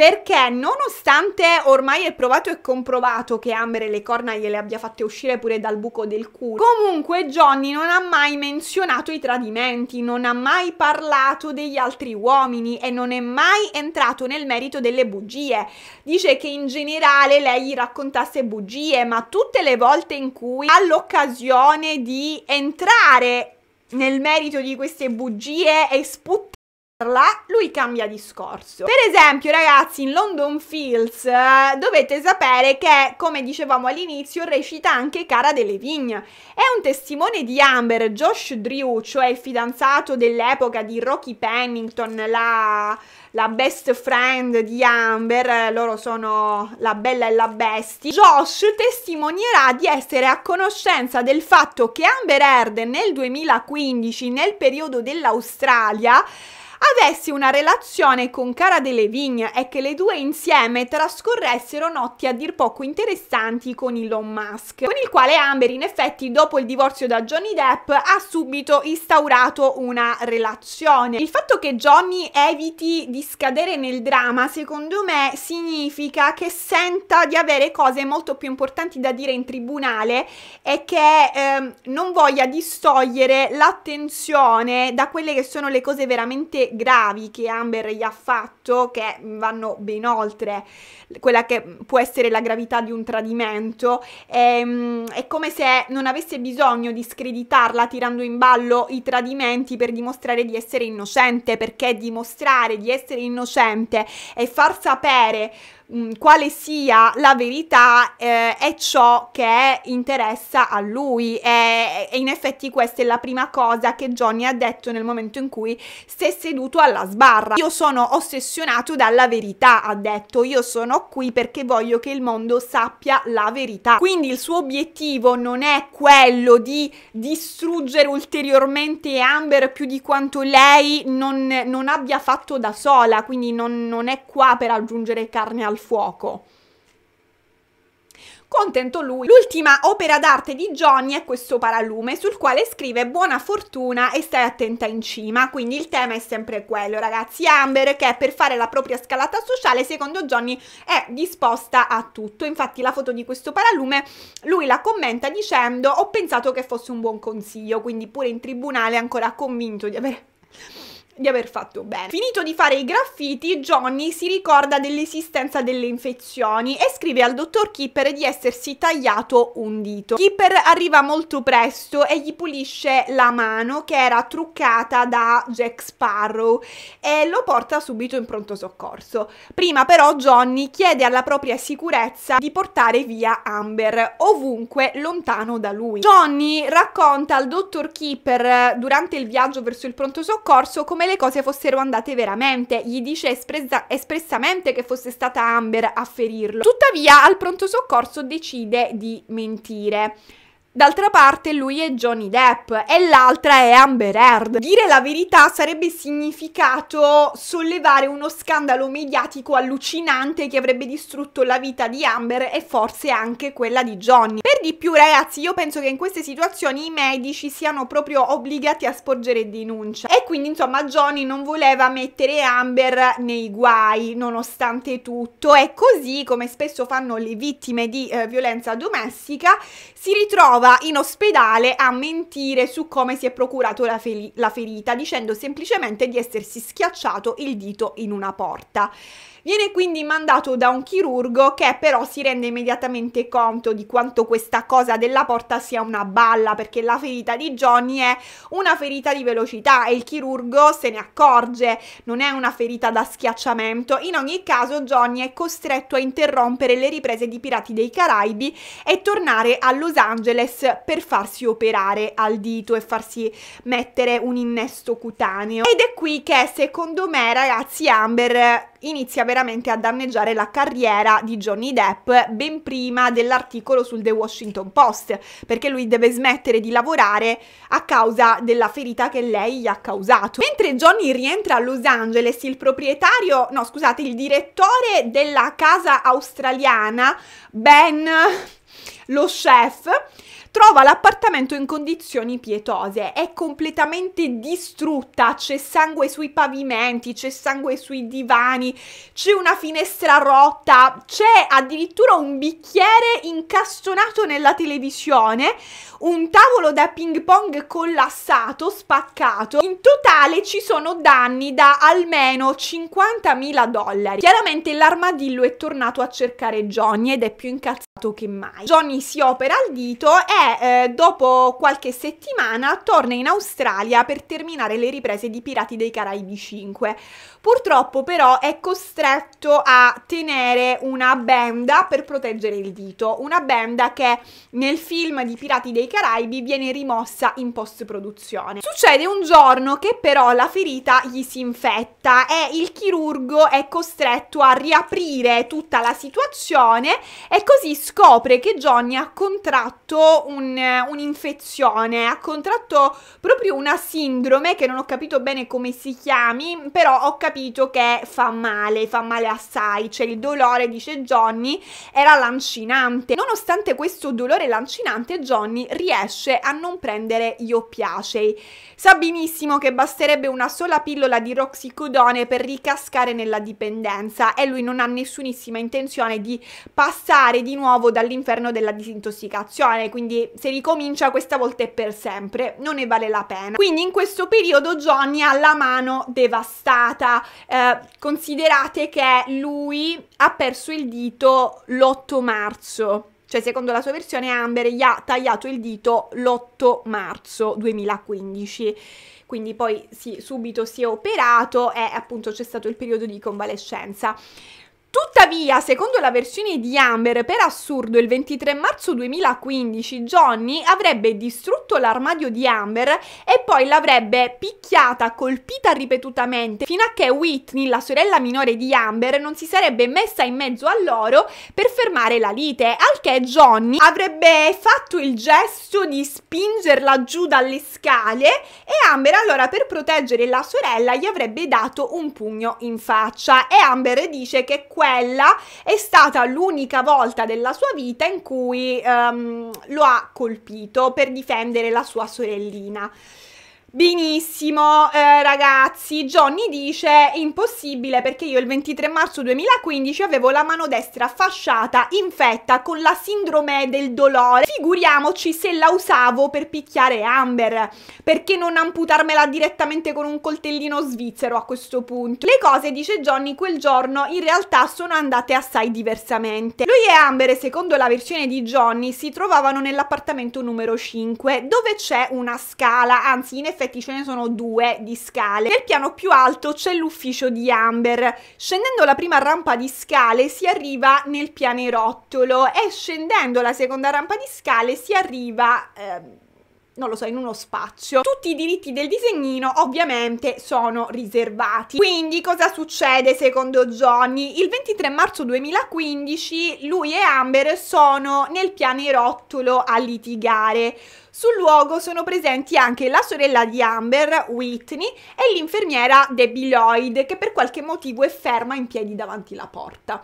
perché nonostante ormai è provato e comprovato che Amber le corna gliele abbia fatte uscire pure dal buco del culo, comunque Johnny non ha mai menzionato i tradimenti, non ha mai parlato degli altri uomini e non è mai entrato nel merito delle bugie. Dice che in generale lei gli raccontasse bugie, ma tutte le volte in cui ha l'occasione di entrare nel merito di queste bugie e sputtare lui cambia discorso. Per esempio, ragazzi, in London Fields eh, dovete sapere che, come dicevamo all'inizio, recita anche Cara delle Vigne. È un testimone di Amber, Josh Drew, cioè il fidanzato dell'epoca di Rocky Pennington, la, la best friend di Amber, loro sono la bella e la bestia. Josh testimonierà di essere a conoscenza del fatto che Amber Heard nel 2015, nel periodo dell'Australia, avesse una relazione con Cara delle e che le due insieme trascorressero notti a dir poco interessanti con Elon Musk, con il quale Amber in effetti dopo il divorzio da Johnny Depp ha subito instaurato una relazione. Il fatto che Johnny eviti di scadere nel dramma secondo me significa che senta di avere cose molto più importanti da dire in tribunale e che ehm, non voglia distogliere l'attenzione da quelle che sono le cose veramente gravi che Amber gli ha fatto che vanno ben oltre quella che può essere la gravità di un tradimento. E, ehm, è come se non avesse bisogno di screditarla tirando in ballo i tradimenti per dimostrare di essere innocente, perché dimostrare di essere innocente e far sapere Mm, quale sia la verità eh, è ciò che interessa a lui e, e in effetti questa è la prima cosa che Johnny ha detto nel momento in cui si è seduto alla sbarra. Io sono ossessionato dalla verità, ha detto, io sono qui perché voglio che il mondo sappia la verità. Quindi il suo obiettivo non è quello di distruggere ulteriormente Amber più di quanto lei non, non abbia fatto da sola, quindi non, non è qua per aggiungere carne al fuoco. Contento lui. L'ultima opera d'arte di Johnny è questo paralume sul quale scrive buona fortuna e stai attenta in cima, quindi il tema è sempre quello ragazzi. Amber che per fare la propria scalata sociale secondo Johnny è disposta a tutto, infatti la foto di questo paralume lui la commenta dicendo ho pensato che fosse un buon consiglio, quindi pure in tribunale ancora convinto di avere di aver fatto bene. Finito di fare i graffiti, Johnny si ricorda dell'esistenza delle infezioni e scrive al dottor Kipper di essersi tagliato un dito. Kipper arriva molto presto e gli pulisce la mano che era truccata da Jack Sparrow e lo porta subito in pronto soccorso. Prima però Johnny chiede alla propria sicurezza di portare via Amber ovunque lontano da lui. Johnny racconta al dottor Kipper eh, durante il viaggio verso il pronto soccorso come come le cose fossero andate veramente, gli dice espressa, espressamente che fosse stata Amber a ferirlo. Tuttavia al pronto soccorso decide di mentire. D'altra parte lui è Johnny Depp e l'altra è Amber Heard. Dire la verità sarebbe significato sollevare uno scandalo mediatico allucinante che avrebbe distrutto la vita di Amber e forse anche quella di Johnny. Per di più ragazzi io penso che in queste situazioni i medici siano proprio obbligati a sporgere denuncia e quindi insomma Johnny non voleva mettere Amber nei guai nonostante tutto e così come spesso fanno le vittime di eh, violenza domestica si ritrova trova in ospedale a mentire su come si è procurato la, feri la ferita, dicendo semplicemente di essersi schiacciato il dito in una porta. Viene quindi mandato da un chirurgo che però si rende immediatamente conto di quanto questa cosa della porta sia una balla perché la ferita di Johnny è una ferita di velocità e il chirurgo se ne accorge, non è una ferita da schiacciamento. In ogni caso Johnny è costretto a interrompere le riprese di Pirati dei Caraibi e tornare a Los Angeles Express per farsi operare al dito e farsi mettere un innesto cutaneo. Ed è qui che secondo me ragazzi Amber inizia veramente a danneggiare la carriera di Johnny Depp ben prima dell'articolo sul The Washington Post, perché lui deve smettere di lavorare a causa della ferita che lei gli ha causato. Mentre Johnny rientra a Los Angeles, il proprietario, no scusate, il direttore della casa australiana, Ben, lo chef, trova l'appartamento in condizioni pietose, è completamente distrutta, c'è sangue sui pavimenti, c'è sangue sui divani, c'è una finestra rotta, c'è addirittura un bicchiere incastonato nella televisione, un tavolo da ping pong collassato, spaccato. In totale ci sono danni da almeno 50.000 dollari. Chiaramente l'armadillo è tornato a cercare Johnny ed è più incazzato che mai. Johnny si opera al dito e eh, dopo qualche settimana torna in Australia per terminare le riprese di Pirati dei Caraibi 5. Purtroppo però è costretto a tenere una benda per proteggere il dito, una benda che nel film di Pirati dei Caraibi viene rimossa in post-produzione. Succede un giorno che però la ferita gli si infetta e il chirurgo è costretto a riaprire tutta la situazione e così scopre che Johnny ha contratto un'infezione, ha contratto proprio una sindrome che non ho capito bene come si chiami, però ho capito capito che fa male, fa male assai, cioè il dolore, dice Johnny, era lancinante. Nonostante questo dolore lancinante, Johnny riesce a non prendere gli oppiacei. Sa benissimo che basterebbe una sola pillola di roxicodone per ricascare nella dipendenza e lui non ha nessunissima intenzione di passare di nuovo dall'inferno della disintossicazione, quindi se ricomincia questa volta è per sempre, non ne vale la pena. Quindi in questo periodo Johnny ha la mano devastata, eh, considerate che lui ha perso il dito l'8 marzo cioè secondo la sua versione Amber gli ha tagliato il dito l'8 marzo 2015 quindi poi sì, subito si è operato e appunto c'è stato il periodo di convalescenza. Tuttavia, secondo la versione di Amber, per assurdo, il 23 marzo 2015 Johnny avrebbe distrutto l'armadio di Amber e poi l'avrebbe picchiata, colpita ripetutamente, fino a che Whitney, la sorella minore di Amber, non si sarebbe messa in mezzo a loro per fermare la lite, al che Johnny avrebbe fatto il gesto di spingerla giù dalle scale e Amber allora per proteggere la sorella gli avrebbe dato un pugno in faccia e Amber dice che quella è stata l'unica volta della sua vita in cui um, lo ha colpito per difendere la sua sorellina. Benissimo, eh, ragazzi, Johnny dice impossibile perché io il 23 marzo 2015 avevo la mano destra fasciata, infetta, con la sindrome del dolore. Figuriamoci se la usavo per picchiare Amber, perché non amputarmela direttamente con un coltellino svizzero a questo punto. Le cose, dice Johnny, quel giorno in realtà sono andate assai diversamente. Lui e Amber, secondo la versione di Johnny, si trovavano nell'appartamento numero 5, dove c'è una scala, anzi in effetti effetti ce ne sono due di scale. Nel piano più alto c'è l'ufficio di Amber. Scendendo la prima rampa di scale si arriva nel pianerottolo e scendendo la seconda rampa di scale si arriva... Ehm, non lo so, in uno spazio. Tutti i diritti del disegnino ovviamente sono riservati. Quindi cosa succede secondo Johnny? Il 23 marzo 2015 lui e Amber sono nel pianerottolo a litigare. Sul luogo sono presenti anche la sorella di Amber, Whitney, e l'infermiera Debbie Lloyd, che per qualche motivo è ferma in piedi davanti alla porta.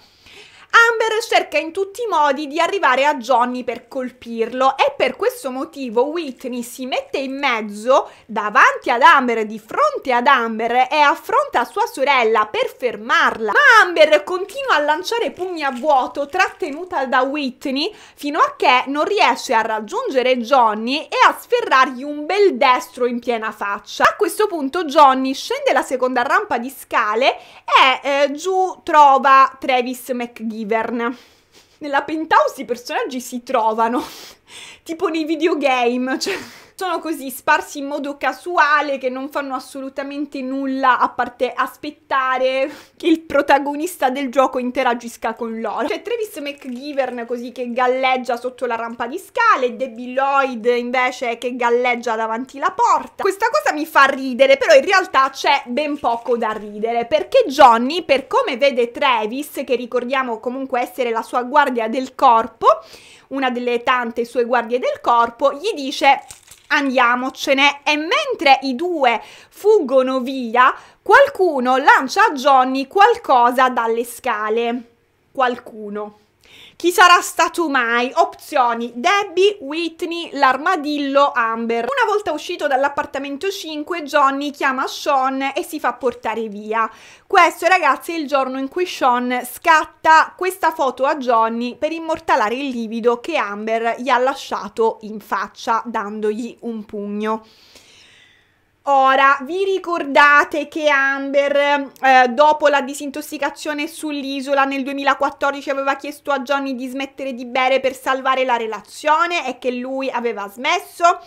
Amber cerca in tutti i modi di arrivare a Johnny per colpirlo e per questo motivo Whitney si mette in mezzo davanti ad Amber, di fronte ad Amber e affronta sua sorella per fermarla. Ma Amber continua a lanciare pugni a vuoto trattenuta da Whitney fino a che non riesce a raggiungere Johnny e a sferrargli un bel destro in piena faccia. A questo punto Johnny scende la seconda rampa di scale e eh, giù trova Travis McGee Wyvern. Nella penthouse i personaggi si trovano, tipo nei videogame, cioè sono così sparsi in modo casuale che non fanno assolutamente nulla a parte aspettare che il protagonista del gioco interagisca con loro. C'è Travis McGivern così che galleggia sotto la rampa di scale, Debbie Lloyd invece che galleggia davanti la porta. Questa cosa mi fa ridere, però in realtà c'è ben poco da ridere, perché Johnny, per come vede Travis, che ricordiamo comunque essere la sua guardia del corpo, una delle tante sue guardie del corpo, gli dice andiamocene. E mentre i due fuggono via, qualcuno lancia a Johnny qualcosa dalle scale. Qualcuno. Chi sarà stato mai? Opzioni Debbie, Whitney, l'armadillo, Amber. Una volta uscito dall'appartamento 5, Johnny chiama Sean e si fa portare via. Questo, ragazzi, è il giorno in cui Sean scatta questa foto a Johnny per immortalare il livido che Amber gli ha lasciato in faccia, dandogli un pugno. Ora, vi ricordate che Amber, eh, dopo la disintossicazione sull'isola nel 2014, aveva chiesto a Johnny di smettere di bere per salvare la relazione e che lui aveva smesso?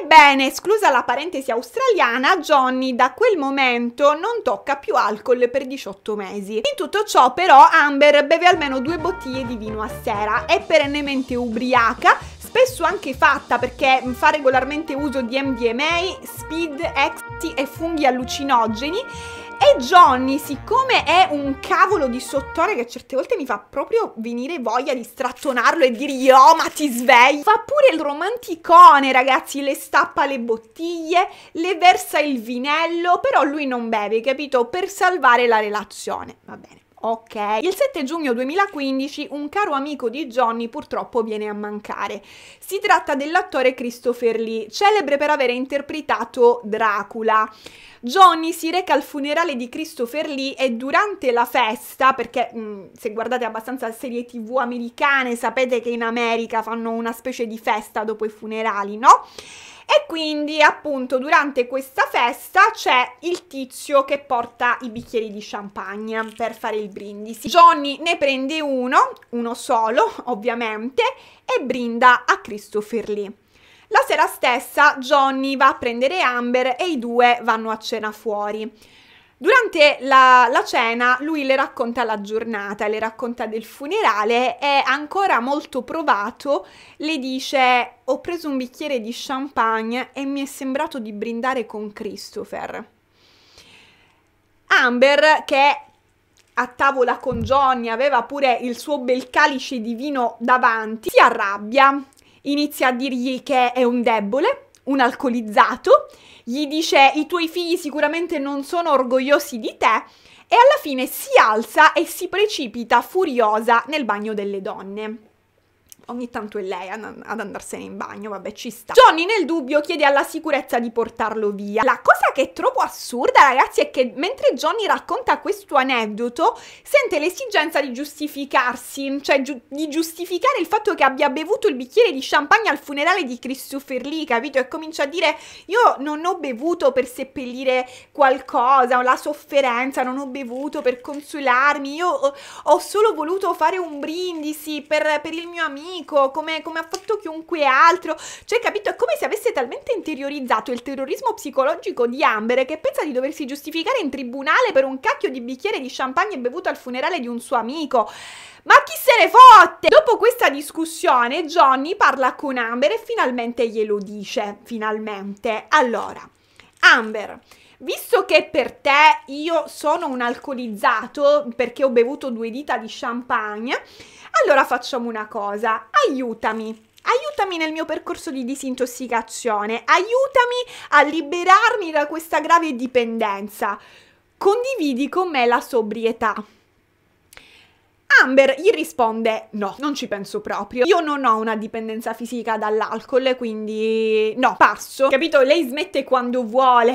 Ebbene, esclusa la parentesi australiana, Johnny da quel momento non tocca più alcol per 18 mesi. In tutto ciò, però, Amber beve almeno due bottiglie di vino a sera, è perennemente ubriaca, spesso anche fatta perché fa regolarmente uso di MDMA, speed, ecstasy e funghi allucinogeni. E Johnny, siccome è un cavolo di sottore che certe volte mi fa proprio venire voglia di strattonarlo e dirgli oh ma ti svegli, fa pure il romanticone ragazzi, le stappa le bottiglie, le versa il vinello, però lui non beve, capito? Per salvare la relazione, va bene. Ok, il 7 giugno 2015 un caro amico di Johnny purtroppo viene a mancare. Si tratta dell'attore Christopher Lee, celebre per aver interpretato Dracula. Johnny si reca al funerale di Christopher Lee e durante la festa, perché mh, mm, se guardate abbastanza serie tv americane sapete che in America fanno una specie di festa dopo i funerali, no? E quindi appunto durante questa festa c'è il tizio che porta i bicchieri di champagne per fare il brindisi. Johnny ne prende uno, uno solo ovviamente, e brinda a Christopher Lee. La sera stessa Johnny va a prendere Amber e i due vanno a cena fuori. Durante la, la, cena lui le racconta la giornata, le racconta del funerale, è ancora molto provato, le dice ho preso un bicchiere di champagne e mi è sembrato di brindare con Christopher. Amber, che a tavola con Johnny aveva pure il suo bel calice di vino davanti, si arrabbia, inizia a dirgli che è un debole, un alcolizzato gli dice i tuoi figli sicuramente non sono orgogliosi di te e alla fine si alza e si precipita furiosa nel bagno delle donne ogni tanto è lei ad, ad andarsene in bagno, vabbè ci sta. Johnny nel dubbio chiede alla sicurezza di portarlo via. La cosa che è troppo assurda ragazzi è che mentre Johnny racconta questo aneddoto sente l'esigenza di giustificarsi, cioè giu di giustificare il fatto che abbia bevuto il bicchiere di champagne al funerale di Christopher Lee, capito? E comincia a dire io non ho bevuto per seppellire qualcosa, la sofferenza, non ho bevuto per consolarmi, io ho solo voluto fare un brindisi per, per il mio amico nemico, come, come ha fatto chiunque altro. Cioè, capito? È come se avesse talmente interiorizzato il terrorismo psicologico di Amber che pensa di doversi giustificare in tribunale per un cacchio di bicchiere di champagne bevuto al funerale di un suo amico. Ma chi se ne fotte? Dopo questa discussione, Johnny parla con Amber e finalmente glielo dice. Finalmente. Allora, Amber. Visto che per te io sono un alcolizzato perché ho bevuto due dita di champagne, allora facciamo una cosa, aiutami aiutami nel mio percorso di disintossicazione, aiutami a liberarmi da questa grave dipendenza. Condividi con me la sobrietà. Amber gli risponde no, non ci penso proprio. Io non ho una dipendenza fisica dall'alcol, quindi no, passo. Capito? Lei smette quando vuole.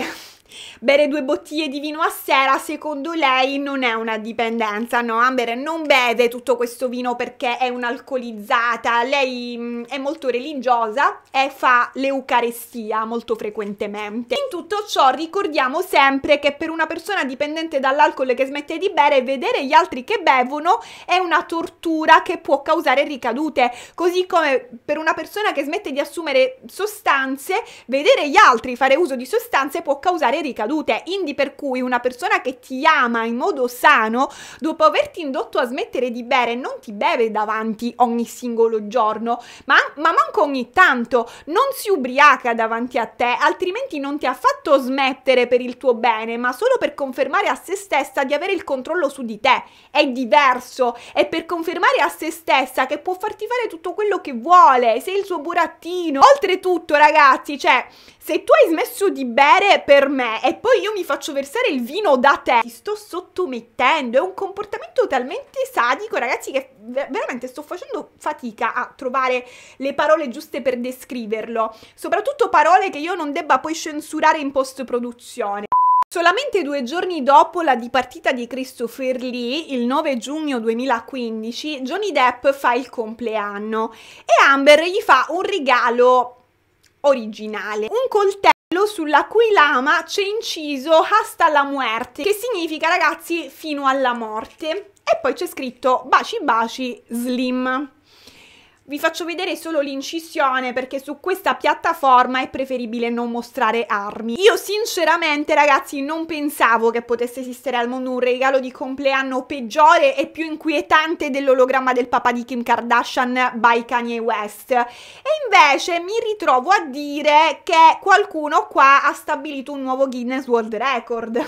Bere due bottiglie di vino a sera, secondo lei, non è una dipendenza, no? Amber non beve tutto questo vino perché è un'alcolizzata, lei mh, mm, è molto religiosa e fa l'Eucarestia molto frequentemente. In tutto ciò ricordiamo sempre che per una persona dipendente dall'alcol che smette di bere, vedere gli altri che bevono è una tortura che può causare ricadute, così come per una persona che smette di assumere sostanze, vedere gli altri fare uso di sostanze può causare ricadute, indi per cui una persona che ti ama in modo sano, dopo averti indotto a smettere di bere, non ti beve davanti ogni singolo giorno, ma, ma manco ogni tanto, non si ubriaca davanti a te, altrimenti non ti ha fatto smettere per il tuo bene, ma solo per confermare a se stessa di avere il controllo su di te. È diverso, è per confermare a se stessa che può farti fare tutto quello che vuole, sei il suo burattino. Oltretutto, ragazzi, cioè, se tu hai smesso di bere per me e poi io mi faccio versare il vino da te, ti sto sottomettendo. È un comportamento talmente sadico, ragazzi, che veramente sto facendo fatica a trovare le parole giuste per descriverlo. Soprattutto parole che io non debba poi censurare in post-produzione. Solamente due giorni dopo la dipartita di Christopher Lee, il 9 giugno 2015, Johnny Depp fa il compleanno e Amber gli fa un regalo originale. Un coltello sulla cui lama c'è inciso hasta la muerte, che significa ragazzi fino alla morte. E poi c'è scritto baci baci slim. Vi faccio vedere solo l'incisione perché su questa piattaforma è preferibile non mostrare armi. Io sinceramente ragazzi non pensavo che potesse esistere al mondo un regalo di compleanno peggiore e più inquietante dell'ologramma del papà di Kim Kardashian by Kanye West. E invece mi ritrovo a dire che qualcuno qua ha stabilito un nuovo Guinness World Record.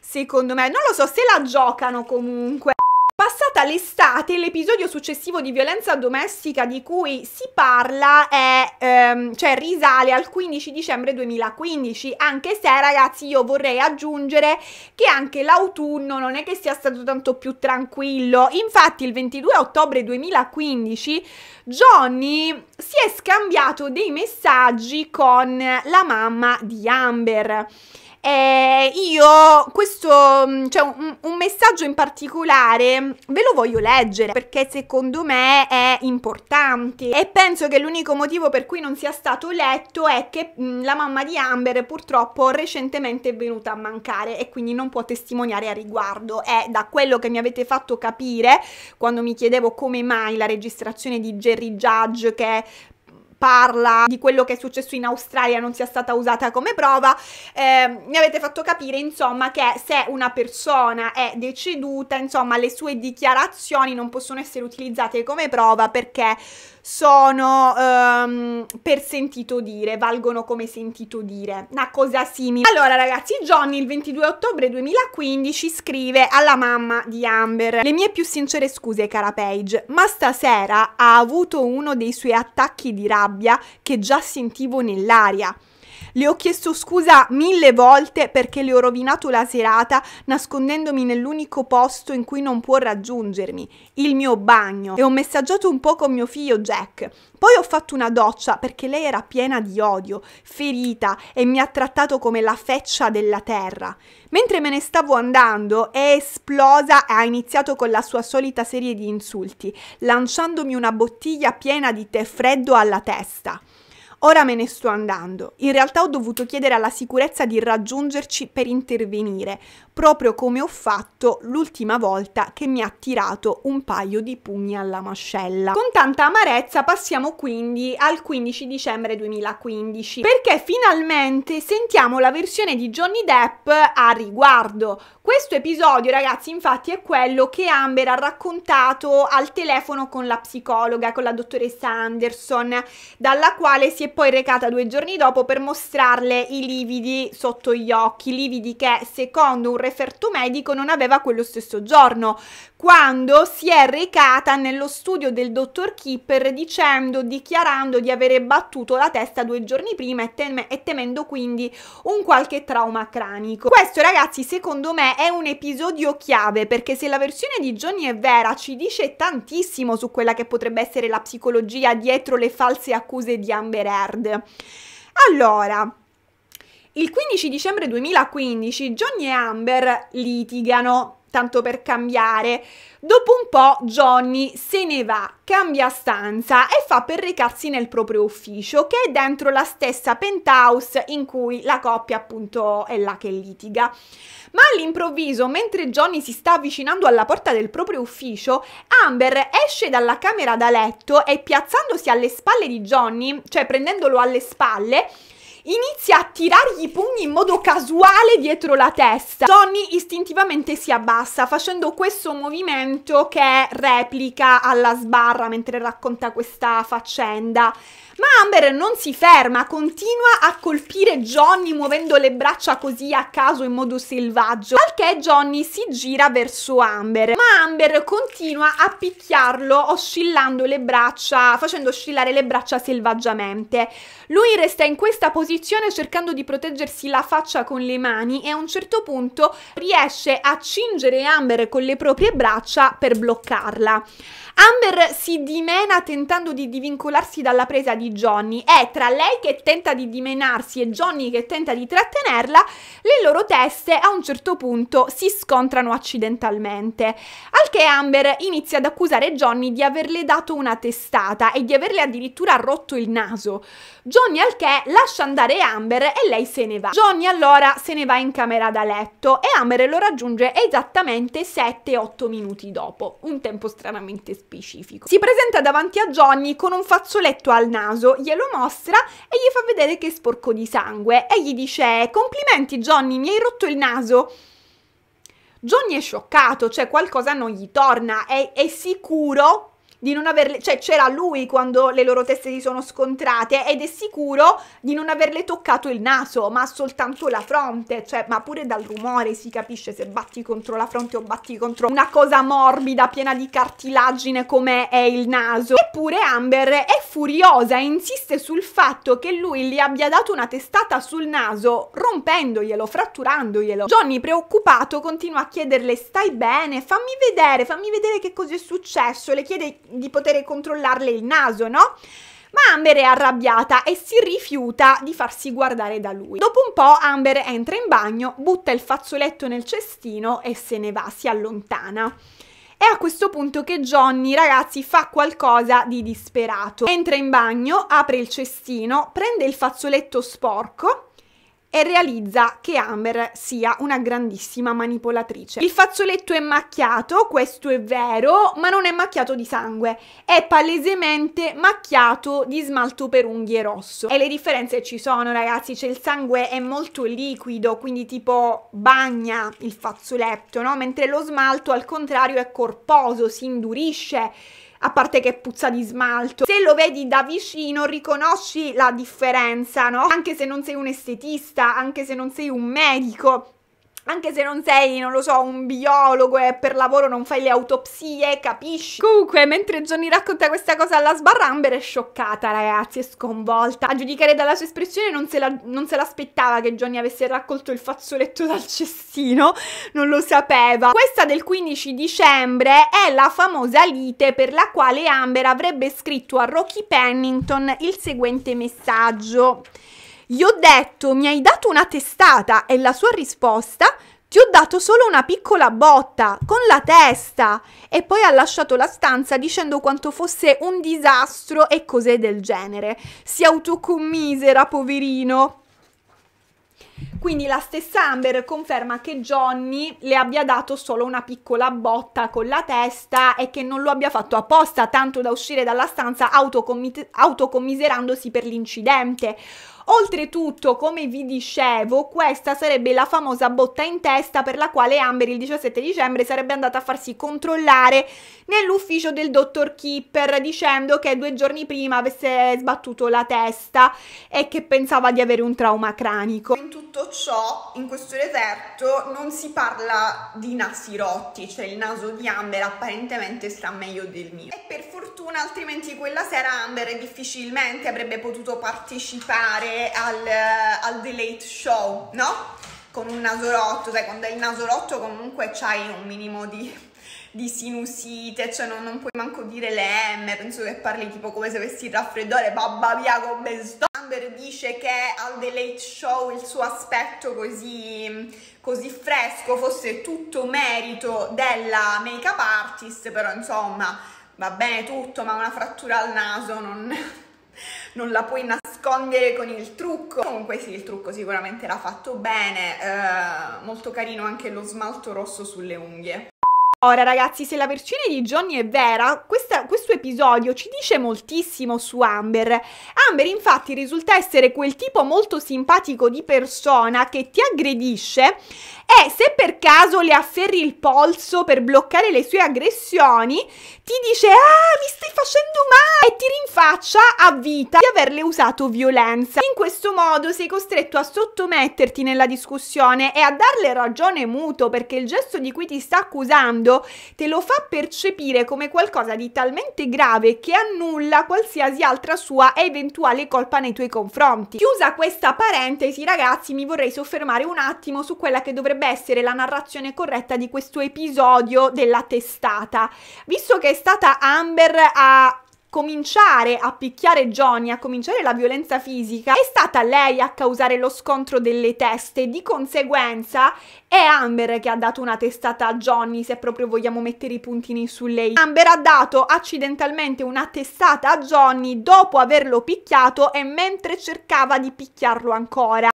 Secondo me, non lo so se la giocano comunque. Passata l'estate, l'episodio successivo di violenza domestica di cui si parla è, ehm, cioè risale al 15 dicembre 2015, anche se ragazzi io vorrei aggiungere che anche l'autunno non è che sia stato tanto più tranquillo, infatti il 22 ottobre 2015 Johnny si è scambiato dei messaggi con la mamma di Amber eh, io questo, mm, cioè un, un messaggio in particolare ve lo voglio leggere perché secondo me è importante e penso che l'unico motivo per cui non sia stato letto è che mh, mm, la mamma di Amber purtroppo recentemente è venuta a mancare e quindi non può testimoniare a riguardo È da quello che mi avete fatto capire quando mi chiedevo come mai la registrazione di Jerry Judge che parla di quello che è successo in Australia non sia stata usata come prova, eh, mi avete fatto capire insomma che se una persona è deceduta, insomma le sue dichiarazioni non possono essere utilizzate come prova perché sono um, per sentito dire, valgono come sentito dire, una cosa simile. Allora ragazzi, Johnny il 22 ottobre 2015 scrive alla mamma di Amber, le mie più sincere scuse cara Paige, ma stasera ha avuto uno dei suoi attacchi di rabbia che già sentivo nell'aria. Le ho chiesto scusa mille volte perché le ho rovinato la serata nascondendomi nell'unico posto in cui non può raggiungermi, il mio bagno. E ho messaggiato un po' con mio figlio Jack. Poi ho fatto una doccia perché lei era piena di odio, ferita e mi ha trattato come la feccia della terra. Mentre me ne stavo andando è esplosa e ha iniziato con la sua solita serie di insulti, lanciandomi una bottiglia piena di tè freddo alla testa. Ora me ne sto andando. In realtà ho dovuto chiedere alla sicurezza di raggiungerci per intervenire proprio come ho fatto l'ultima volta che mi ha tirato un paio di pugni alla mascella. Con tanta amarezza passiamo quindi al 15 dicembre 2015, perché finalmente sentiamo la versione di Johnny Depp a riguardo. Questo episodio, ragazzi, infatti è quello che Amber ha raccontato al telefono con la psicologa, con la dottoressa Anderson, dalla quale si è poi recata due giorni dopo per mostrarle i lividi sotto gli occhi, lividi che secondo un referto medico non aveva quello stesso giorno, quando si è recata nello studio del dottor Kipper dicendo, dichiarando di avere battuto la testa due giorni prima e, tem e temendo quindi un qualche trauma cranico. Questo ragazzi secondo me è un episodio chiave perché se la versione di Johnny è vera ci dice tantissimo su quella che potrebbe essere la psicologia dietro le false accuse di Amber Heard. Allora, il 15 dicembre 2015 Johnny e Amber litigano, tanto per cambiare. Dopo un po' Johnny se ne va, cambia stanza e fa per recarsi nel proprio ufficio, che è dentro la stessa penthouse in cui la coppia appunto è là che litiga. Ma all'improvviso, mentre Johnny si sta avvicinando alla porta del proprio ufficio, Amber esce dalla camera da letto e piazzandosi alle spalle di Johnny, cioè prendendolo alle spalle, inizia a tirargli i pugni in modo casuale dietro la testa. Johnny istintivamente si abbassa facendo questo movimento che replica alla sbarra mentre racconta questa faccenda. Ma Amber non si ferma, continua a colpire Johnny muovendo le braccia così a caso in modo selvaggio, al che Johnny si gira verso Amber. Ma Amber continua a picchiarlo oscillando le braccia, facendo oscillare le braccia selvaggiamente. Lui resta in questa posizione posizione cercando di proteggersi la faccia con le mani e a un certo punto riesce a cingere Amber con le proprie braccia per bloccarla. Amber si dimena tentando di divincolarsi dalla presa di Johnny È tra lei che tenta di dimenarsi e Johnny che tenta di trattenerla, le loro teste a un certo punto si scontrano accidentalmente. Al che Amber inizia ad accusare Johnny di averle dato una testata e di averle addirittura rotto il naso. Johnny al che lascia andare Amber e lei se ne va. Johnny allora se ne va in camera da letto e Amber lo raggiunge esattamente 7-8 minuti dopo, un tempo stranamente specifico. Si presenta davanti a Johnny con un fazzoletto al naso, glielo mostra e gli fa vedere che è sporco di sangue e gli dice complimenti Johnny, mi hai rotto il naso. Johnny è scioccato, cioè qualcosa non gli torna, è, è sicuro di non averle, cioè c'era lui quando le loro teste si sono scontrate ed è sicuro di non averle toccato il naso, ma soltanto la fronte, cioè ma pure dal rumore si capisce se batti contro la fronte o batti contro una cosa morbida, piena di cartilagine come è il naso. Eppure Amber è furiosa e insiste sul fatto che lui gli abbia dato una testata sul naso, rompendoglielo, fratturandoglielo. Johnny preoccupato continua a chiederle stai bene, fammi vedere, fammi vedere che cosa è successo, le chiede di poter controllarle il naso, no? ma Amber è arrabbiata e si rifiuta di farsi guardare da lui. Dopo un po' Amber entra in bagno, butta il fazzoletto nel cestino e se ne va, si allontana. È a questo punto che Johnny, ragazzi, fa qualcosa di disperato. Entra in bagno, apre il cestino, prende il fazzoletto sporco e realizza che Amber sia una grandissima manipolatrice. Il fazzoletto è macchiato, questo è vero, ma non è macchiato di sangue, è palesemente macchiato di smalto per unghie rosso. E le differenze ci sono ragazzi, cioè il sangue è molto liquido, quindi tipo bagna il fazzoletto, no? Mentre lo smalto al contrario è corposo, si indurisce a parte che puzza di smalto. Se lo vedi da vicino riconosci la differenza, no? Anche se non sei un estetista, anche se non sei un medico, anche se non sei, non lo so, un biologo e per lavoro non fai le autopsie, capisci? Comunque, mentre Johnny racconta questa cosa alla sbarra, Amber è scioccata, ragazzi, è sconvolta. A giudicare dalla sua espressione non se, la, non se l'aspettava che Johnny avesse raccolto il fazzoletto dal cestino, non lo sapeva. Questa del 15 dicembre è la famosa lite per la quale Amber avrebbe scritto a Rocky Pennington il seguente messaggio. Gli ho detto, mi hai dato una testata e la sua risposta, ti ho dato solo una piccola botta, con la testa. E poi ha lasciato la stanza dicendo quanto fosse un disastro e cose del genere. Si autocommisera, poverino. Quindi la stessa Amber conferma che Johnny le abbia dato solo una piccola botta con la testa e che non lo abbia fatto apposta, tanto da uscire dalla stanza autocommiserandosi per l'incidente. Oltretutto, come vi dicevo, questa sarebbe la famosa botta in testa per la quale Amber il 17 dicembre sarebbe andata a farsi controllare nell'ufficio del dottor Kipper dicendo che due giorni prima avesse sbattuto la testa e che pensava di avere un trauma cranico. In tutto ciò, in questo deserto, non si parla di nasi rotti, cioè il naso di Amber apparentemente sta meglio del mio. E per fortuna, altrimenti quella sera Amber difficilmente avrebbe potuto partecipare uguale al, eh, al The Late Show, no? Con un naso rotto, sai, quando hai il naso rotto comunque c'hai un minimo di, di sinusite, cioè non, non, puoi manco dire le M, penso che parli tipo come se avessi il raffreddore, babba via come sto. Amber dice che al The Late Show il suo aspetto così, così fresco fosse tutto merito della make-up artist, però insomma va bene tutto, ma una frattura al naso non non la puoi nascondere con il trucco. Comunque sì, il trucco sicuramente l'ha fatto bene, eh, molto carino anche lo smalto rosso sulle unghie. Ora ragazzi, se la versione di Johnny è vera, questa, questo episodio ci dice moltissimo su Amber. Amber infatti risulta essere quel tipo molto simpatico di persona che ti aggredisce e se per caso le afferri il polso per bloccare le sue aggressioni, ti dice ah mi stai facendo male e ti rinfaccia a vita di averle usato violenza. In questo modo sei costretto a sottometterti nella discussione e a darle ragione muto perché il gesto di cui ti sta accusando mondo te lo fa percepire come qualcosa di talmente grave che annulla qualsiasi altra sua eventuale colpa nei tuoi confronti. Chiusa questa parentesi, ragazzi, mi vorrei soffermare un attimo su quella che dovrebbe essere la narrazione corretta di questo episodio della testata. Visto che è stata Amber a cominciare a picchiare Johnny, a cominciare la violenza fisica, è stata lei a causare lo scontro delle teste, di conseguenza è Amber che ha dato una testata a Johnny, se proprio vogliamo mettere i puntini su lei. Amber ha dato accidentalmente una testata a Johnny dopo averlo picchiato e mentre cercava di picchiarlo ancora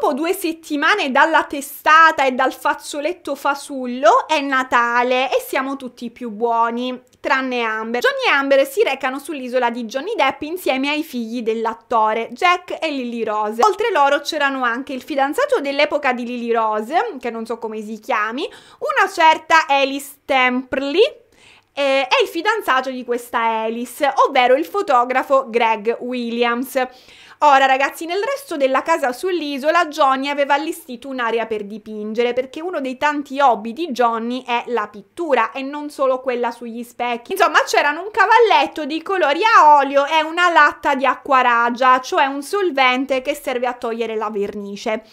dopo due settimane dalla testata e dal fazzoletto fasullo è Natale e siamo tutti più buoni, tranne Amber. Johnny e Amber si recano sull'isola di Johnny Depp insieme ai figli dell'attore, Jack e Lily Rose. Oltre loro c'erano anche il fidanzato dell'epoca di Lily Rose, che non so come si chiami, una certa Alice Templey, è eh, il fidanzato di questa Alice, ovvero il fotografo Greg Williams. Ora ragazzi, nel resto della casa sull'isola Johnny aveva allestito un'area per dipingere perché uno dei tanti hobby di Johnny è la pittura e non solo quella sugli specchi. Insomma, c'erano un cavalletto di colori a olio e una latta di acquaragia, cioè un solvente che serve a togliere la vernice.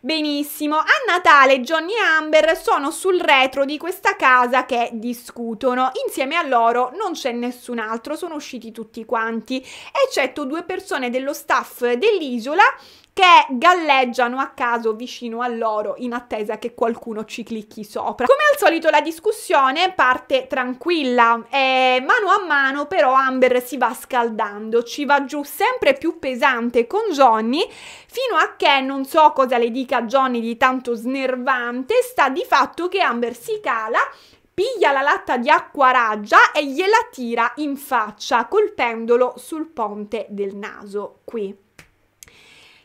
Benissimo, a Natale Johnny e Amber sono sul retro di questa casa che discutono. Insieme a loro non c'è nessun altro, sono usciti tutti quanti, eccetto due persone dello staff dell'isola che galleggiano a caso vicino a loro in attesa che qualcuno ci clicchi sopra. Come al solito la discussione parte tranquilla e mano a mano però Amber si va scaldando, ci va giù sempre più pesante con Johnny fino a che non so cosa le dica Johnny di tanto snervante, sta di fatto che Amber si cala piglia la latta di acqua raggia e gliela tira in faccia colpendolo sul ponte del naso qui.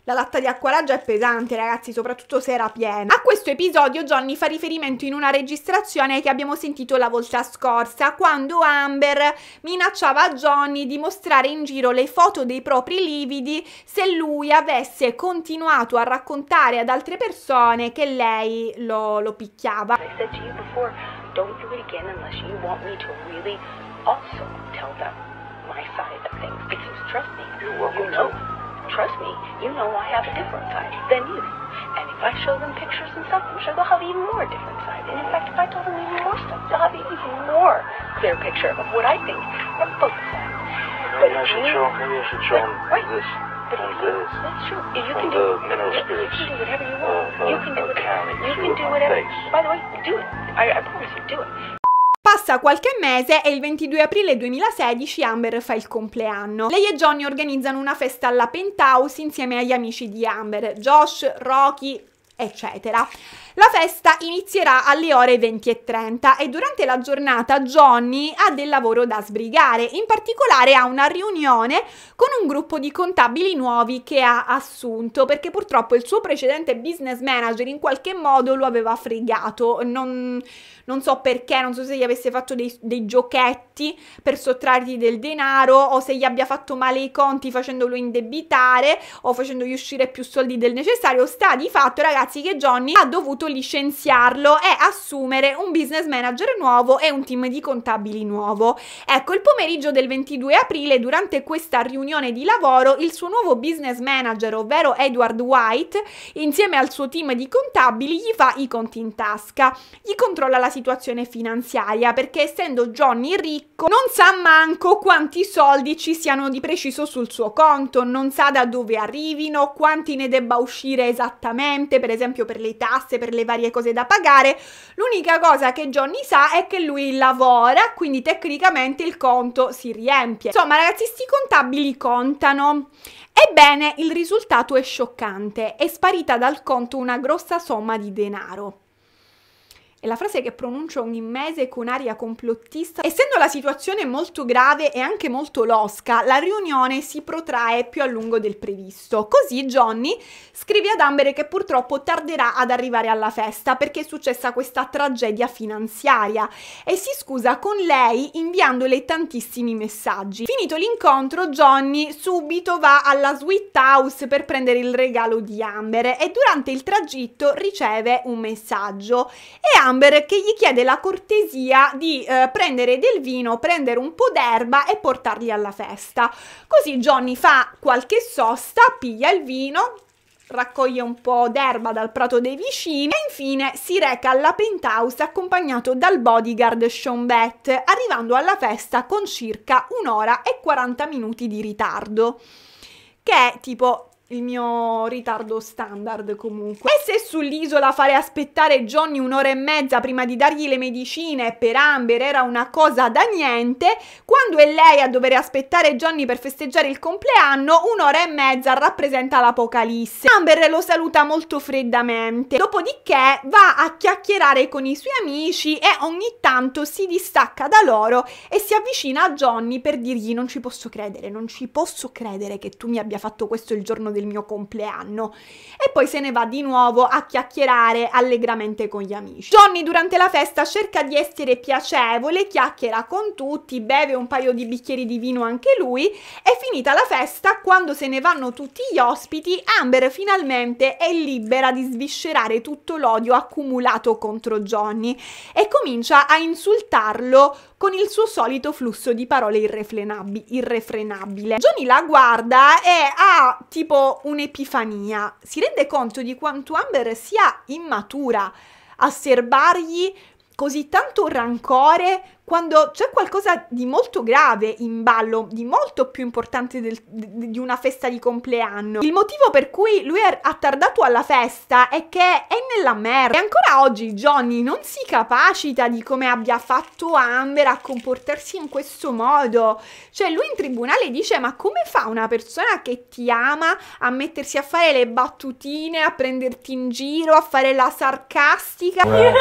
La latta di acquaraggia è pesante, ragazzi, soprattutto se era piena. A questo episodio Johnny fa riferimento in una registrazione che abbiamo sentito la volta scorsa, quando Amber minacciava a Johnny di mostrare in giro le foto dei propri lividi se lui avesse continuato a raccontare ad altre persone che lei lo, lo picchiava. Also tell them my side of things because trust me, you're welcome you know. to. trust me, you know I have a different side than you. And if I show them pictures and stuff, I'm sure they'll have even more different side. And in fact, if I tell them even more stuff, they'll have an even more clear picture of what I think from both sides. But maybe I should show, maybe I should show them right. this. But you, this. That's true. You can, do, mineral spirits, you can do whatever you want. Uh, you can do, whatever, you can do whatever. By the way, do it. I, I promise you, do it. Passa qualche mese e il 22 aprile 2016 Amber fa il compleanno. Lei e Johnny organizzano una festa alla penthouse insieme agli amici di Amber, Josh, Rocky, eccetera. La festa inizierà alle ore 20.30 e durante la giornata Johnny ha del lavoro da sbrigare, in particolare ha una riunione con un gruppo di contabili nuovi che ha assunto perché purtroppo il suo precedente business manager in qualche modo lo aveva fregato, non, non so perché, non so se gli avesse fatto dei, dei giochetti per sottrargli del denaro o se gli abbia fatto male i conti facendolo indebitare o facendogli uscire più soldi del necessario, sta di fatto ragazzi che Johnny ha dovuto dovuto licenziarlo e assumere un business manager nuovo e un team di contabili nuovo. Ecco, il pomeriggio del 22 aprile, durante questa riunione di lavoro, il suo nuovo business manager, ovvero Edward White, insieme al suo team di contabili, gli fa i conti in tasca, gli controlla la situazione finanziaria, perché essendo Johnny ricco, non sa manco quanti soldi ci siano di preciso sul suo conto, non sa da dove arrivino, quanti ne debba uscire esattamente, per esempio per le tasse, per le varie cose da pagare. L'unica cosa che Johnny sa è che lui lavora, quindi tecnicamente il conto si riempie. Insomma, ragazzi, sti contabili contano. Ebbene, il risultato è scioccante. È sparita dal conto una grossa somma di denaro. È la frase che pronuncio ogni mese con aria complottista. Essendo la situazione molto grave e anche molto losca, la riunione si protrae più a lungo del previsto. Così Johnny scrive ad Amber che purtroppo tarderà ad arrivare alla festa perché è successa questa tragedia finanziaria e si scusa con lei inviandole tantissimi messaggi. Finito l'incontro, Johnny subito va alla Sweet House per prendere il regalo di Amber e durante il tragitto riceve un messaggio e Amber che gli chiede la cortesia di eh, prendere del vino, prendere un po' d'erba e portarli alla festa. Così Johnny fa qualche sosta, piglia il vino, raccoglie un po' d'erba dal prato dei vicini e infine si reca alla penthouse accompagnato dal bodyguard Sean Schombet, arrivando alla festa con circa un'ora e 40 minuti di ritardo che è tipo il mio ritardo standard comunque. E se sull'isola fare aspettare Johnny un'ora e mezza prima di dargli le medicine per Amber era una cosa da niente, quando è lei a dover aspettare Johnny per festeggiare il compleanno, un'ora e mezza rappresenta l'apocalisse. Amber lo saluta molto freddamente, dopodiché va a chiacchierare con i suoi amici e ogni tanto si distacca da loro e si avvicina a Johnny per dirgli non ci posso credere, non ci posso credere che tu mi abbia fatto questo il giorno del del mio compleanno. E poi se ne va di nuovo a chiacchierare allegramente con gli amici. Johnny durante la festa cerca di essere piacevole, chiacchiera con tutti, beve un paio di bicchieri di vino anche lui e finita la festa, quando se ne vanno tutti gli ospiti, Amber finalmente è libera di sviscerare tutto l'odio accumulato contro Johnny e comincia a insultarlo con il suo solito flusso di parole irrefrenabile. Johnny la guarda e ha tipo un'epifania. Si rende conto di quanto Amber sia immatura a serbargli così tanto rancore quando c'è qualcosa di molto grave in ballo, di molto più importante del, di una festa di compleanno. Il motivo per cui lui è attardato alla festa è che è nella merda. E ancora oggi Johnny non si capacita di come abbia fatto Amber a comportarsi in questo modo. Cioè lui in tribunale dice ma come fa una persona che ti ama a mettersi a fare le battutine, a prenderti in giro, a fare la sarcastica? Eh.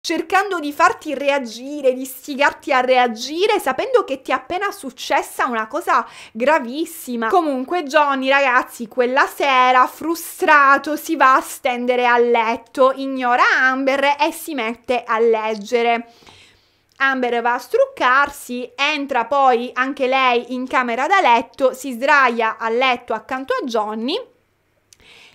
Cercando di farti reagire, di stigarti a reagire sapendo che ti è appena successa una cosa gravissima. Comunque Johnny ragazzi quella sera frustrato si va a stendere a letto, ignora Amber e si mette a leggere. Amber va a struccarsi, entra poi anche lei in camera da letto, si sdraia a letto accanto a Johnny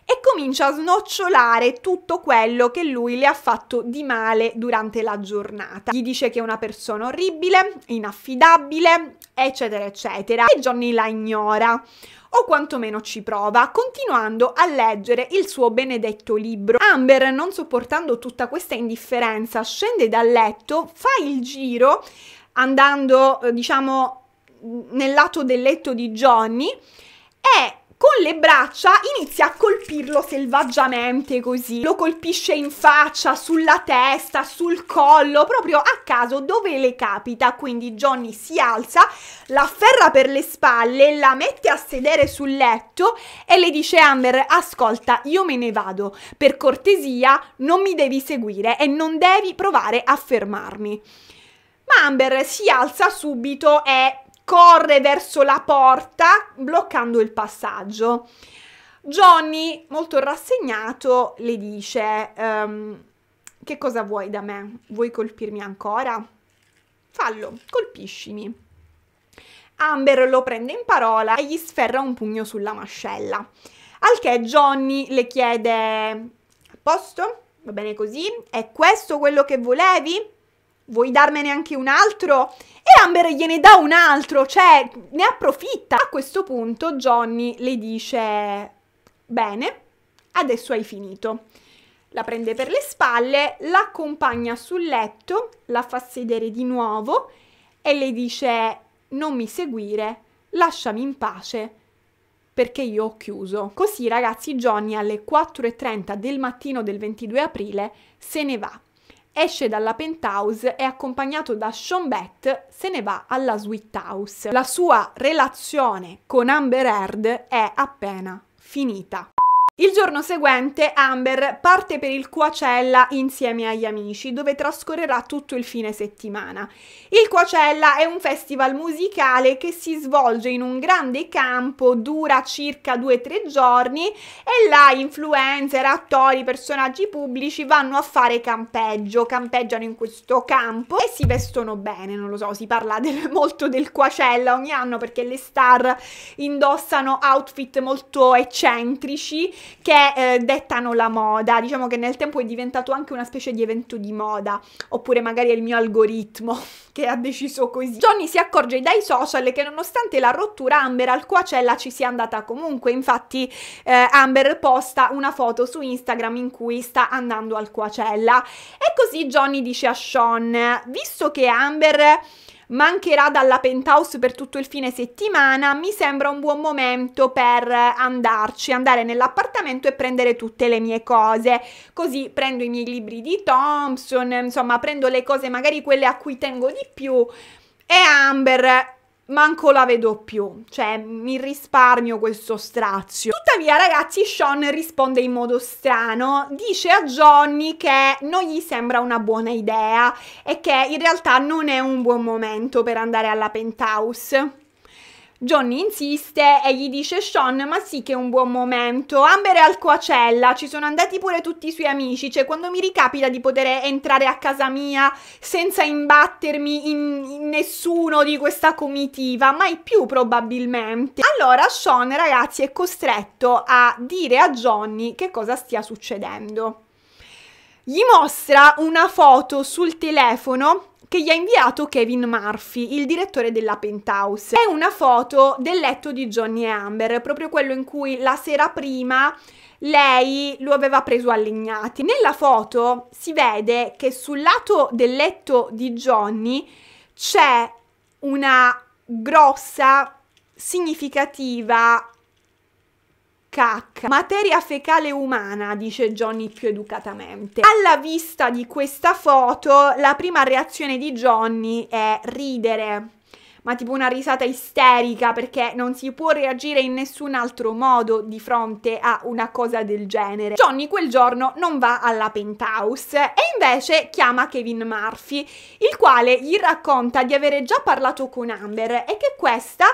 e comincia a snocciolare tutto quello che lui le ha fatto di male durante la giornata. Gli dice che è una persona orribile, inaffidabile, eccetera, eccetera. E Johnny la ignora o quantomeno ci prova, continuando a leggere il suo benedetto libro. Amber, non sopportando tutta questa indifferenza, scende dal letto, fa il giro, andando, eh, diciamo, nel lato del letto di Johnny e con le braccia inizia a colpirlo selvaggiamente così. Lo colpisce in faccia, sulla testa, sul collo, proprio a caso dove le capita. Quindi Johnny si alza, la afferra per le spalle, la mette a sedere sul letto e le dice Amber, ascolta, io me ne vado. Per cortesia, non mi devi seguire e non devi provare a fermarmi. Ma Amber si alza subito e corre verso la porta bloccando il passaggio. Johnny, molto rassegnato, le dice ehm, che cosa vuoi da me? Vuoi colpirmi ancora? Fallo, colpiscimi. Amber lo prende in parola e gli sferra un pugno sulla mascella. Al che Johnny le chiede: A posto? Va bene così? È questo quello che volevi? vuoi darmene anche un altro? E Amber gliene dà un altro, cioè ne approfitta. A questo punto Johnny le dice, bene, adesso hai finito. La prende per le spalle, l'accompagna sul letto, la fa sedere di nuovo e le dice, non mi seguire, lasciami in pace perché io ho chiuso. Così ragazzi Johnny alle 4.30 del mattino del 22 aprile se ne va esce dalla penthouse, e accompagnato da Sean Bett, se ne va alla Sweet House. La sua relazione con Amber Heard è appena finita. Il giorno seguente Amber parte per il Coacella insieme agli amici, dove trascorrerà tutto il fine settimana. Il Coacella è un festival musicale che si svolge in un grande campo, dura circa 2-3 giorni e là influencer, attori, personaggi pubblici vanno a fare campeggio, campeggiano in questo campo e si vestono bene, non lo so, si parla del, molto del Coacella ogni anno perché le star indossano outfit molto eccentrici che eh, dettano la moda, diciamo che nel tempo è diventato anche una specie di evento di moda, oppure magari è il mio algoritmo che ha deciso così. Johnny si accorge dai social che nonostante la rottura Amber al Coacella ci sia andata comunque, infatti eh, Amber posta una foto su Instagram in cui sta andando al Coacella e così Johnny dice a Sean, visto che Amber mancherà dalla penthouse per tutto il fine settimana, mi sembra un buon momento per andarci, andare nell'appartamento e prendere tutte le mie cose. Così prendo i miei libri di Thompson, insomma prendo le cose magari quelle a cui tengo di più e Amber manco la vedo più, cioè mi risparmio questo strazio. Tuttavia ragazzi Sean risponde in modo strano, dice a Johnny che non gli sembra una buona idea e che in realtà non è un buon momento per andare alla penthouse. Johnny insiste e gli dice Sean ma sì che è un buon momento, Amber è al Coacella, ci sono andati pure tutti i suoi amici, cioè quando mi ricapita di poter entrare a casa mia senza imbattermi in, in nessuno di questa comitiva, mai più probabilmente. Allora Sean ragazzi è costretto a dire a Johnny che cosa stia succedendo. Gli mostra una foto sul telefono che gli ha inviato Kevin Murphy, il direttore della Penthouse. È una foto del letto di Johnny Amber, proprio quello in cui la sera prima lei lo aveva preso a legnati. Nella foto si vede che sul lato del letto di Johnny c'è una grossa significativa cacca, materia fecale umana, dice Johnny più educatamente. Alla vista di questa foto, la prima reazione di Johnny è ridere ma tipo una risata isterica perché non si può reagire in nessun altro modo di fronte a una cosa del genere. Johnny quel giorno non va alla penthouse e invece chiama Kevin Murphy, il quale gli racconta di avere già parlato con Amber e che questa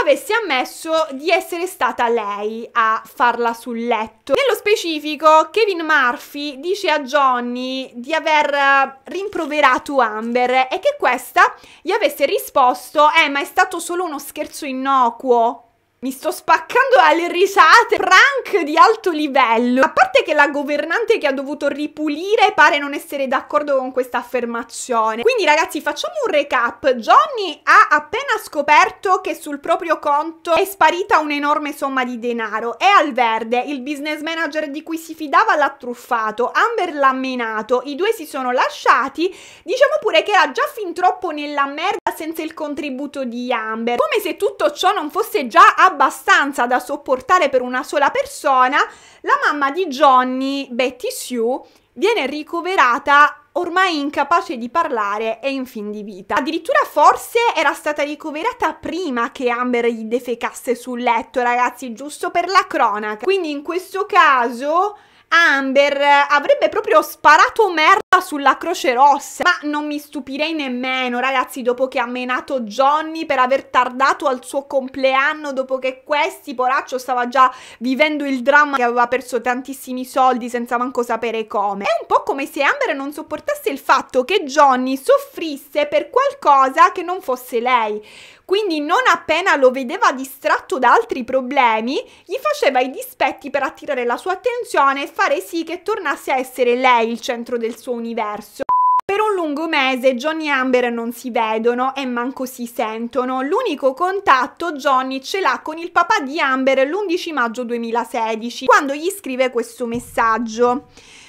avesse ammesso di essere stata lei a farla sul letto. Nello specifico, Kevin Murphy dice a Johnny di aver eh, rimproverato Amber e che questa gli avesse risposto: Eh, ma è stato solo uno scherzo innocuo. Mi sto spaccando alle risate. Prank di alto livello. A parte che la governante che ha dovuto ripulire pare non essere d'accordo con questa affermazione. Quindi ragazzi facciamo un recap. Johnny ha appena scoperto che sul proprio conto è sparita un'enorme somma di denaro. È al verde. Il business manager di cui si fidava l'ha truffato. Amber l'ha menato. I due si sono lasciati. Diciamo pure che era già fin troppo nella merda senza il contributo di Amber. Come se tutto ciò non fosse già abbastanza da sopportare per una sola persona, la mamma di Johnny, Betty Sue, viene ricoverata ormai incapace di parlare e in fin di vita. Addirittura forse era stata ricoverata prima che Amber gli defecasse sul letto, ragazzi, giusto per la cronaca. Quindi in questo caso Amber avrebbe proprio sparato merda sulla Croce Rossa, ma non mi stupirei nemmeno, ragazzi, dopo che ha menato Johnny per aver tardato al suo compleanno, dopo che questi, poraccio, stava già vivendo il dramma che aveva perso tantissimi soldi senza manco sapere come. È un po' come se Amber non sopportasse il fatto che Johnny soffrisse per qualcosa che non fosse lei. Quindi non appena lo vedeva distratto da altri problemi, gli faceva i dispetti per attirare la sua attenzione e fare sì che tornasse a essere lei il centro del suo universo. Per un lungo mese Johnny e Amber non si vedono e manco si sentono. L'unico contatto Johnny ce l'ha con il papà di Amber l'11 maggio 2016, quando gli scrive questo messaggio.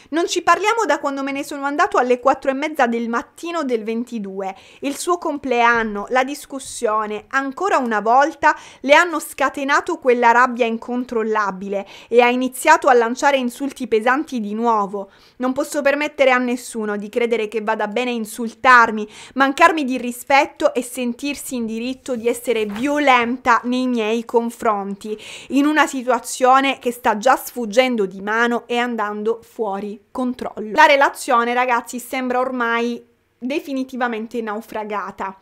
Non ci parliamo da quando me ne sono andato alle 4 e mezza del mattino del 22. Il suo compleanno, la discussione, ancora una volta le hanno scatenato quella rabbia incontrollabile e ha iniziato a lanciare insulti pesanti di nuovo. Non posso permettere a nessuno di credere che vada bene insultarmi, mancarmi di rispetto e sentirsi in diritto di essere violenta nei miei confronti, in una situazione che sta già sfuggendo di mano e andando fuori controllo. La relazione, ragazzi, sembra ormai definitivamente naufragata.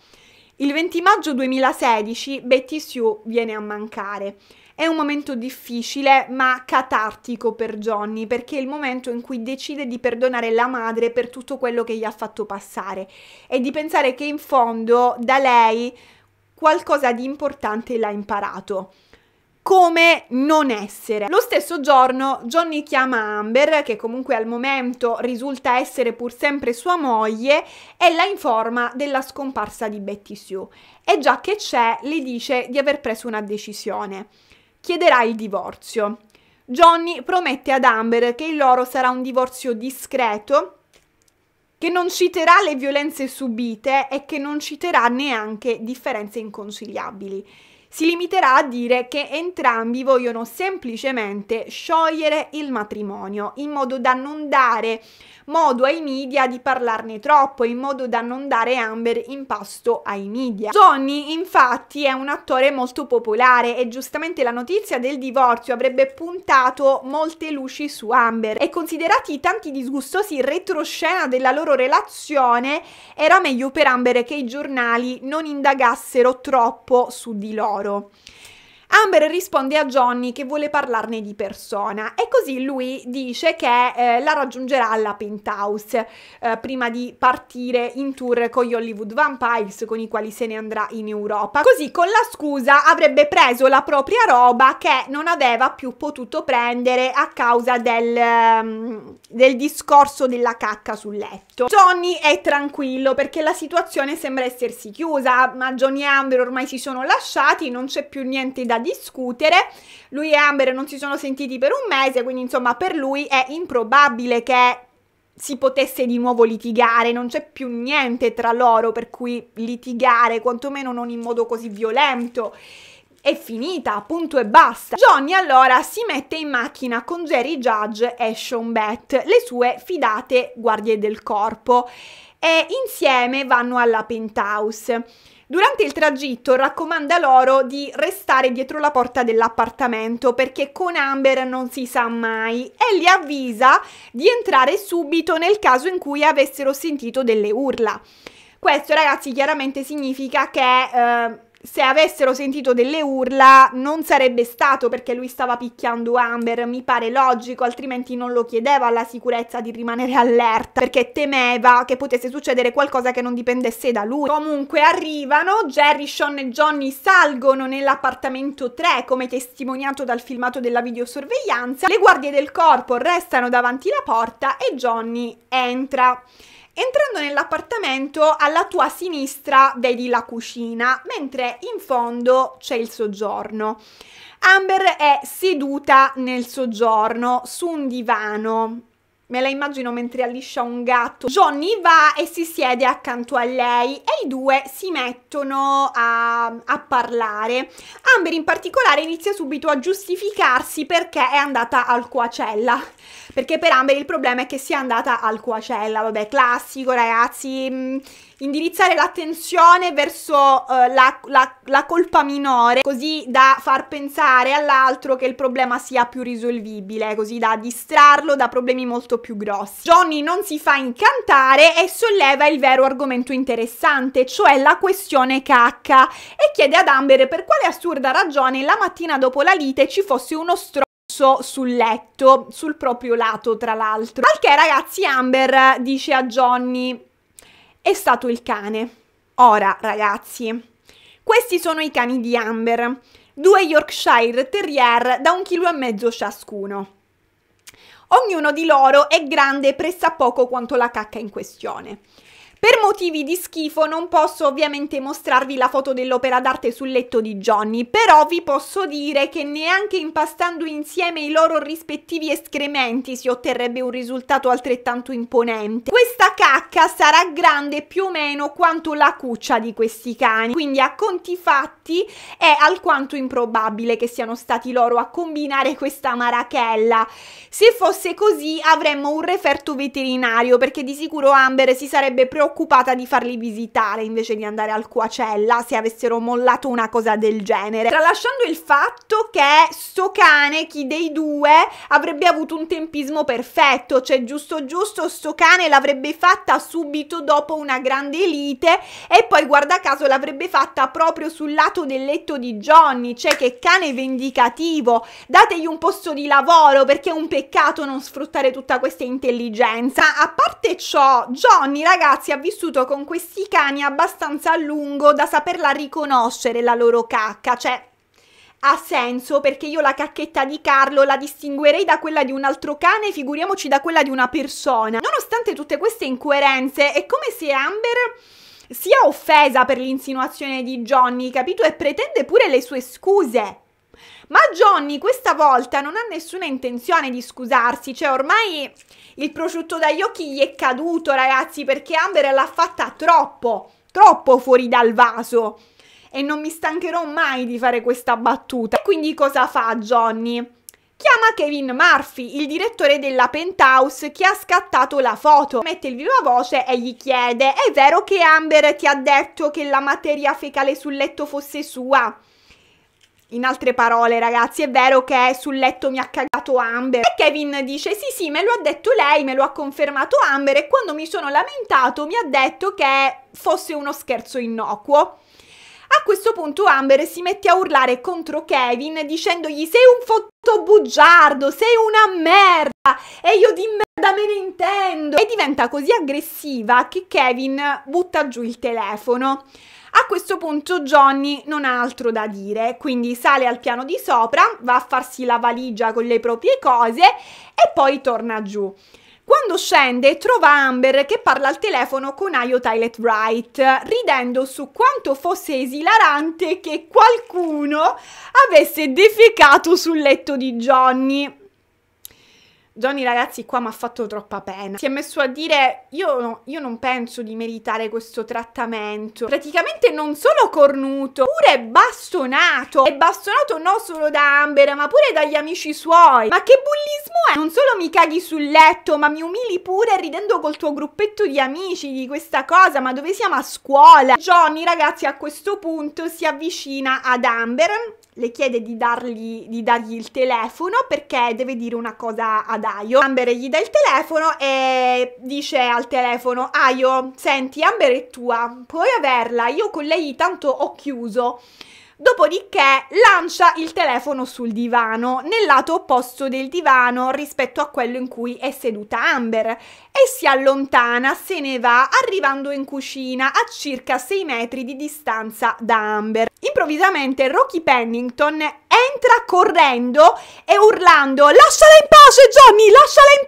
Il 20 maggio 2016 Betty Sue viene a mancare. È un momento difficile ma catartico per Johnny perché è il momento in cui decide di perdonare la madre per tutto quello che gli ha fatto passare e di pensare che in fondo da lei qualcosa di importante l'ha imparato come non essere. Lo stesso giorno Johnny chiama Amber, che comunque al momento risulta essere pur sempre sua moglie, e la informa della scomparsa di Betty Sue. E già che c'è, le dice di aver preso una decisione. Chiederà il divorzio. Johnny promette ad Amber che il loro sarà un divorzio discreto, che non citerà le violenze subite e che non citerà neanche differenze inconciliabili si limiterà a dire che entrambi vogliono semplicemente sciogliere il matrimonio in modo da non dare modo ai media di parlarne troppo, in modo da non dare Amber in pasto ai media. Johnny infatti è un attore molto popolare e giustamente la notizia del divorzio avrebbe puntato molte luci su Amber e considerati i tanti disgustosi retroscena della loro relazione era meglio per Amber che i giornali non indagassero troppo su di loro. oro Amber risponde a Johnny che vuole parlarne di persona e così lui dice che eh, la raggiungerà alla penthouse eh, prima di partire in tour con gli Hollywood Vampires con i quali se ne andrà in Europa. Così con la scusa avrebbe preso la propria roba che non aveva più potuto prendere a causa del, um, del discorso della cacca sul letto. Johnny è tranquillo perché la situazione sembra essersi chiusa, ma Johnny e Amber ormai si sono lasciati, non c'è più niente da da discutere. Lui e Amber non si sono sentiti per un mese, quindi insomma per lui è improbabile che si potesse di nuovo litigare, non c'è più niente tra loro per cui litigare, quantomeno non in modo così violento è finita, punto e basta. Johnny allora si mette in macchina con Jerry Judge e Sean Beth, le sue fidate guardie del corpo, e insieme vanno alla penthouse. Durante il tragitto raccomanda loro di restare dietro la porta dell'appartamento perché con Amber non si sa mai e li avvisa di entrare subito nel caso in cui avessero sentito delle urla. Questo ragazzi chiaramente significa che eh, se avessero sentito delle urla non sarebbe stato perché lui stava picchiando Amber, mi pare logico, altrimenti non lo chiedeva alla sicurezza di rimanere allerta perché temeva che potesse succedere qualcosa che non dipendesse da lui. Comunque arrivano, Jerry, Sean e Johnny salgono nell'appartamento 3 come testimoniato dal filmato della videosorveglianza, le guardie del corpo restano davanti la porta e Johnny entra. Entrando nell'appartamento, alla tua sinistra vedi la cucina, mentre in fondo c'è il soggiorno. Amber è seduta nel soggiorno su un divano Me la immagino mentre alliscia un gatto. Johnny va e si siede accanto a lei e i due si mettono a, a, parlare. Amber in particolare inizia subito a giustificarsi perché è andata al Coacella. Perché per Amber il problema è che sia andata al Coacella. Vabbè, classico ragazzi, mm, indirizzare l'attenzione verso eh, la, la, la colpa minore, così da far pensare all'altro che il problema sia più risolvibile, così da distrarlo da problemi molto più grossi. Johnny non si fa incantare e solleva il vero argomento interessante, cioè la questione cacca, e chiede ad Amber per quale assurda ragione la mattina dopo la lite ci fosse uno stro sul letto, sul proprio lato tra l'altro. Al che ragazzi Amber dice a Johnny è stato il cane. Ora, ragazzi, questi sono i cani di Amber, due Yorkshire Terrier da un chilo e mezzo ciascuno. Ognuno di loro è grande pressappoco quanto la cacca in questione. Per motivi di schifo non posso ovviamente mostrarvi la foto dell'opera d'arte sul letto di Johnny, però vi posso dire che neanche impastando insieme i loro rispettivi escrementi si otterrebbe un risultato altrettanto imponente. Questa cacca sarà grande più o meno quanto la cuccia di questi cani, quindi a conti fatti è alquanto improbabile che siano stati loro a combinare questa marachella. Se fosse così avremmo un referto veterinario perché di sicuro Amber si sarebbe preoccupata preoccupata di farli visitare invece di andare al Quacella se avessero mollato una cosa del genere. Tralasciando il fatto che sto cane, chi dei due, avrebbe avuto un tempismo perfetto, cioè giusto giusto sto cane l'avrebbe fatta subito dopo una grande lite e poi guarda caso l'avrebbe fatta proprio sul lato del letto di Johnny, cioè che cane vendicativo, dategli un posto di lavoro perché è un peccato non sfruttare tutta questa intelligenza. A parte ciò, Johnny ragazzi ha vissuto con questi cani abbastanza a lungo da saperla riconoscere la loro cacca, cioè ha senso perché io la cacchetta di Carlo la distinguerei da quella di un altro cane, figuriamoci da quella di una persona. Nonostante tutte queste incoerenze, è come se Amber sia offesa per l'insinuazione di Johnny, capito? E pretende pure le sue scuse. Ma Johnny questa volta non ha nessuna intenzione di scusarsi, cioè ormai il prosciutto dagli occhi gli è caduto, ragazzi, perché Amber l'ha fatta troppo, troppo fuori dal vaso. E non mi stancherò mai di fare questa battuta. E quindi cosa fa Johnny? Chiama Kevin Murphy, il direttore della Penthouse che ha scattato la foto. Mette il viva voce e gli chiede: È vero che Amber ti ha detto che la materia fecale sul letto fosse sua? In altre parole, ragazzi, è vero che sul letto mi ha cagato Amber. E Kevin dice: Sì, sì, me lo ha detto lei, me lo ha confermato Amber. E quando mi sono lamentato, mi ha detto che fosse uno scherzo innocuo. A questo punto Amber si mette a urlare contro Kevin dicendogli sei un fottuto bugiardo, sei una merda e io di merda me ne intendo. E diventa così aggressiva che Kevin butta giù il telefono. A questo punto Johnny non ha altro da dire, quindi sale al piano di sopra, va a farsi la valigia con le proprie cose e poi torna giù. Quando scende trova Amber che parla al telefono con Ayo Tylet Wright, ridendo su quanto fosse esilarante che qualcuno avesse defecato sul letto di Johnny. Johnny ragazzi qua mi ha fatto troppa pena. Si è messo a dire io, no, io, non penso di meritare questo trattamento. Praticamente non solo cornuto, pure bastonato. E bastonato non solo da Amber ma pure dagli amici suoi. Ma che bullismo è? Non solo mi caghi sul letto ma mi umili pure ridendo col tuo gruppetto di amici di questa cosa. Ma dove siamo a scuola? Johnny ragazzi a questo punto si avvicina ad Amber le chiede di dargli, di dargli, il telefono perché deve dire una cosa ad Ayo. Amber gli dà il telefono e dice al telefono Ayo, senti Amber è tua, puoi averla, io con lei tanto ho chiuso. Dopodiché lancia il telefono sul divano, nel lato opposto del divano rispetto a quello in cui è seduta Amber, e si allontana, se ne va, arrivando in cucina a circa 6 metri di distanza da Amber. Improvvisamente Rocky Pennington entra correndo e urlando: Lasciala in pace, Johnny, lasciala in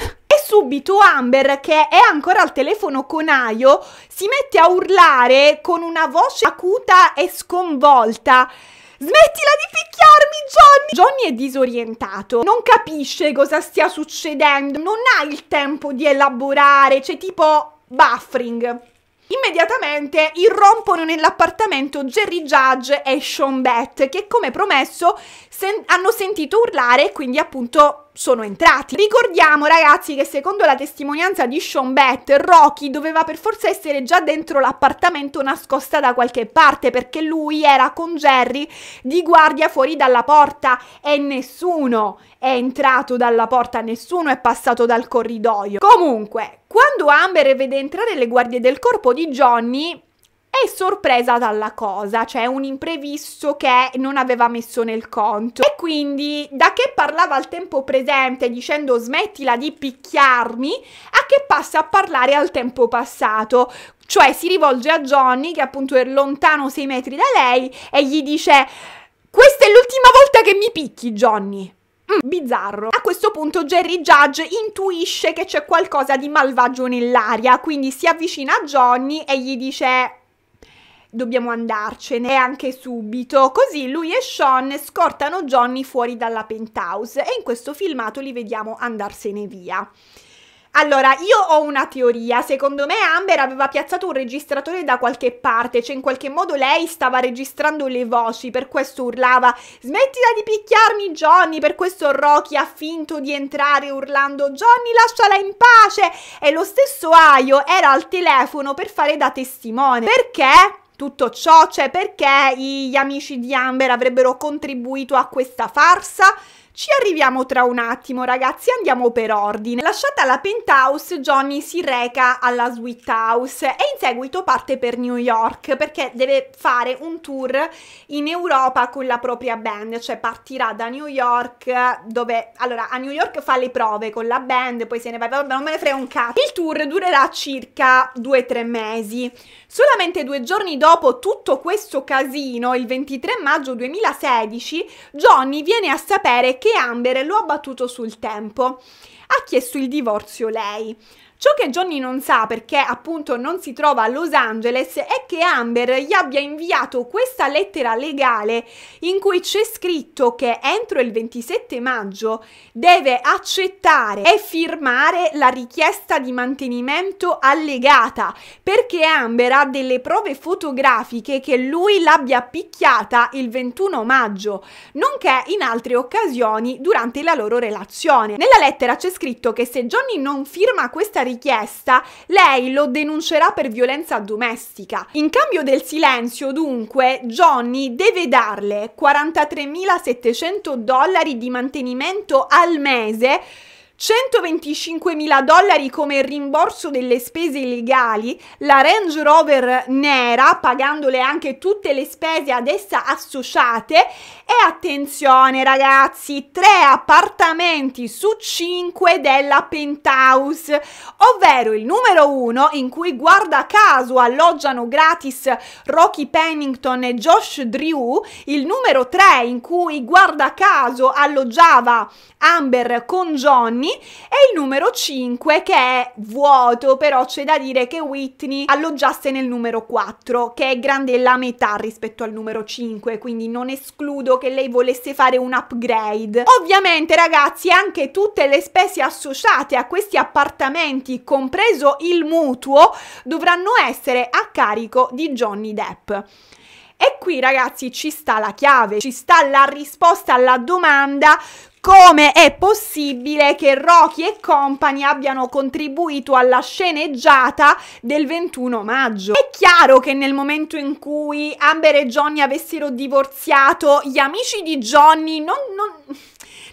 pace! subito Amber, che è ancora al telefono con Aio, si mette a urlare con una voce acuta e sconvolta. Smettila di picchiarmi, Johnny! Johnny è disorientato, non capisce cosa stia succedendo, non ha il tempo di elaborare, c'è tipo buffering. Immediatamente irrompono nell'appartamento Jerry Judge e Sean Bett che come promesso sen- hanno sentito urlare e quindi appunto sono entrati. Ricordiamo ragazzi che secondo la testimonianza di Sean Bett, Rocky doveva per forza essere già dentro l'appartamento nascosta da qualche parte perché lui era con Jerry di guardia fuori dalla porta e nessuno è entrato dalla porta, nessuno è passato dal corridoio. Comunque, quando Amber vede entrare le guardie del corpo di Johnny, è sorpresa dalla cosa, cioè un imprevisto che non aveva messo nel conto. E quindi, da che parlava al tempo presente dicendo smettila di picchiarmi, a che passa a parlare al tempo passato. Cioè si rivolge a Johnny, che appunto è lontano sei metri da lei, e gli dice: Questa è l'ultima volta che mi picchi, Johnny mm, bizzarro. A questo punto Jerry Judge intuisce che c'è qualcosa di malvagio nell'aria, quindi si avvicina a Johnny e gli dice dobbiamo andarcene anche subito. Così lui e Sean scortano Johnny fuori dalla penthouse e in questo filmato li vediamo andarsene via. Allora, io ho una teoria. Secondo me Amber aveva piazzato un registratore da qualche parte, cioè in qualche modo lei stava registrando le voci, per questo urlava "Smettila di picchiarmi, Johnny!". Per questo Rocky ha finto di entrare urlando "Johnny, lasciala in pace!". E lo stesso Aio era al telefono per fare da testimone. Perché? tutto ciò, cioè perché gli amici di Amber avrebbero contribuito a questa farsa? Ci arriviamo tra un attimo ragazzi, andiamo per ordine. Lasciata la penthouse, Johnny si reca alla Sweet House e in seguito parte per New York perché deve fare un tour in Europa con la propria band, cioè partirà da New York dove, allora a New York fa le prove con la band, poi se ne va, vabbè non me ne frega un cazzo. Il tour durerà circa 2-3 mesi. Solamente due giorni dopo tutto questo casino, il 23 maggio 2016, Johnny viene a sapere che Amber lo ha battuto sul tempo. Ha chiesto il divorzio lei. Ciò che Johnny non sa perché appunto non si trova a Los Angeles è che Amber gli abbia inviato questa lettera legale in cui c'è scritto che entro il 27 maggio deve accettare e firmare la richiesta di mantenimento allegata perché Amber ha delle prove fotografiche che lui l'abbia picchiata il 21 maggio, nonché in altre occasioni durante la loro relazione. Nella lettera c'è scritto che se Johnny non firma questa richiesta richiesta, lei lo denuncerà per violenza domestica. In cambio del silenzio, dunque, Johnny deve darle 43.700 dollari di mantenimento al mese 125.000 dollari come rimborso delle spese legali, la Range Rover nera, pagandole anche tutte le spese ad essa associate e attenzione ragazzi, tre appartamenti su cinque della penthouse, ovvero il numero uno in cui guarda caso alloggiano gratis Rocky Pennington e Josh Drew, il numero tre in cui guarda caso alloggiava Amber con Johnny, e il numero 5 che è vuoto, però c'è da dire che Whitney alloggiasse nel numero 4, che è grande la metà rispetto al numero 5, quindi non escludo che lei volesse fare un upgrade. Ovviamente ragazzi anche tutte le spese associate a questi appartamenti, compreso il mutuo, dovranno essere a carico di Johnny Depp. E qui ragazzi ci sta la chiave, ci sta la risposta alla domanda come è possibile che Rocky e Company abbiano contribuito alla sceneggiata del 21 maggio. È chiaro che nel momento in cui Amber e Johnny avessero divorziato, gli amici di Johnny non, non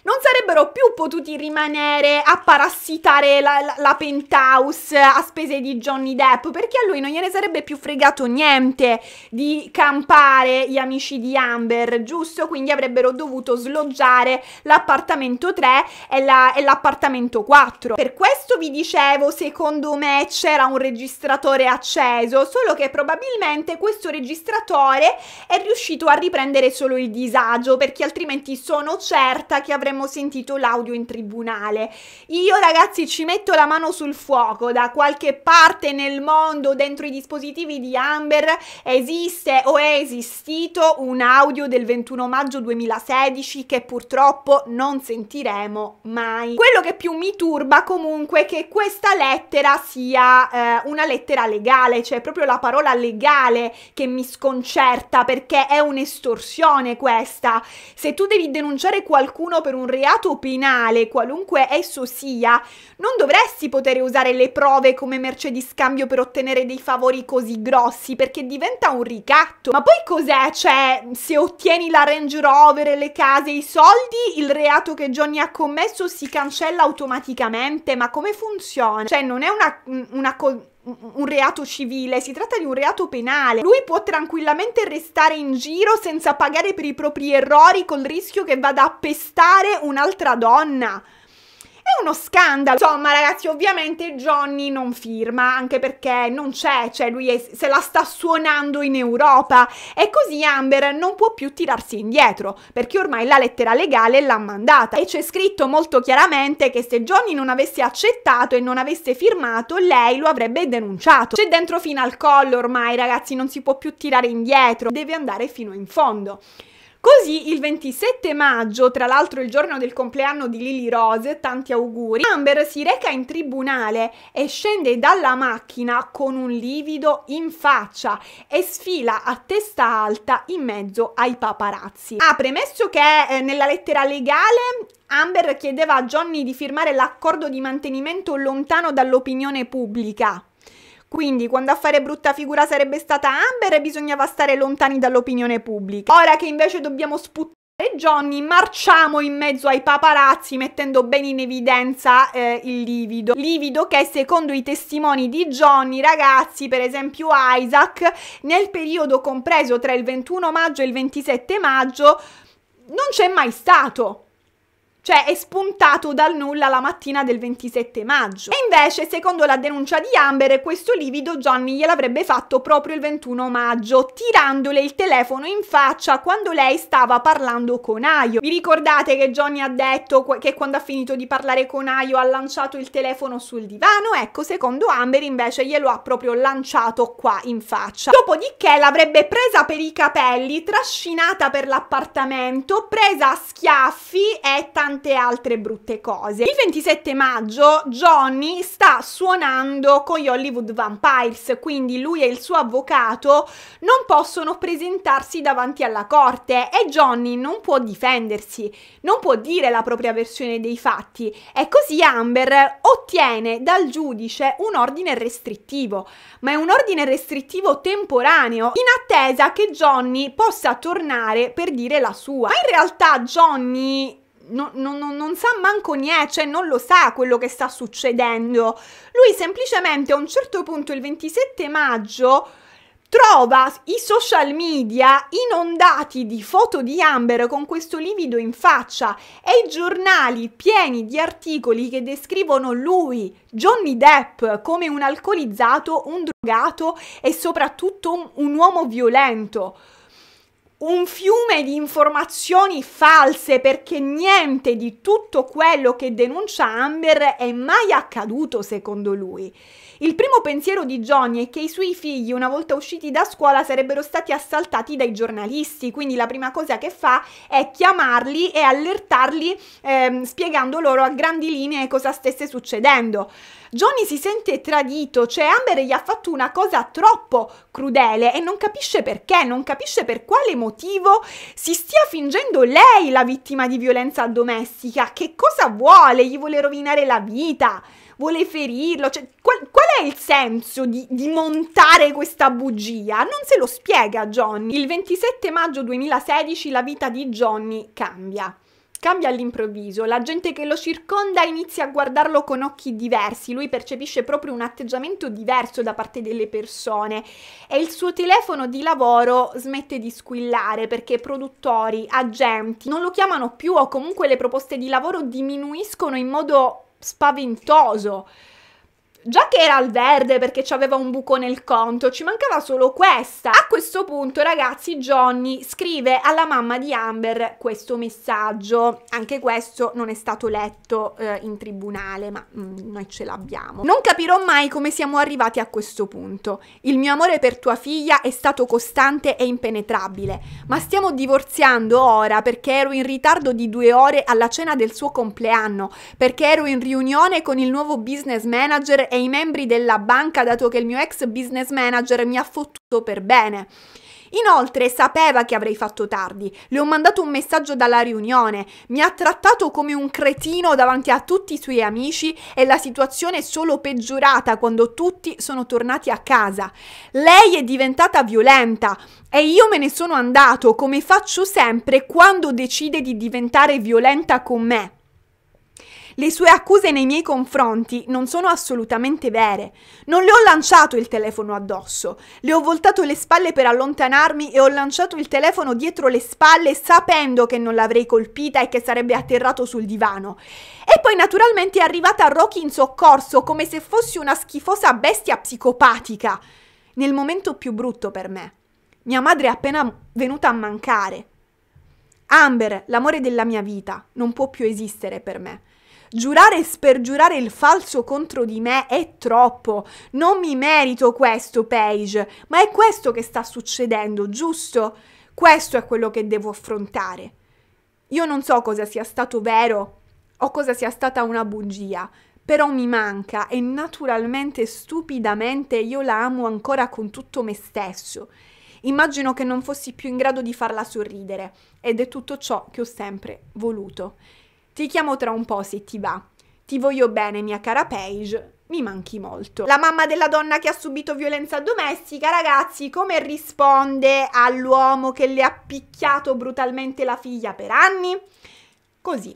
non sarebbero più potuti rimanere a parassitare la, la, la penthouse a spese di Johnny Depp, perché a lui non gliene sarebbe più fregato niente di campare gli amici di Amber, giusto? Quindi avrebbero dovuto sloggiare l'appartamento 3 e, la, e l'appartamento 4. Per questo vi dicevo, secondo me c'era un registratore acceso, solo che probabilmente questo registratore è riuscito a riprendere solo il disagio, perché altrimenti sono certa che avremmo abbiamo sentito l'audio in tribunale. Io ragazzi ci metto la mano sul fuoco, da qualche parte nel mondo, dentro i dispositivi di Amber, esiste o è esistito un audio del 21 maggio 2016 che purtroppo non sentiremo mai. Quello che più mi turba comunque è che questa lettera sia eh, una lettera legale, cioè proprio la parola legale che mi sconcerta perché è un'estorsione questa. Se tu devi denunciare qualcuno per un un reato penale, qualunque esso sia, non dovresti poter usare le prove come merce di scambio per ottenere dei favori così grossi, perché diventa un ricatto. Ma poi cos'è? Cioè, se ottieni la Range Rover, le case, i soldi, il reato che Johnny ha commesso si cancella automaticamente? Ma come funziona? Cioè, non è una... una co- un reato civile, si tratta di un reato penale. Lui può tranquillamente restare in giro senza pagare per i propri errori col rischio che vada a pestare un'altra donna. È uno scandalo. Insomma, ragazzi, ovviamente Johnny non firma, anche perché non c'è, cioè lui è, se la sta suonando in Europa. E così Amber non può più tirarsi indietro, perché ormai la lettera legale l'ha mandata. E c'è scritto molto chiaramente che se Johnny non avesse accettato e non avesse firmato, lei lo avrebbe denunciato. C'è dentro fino al collo ormai, ragazzi, non si può più tirare indietro, deve andare fino in fondo. Così il 27 maggio, tra l'altro il giorno del compleanno di Lily Rose, tanti auguri, Amber si reca in tribunale e scende dalla macchina con un livido in faccia e sfila a testa alta in mezzo ai paparazzi. Ha ah, premesso che eh, nella lettera legale Amber chiedeva a Johnny di firmare l'accordo di mantenimento lontano dall'opinione pubblica. Quindi quando a fare brutta figura sarebbe stata Amber bisognava stare lontani dall'opinione pubblica. Ora che invece dobbiamo sputtare Johnny, marciamo in mezzo ai paparazzi mettendo bene in evidenza eh, il livido. Livido che secondo i testimoni di Johnny, ragazzi, per esempio Isaac, nel periodo compreso tra il 21 maggio e il 27 maggio non c'è mai stato cioè è spuntato dal nulla la mattina del 27 maggio. E invece, secondo la denuncia di Amber, questo livido Johnny gliel'avrebbe fatto proprio il 21 maggio, tirandole il telefono in faccia quando lei stava parlando con Aio. Vi ricordate che Johnny ha detto che quando ha finito di parlare con Aio ha lanciato il telefono sul divano? Ecco, secondo Amber invece glielo ha proprio lanciato qua in faccia. Dopodiché l'avrebbe presa per i capelli, trascinata per l'appartamento, presa a schiaffi e tantissimo tante altre brutte cose. Il 27 maggio Johnny sta suonando con gli Hollywood Vampires, quindi lui e il suo avvocato non possono presentarsi davanti alla corte e Johnny non può difendersi, non può dire la propria versione dei fatti e così Amber ottiene dal giudice un ordine restrittivo, ma è un ordine restrittivo temporaneo in attesa che Johnny possa tornare per dire la sua. Ma in realtà Johnny non, non, non sa manco niente, cioè non lo sa quello che sta succedendo. Lui semplicemente a un certo punto, il 27 maggio, trova i social media inondati di foto di Amber con questo livido in faccia e i giornali pieni di articoli che descrivono lui, Johnny Depp, come un alcolizzato, un drogato e soprattutto un, un uomo violento un fiume di informazioni false perché niente di tutto quello che denuncia Amber è mai accaduto secondo lui. Il primo pensiero di Johnny è che i suoi figli, una volta usciti da scuola, sarebbero stati assaltati dai giornalisti, quindi la prima cosa che fa è chiamarli e allertarli ehm, spiegando loro a grandi linee cosa stesse succedendo. Johnny si sente tradito, cioè Amber gli ha fatto una cosa troppo crudele e non capisce perché, non capisce per quale motivo si stia fingendo lei la vittima di violenza domestica. Che cosa vuole? Gli vuole rovinare la vita? vuole ferirlo. Cioè, qual, qual, è il senso di, di montare questa bugia? Non se lo spiega Johnny. Il 27 maggio 2016 la vita di Johnny cambia. Cambia all'improvviso, la gente che lo circonda inizia a guardarlo con occhi diversi, lui percepisce proprio un atteggiamento diverso da parte delle persone e il suo telefono di lavoro smette di squillare perché produttori, agenti non lo chiamano più o comunque le proposte di lavoro diminuiscono in modo spaventoso. Già che era al verde perché aveva un buco nel conto, ci mancava solo questa. A questo punto, ragazzi, Johnny scrive alla mamma di Amber questo messaggio. Anche questo non è stato letto eh, in tribunale, ma mm, noi ce l'abbiamo. Non capirò mai come siamo arrivati a questo punto. Il mio amore per tua figlia è stato costante e impenetrabile, ma stiamo divorziando ora perché ero in ritardo di due ore alla cena del suo compleanno, perché ero in riunione con il nuovo business manager e e i membri della banca dato che il mio ex business manager mi ha fottuto per bene. Inoltre sapeva che avrei fatto tardi, le ho mandato un messaggio dalla riunione, mi ha trattato come un cretino davanti a tutti i suoi amici e la situazione è solo peggiorata quando tutti sono tornati a casa. Lei è diventata violenta e io me ne sono andato come faccio sempre quando decide di diventare violenta con me. Le sue accuse nei miei confronti non sono assolutamente vere. Non le ho lanciato il telefono addosso, le ho voltato le spalle per allontanarmi e ho lanciato il telefono dietro le spalle sapendo che non l'avrei colpita e che sarebbe atterrato sul divano. E poi naturalmente è arrivata a Rocky in soccorso come se fossi una schifosa bestia psicopatica. Nel momento più brutto per me. Mia madre è appena venuta a mancare. Amber, l'amore della mia vita, non può più esistere per me. Giurare e spergiurare il falso contro di me è troppo. Non mi merito questo, Paige. Ma è questo che sta succedendo, giusto? Questo è quello che devo affrontare. Io non so cosa sia stato vero o cosa sia stata una bugia, però mi manca e naturalmente, stupidamente, io la amo ancora con tutto me stesso. Immagino che non fossi più in grado di farla sorridere ed è tutto ciò che ho sempre voluto. Ti chiamo tra un po' se ti va. Ti voglio bene, mia cara Paige. Mi manchi molto. La mamma della donna che ha subito violenza domestica, ragazzi, come risponde all'uomo che le ha picchiato brutalmente la figlia per anni? Così.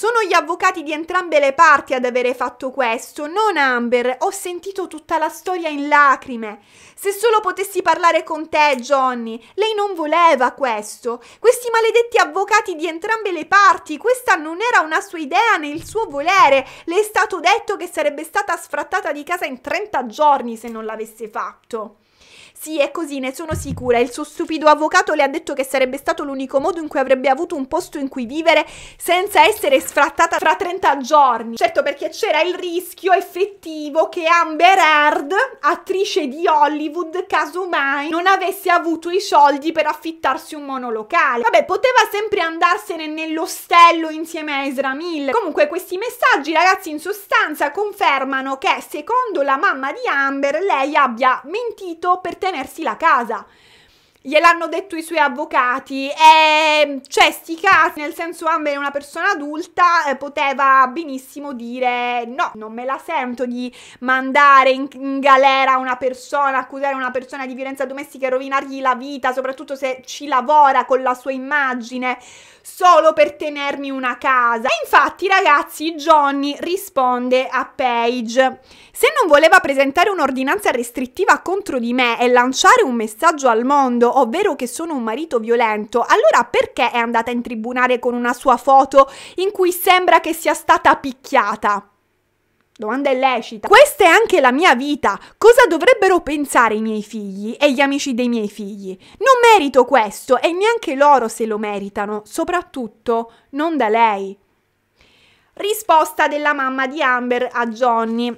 Sono gli avvocati di entrambe le parti ad avere fatto questo, non Amber. Ho sentito tutta la storia in lacrime. Se solo potessi parlare con te, Johnny. Lei non voleva questo. Questi maledetti avvocati di entrambe le parti, questa non era una sua idea né il suo volere. Le è stato detto che sarebbe stata sfrattata di casa in 30 giorni se non l'avesse fatto. Sì, è così, ne sono sicura. Il suo stupido avvocato le ha detto che sarebbe stato l'unico modo in cui avrebbe avuto un posto in cui vivere senza essere sfrattata fra 30 giorni. Certo, perché c'era il rischio effettivo che Amber Heard, attrice di Hollywood, casomai non avesse avuto i soldi per affittarsi un monolocale. Vabbè, poteva sempre andarsene nell'ostello insieme a Ezra Miller. Comunque questi messaggi, ragazzi, in sostanza confermano che secondo la mamma di Amber lei abbia mentito per tenere tenersi la casa. Gliel'hanno detto i suoi avvocati e ehm, cioè sti casi, nel senso Amber è una persona adulta, eh, poteva benissimo dire no, non me la sento di mandare in, in galera una persona, accusare una persona di violenza domestica e rovinargli la vita, soprattutto se ci lavora con la sua immagine solo per tenermi una casa. E infatti, ragazzi, Johnny risponde a Paige. Se non voleva presentare un'ordinanza restrittiva contro di me e lanciare un messaggio al mondo, ovvero che sono un marito violento, allora perché è andata in tribunale con una sua foto in cui sembra che sia stata picchiata? Domanda illecita. Questa è anche la mia vita. Cosa dovrebbero pensare i miei figli e gli amici dei miei figli? Non merito questo e neanche loro se lo meritano, soprattutto non da lei. Risposta della mamma di Amber a Johnny.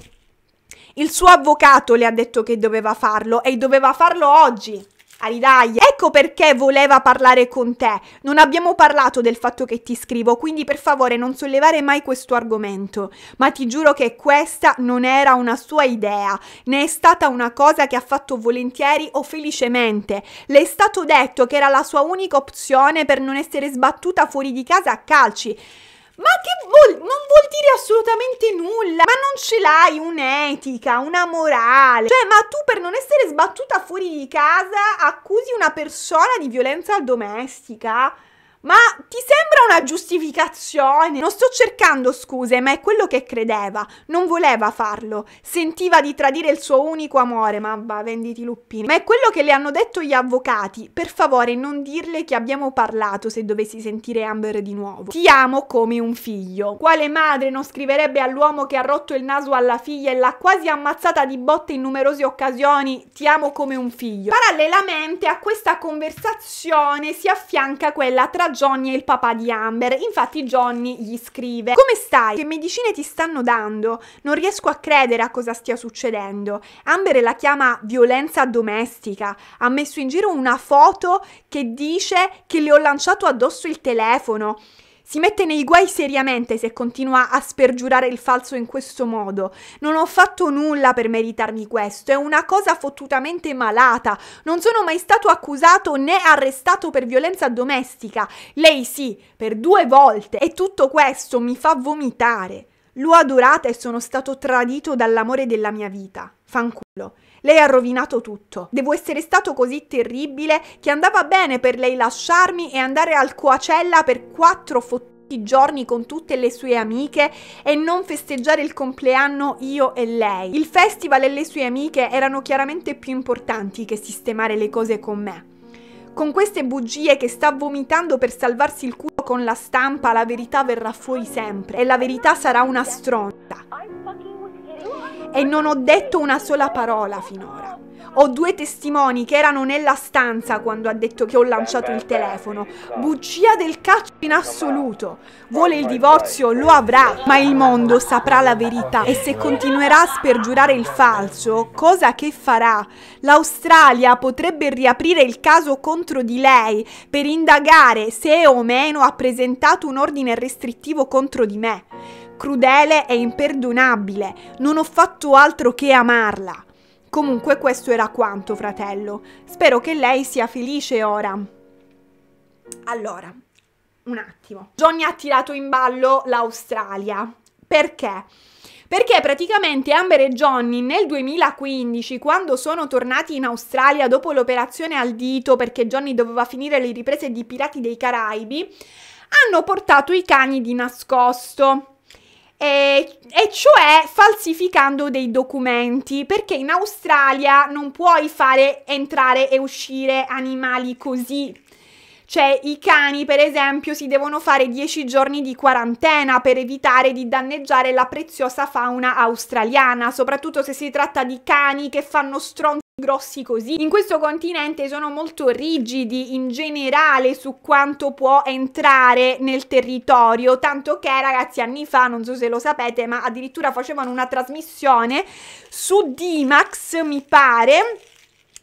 Il suo avvocato le ha detto che doveva farlo e doveva farlo oggi. Aridaglia ecco perché voleva parlare con te. Non abbiamo parlato del fatto che ti scrivo, quindi per favore non sollevare mai questo argomento. Ma ti giuro che questa non era una sua idea, ne è stata una cosa che ha fatto volentieri o felicemente. Le è stato detto che era la sua unica opzione per non essere sbattuta fuori di casa a calci. Ma che vuol... non vuol dire assolutamente nulla, ma non ce l'hai un'etica, una morale. Cioè, ma tu per non essere sbattuta fuori di casa accusi una persona di violenza domestica? Ma ti sembra una giustificazione? Non sto cercando scuse, ma è quello che credeva. Non voleva farlo. Sentiva di tradire il suo unico amore, mamma, venditi luppini. Ma è quello che le hanno detto gli avvocati. Per favore, non dirle che abbiamo parlato se dovessi sentire Amber di nuovo. Ti amo come un figlio. Quale madre non scriverebbe all'uomo che ha rotto il naso alla figlia e l'ha quasi ammazzata di botte in numerose occasioni? Ti amo come un figlio. Parallelamente a questa conversazione si affianca quella tra Johnny è il papà di Amber, infatti Johnny gli scrive Come stai? Che medicine ti stanno dando? Non riesco a credere a cosa stia succedendo. Amber la chiama violenza domestica, ha messo in giro una foto che dice che le ho lanciato addosso il telefono, si mette nei guai seriamente se continua a spergiurare il falso in questo modo. Non ho fatto nulla per meritarmi questo, è una cosa fottutamente malata. Non sono mai stato accusato né arrestato per violenza domestica. Lei sì, per due volte. E tutto questo mi fa vomitare. L'ho adorata e sono stato tradito dall'amore della mia vita. Fanculo. Lei ha rovinato tutto. Devo essere stato così terribile che andava bene per lei lasciarmi e andare al Coacella per quattro fottuti giorni con tutte le sue amiche e non festeggiare il compleanno io e lei. Il festival e le sue amiche erano chiaramente più importanti che sistemare le cose con me. Con queste bugie che sta vomitando per salvarsi il culo con la stampa, la verità verrà fuori sempre e la verità sarà una stronza. I'm fucking e non ho detto una sola parola finora. Ho due testimoni che erano nella stanza quando ha detto che ho lanciato il telefono. Buccia del cazzo in assoluto. Vuole il divorzio, lo avrà, ma il mondo saprà la verità e se continuerà a spergiurare il falso, cosa che farà? L'Australia potrebbe riaprire il caso contro di lei per indagare se o meno ha presentato un ordine restrittivo contro di me crudele e imperdonabile. Non ho fatto altro che amarla. Comunque questo era quanto, fratello. Spero che lei sia felice ora. Allora, un attimo. Johnny ha tirato in ballo l'Australia. Perché? Perché praticamente Amber e Johnny nel 2015, quando sono tornati in Australia dopo l'operazione al dito, perché Johnny doveva finire le riprese di Pirati dei Caraibi, hanno portato i cani di nascosto e, e cioè falsificando dei documenti, perché in Australia non puoi fare entrare e uscire animali così, cioè i cani per esempio si devono fare 10 giorni di quarantena per evitare di danneggiare la preziosa fauna australiana, soprattutto se si tratta di cani che fanno stronze grossi così. In questo continente sono molto rigidi in generale su quanto può entrare nel territorio, tanto che ragazzi anni fa, non so se lo sapete, ma addirittura facevano una trasmissione su Dimax, mi pare,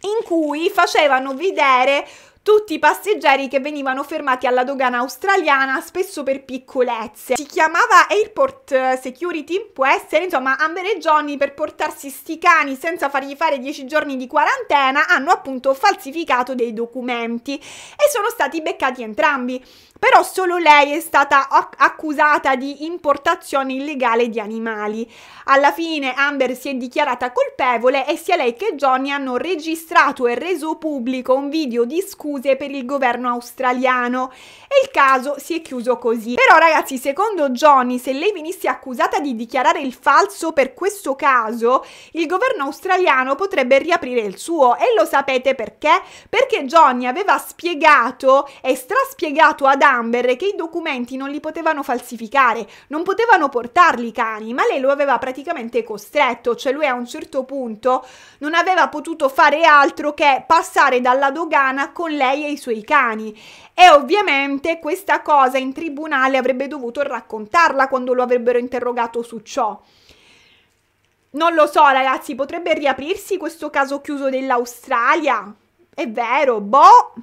in cui facevano vedere tutti i passeggeri che venivano fermati alla dogana australiana, spesso per piccolezze. Si chiamava Airport Security, può essere, insomma, Amber e Johnny per portarsi sti cani senza fargli fare 10 giorni di quarantena hanno appunto falsificato dei documenti e sono stati beccati entrambi però solo lei è stata accusata di importazione illegale di animali. Alla fine Amber si è dichiarata colpevole e sia lei che Johnny hanno registrato e reso pubblico un video di scuse per il governo australiano e il caso si è chiuso così. Però ragazzi, secondo Johnny, se lei venisse accusata di dichiarare il falso per questo caso, il governo australiano potrebbe riaprire il suo e lo sapete perché? Perché Johnny aveva spiegato e straspiegato ad Amber che i documenti non li potevano falsificare, non potevano portarli i cani, ma lei lo aveva praticamente costretto, cioè lui a un certo punto non aveva potuto fare altro che passare dalla dogana con lei e i suoi cani. E ovviamente questa cosa in tribunale avrebbe dovuto raccontarla quando lo avrebbero interrogato su ciò. Non lo so, ragazzi, potrebbe riaprirsi questo caso chiuso dell'Australia? È vero, boh.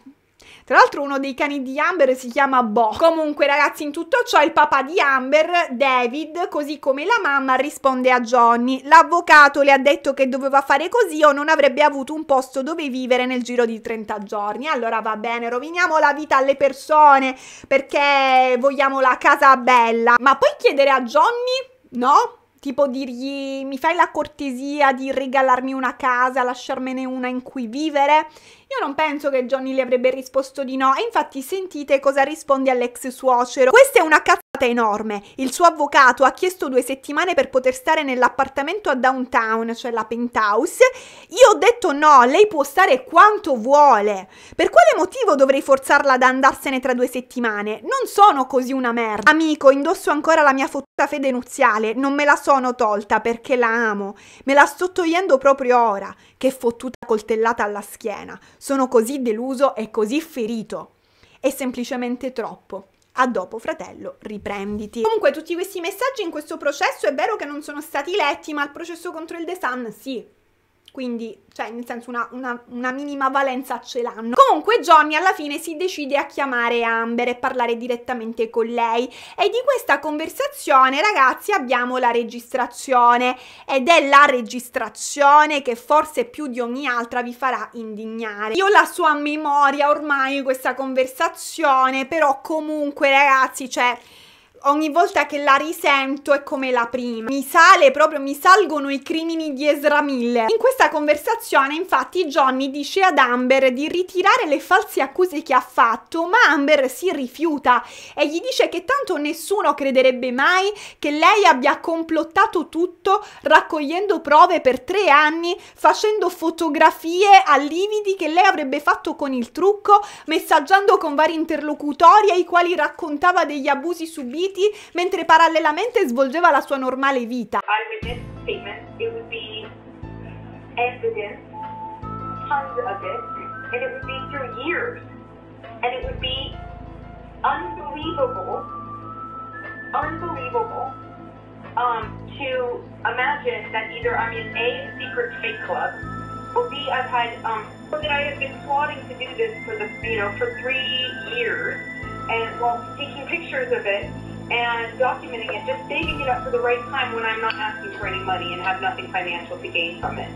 Tra l'altro uno dei cani di Amber si chiama Bo. Comunque ragazzi, in tutto ciò il papà di Amber, David, così come la mamma, risponde a Johnny. L'avvocato le ha detto che doveva fare così o non avrebbe avuto un posto dove vivere nel giro di 30 giorni. Allora va bene, roviniamo la vita alle persone perché vogliamo la casa bella. Ma puoi chiedere a Johnny? No? tipo dirgli mi fai la cortesia di regalarmi una casa, lasciarmene una in cui vivere? Io non penso che Johnny le avrebbe risposto di no e infatti sentite cosa risponde all'ex suocero. Questa è una cazzata enorme. Il suo avvocato ha chiesto due settimane per poter stare nell'appartamento a downtown, cioè la penthouse. Io ho detto no, lei può stare quanto vuole. Per quale motivo dovrei forzarla ad andarsene tra due settimane? Non sono così una merda. Amico, indosso ancora la mia fottuta fede nuziale, non me la sono tolta perché la amo. Me la sto togliendo proprio ora. Che fottuta coltellata alla schiena. Sono così deluso e così ferito. È semplicemente troppo. A dopo, fratello, riprenditi. Comunque, tutti questi messaggi in questo processo è vero che non sono stati letti, ma il processo contro il The Sun sì, quindi cioè nel senso una, una, una minima valenza ce l'hanno. Comunque Johnny alla fine si decide a chiamare Amber e parlare direttamente con lei e di questa conversazione ragazzi abbiamo la registrazione ed è la registrazione che forse più di ogni altra vi farà indignare. Io la so a memoria ormai questa conversazione però comunque ragazzi cioè ogni volta che la risento è come la prima. Mi sale proprio, mi salgono i crimini di Ezra Miller. In questa conversazione, infatti, Johnny dice ad Amber di ritirare le false accuse che ha fatto, ma Amber si rifiuta e gli dice che tanto nessuno crederebbe mai che lei abbia complottato tutto raccogliendo prove per tre anni, facendo fotografie a lividi che lei avrebbe fatto con il trucco, messaggiando con vari interlocutori ai quali raccontava degli abusi subiti City mentre parallelamente svolgeva la sua normale vita. Unbelievable, unbelievable um, to imagine that either I'm in A, um, that I have been plotting to do this for the, you know, for three years, and while well, taking pictures of it, and documenting it, just saving it up for the right time when I'm not asking for any money and have nothing financial to gain from it.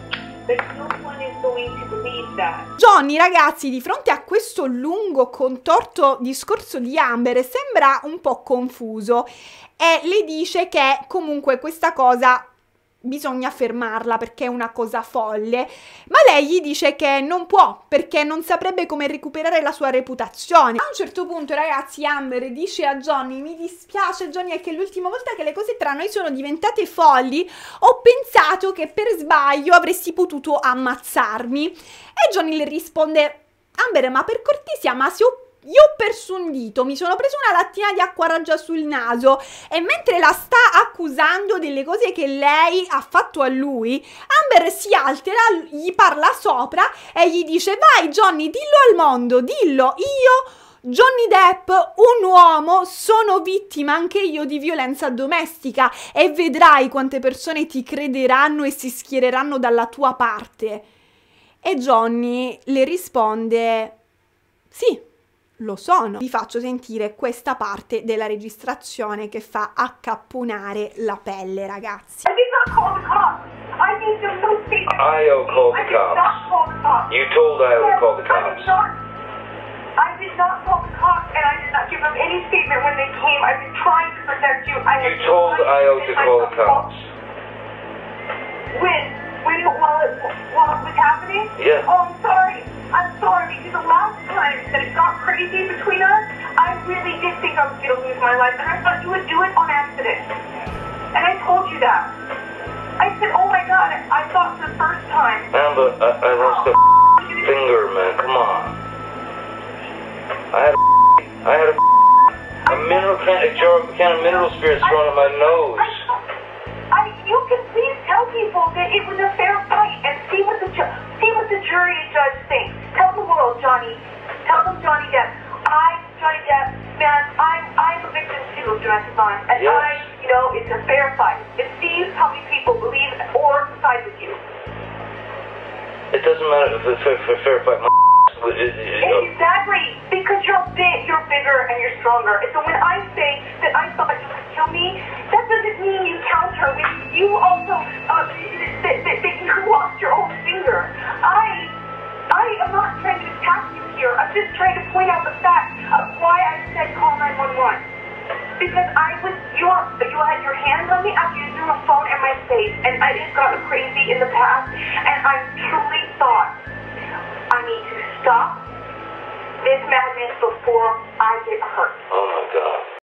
Johnny, ragazzi, di fronte a questo lungo contorto discorso di Amber, sembra un po' confuso e le dice che comunque questa cosa bisogna fermarla perché è una cosa folle, ma lei gli dice che non può perché non saprebbe come recuperare la sua reputazione. A un certo punto ragazzi Amber dice a Johnny mi dispiace Johnny è che l'ultima volta che le cose tra noi sono diventate folli ho pensato che per sbaglio avresti potuto ammazzarmi e Johnny le risponde Amber ma per cortesia ma se ho io perso un dito, mi sono preso una lattina di acqua raggia sul naso e mentre la sta accusando delle cose che lei ha fatto a lui, Amber si altera, gli parla sopra e gli dice vai Johnny, dillo al mondo, dillo, io... Johnny Depp, un uomo, sono vittima anche io di violenza domestica e vedrai quante persone ti crederanno e si schiereranno dalla tua parte. E Johnny le risponde sì lo sono. Vi faccio sentire questa parte della registrazione che fa accapponare la pelle, ragazzi. I need to look I will call the cops. You told I will call the cops. I did not call the cops and I did not give them any statement when they came. I've been trying to protect you. I you told IO to call the cops. When? When? While while it was happening? Yeah. Oh, I'm sorry. I'm sorry, because the last time that it got crazy between us, I really did think I was going to lose my life, and I thought you would do it on accident. And I told you that. I said, oh my god, I thought for the first time. Amber, I, I lost oh, a f- finger, man, come on. I had a, I had a, mineral can, a jar, can of mineral spirits thrown in my nose. I, I, you can please tell people that it was a fair fight and see what the, see what the jury and judge think. Tell the world, Johnny. Tell them Johnny Depp. I, Johnny Depp, man, I'm, I'm a victim too of domestic violence. And yes. I, you know, it's a fair fight. It sees how many people believe or side with you. It doesn't matter if it's a fair fight. My Exactly, because you're big, you're bigger, and you're stronger. And so when I say that I thought you could kill me, that doesn't mean you counter with you also uh, that, that, that you lost your own finger. I I am not trying to attack you here. I'm just trying to point out the fact of why I said call 911. Because I was, you, are, you had your hands on me after you threw a phone in my face, and I just got crazy in the past, and I truly thought, I need to stop this madness before I get hurt. Oh my God.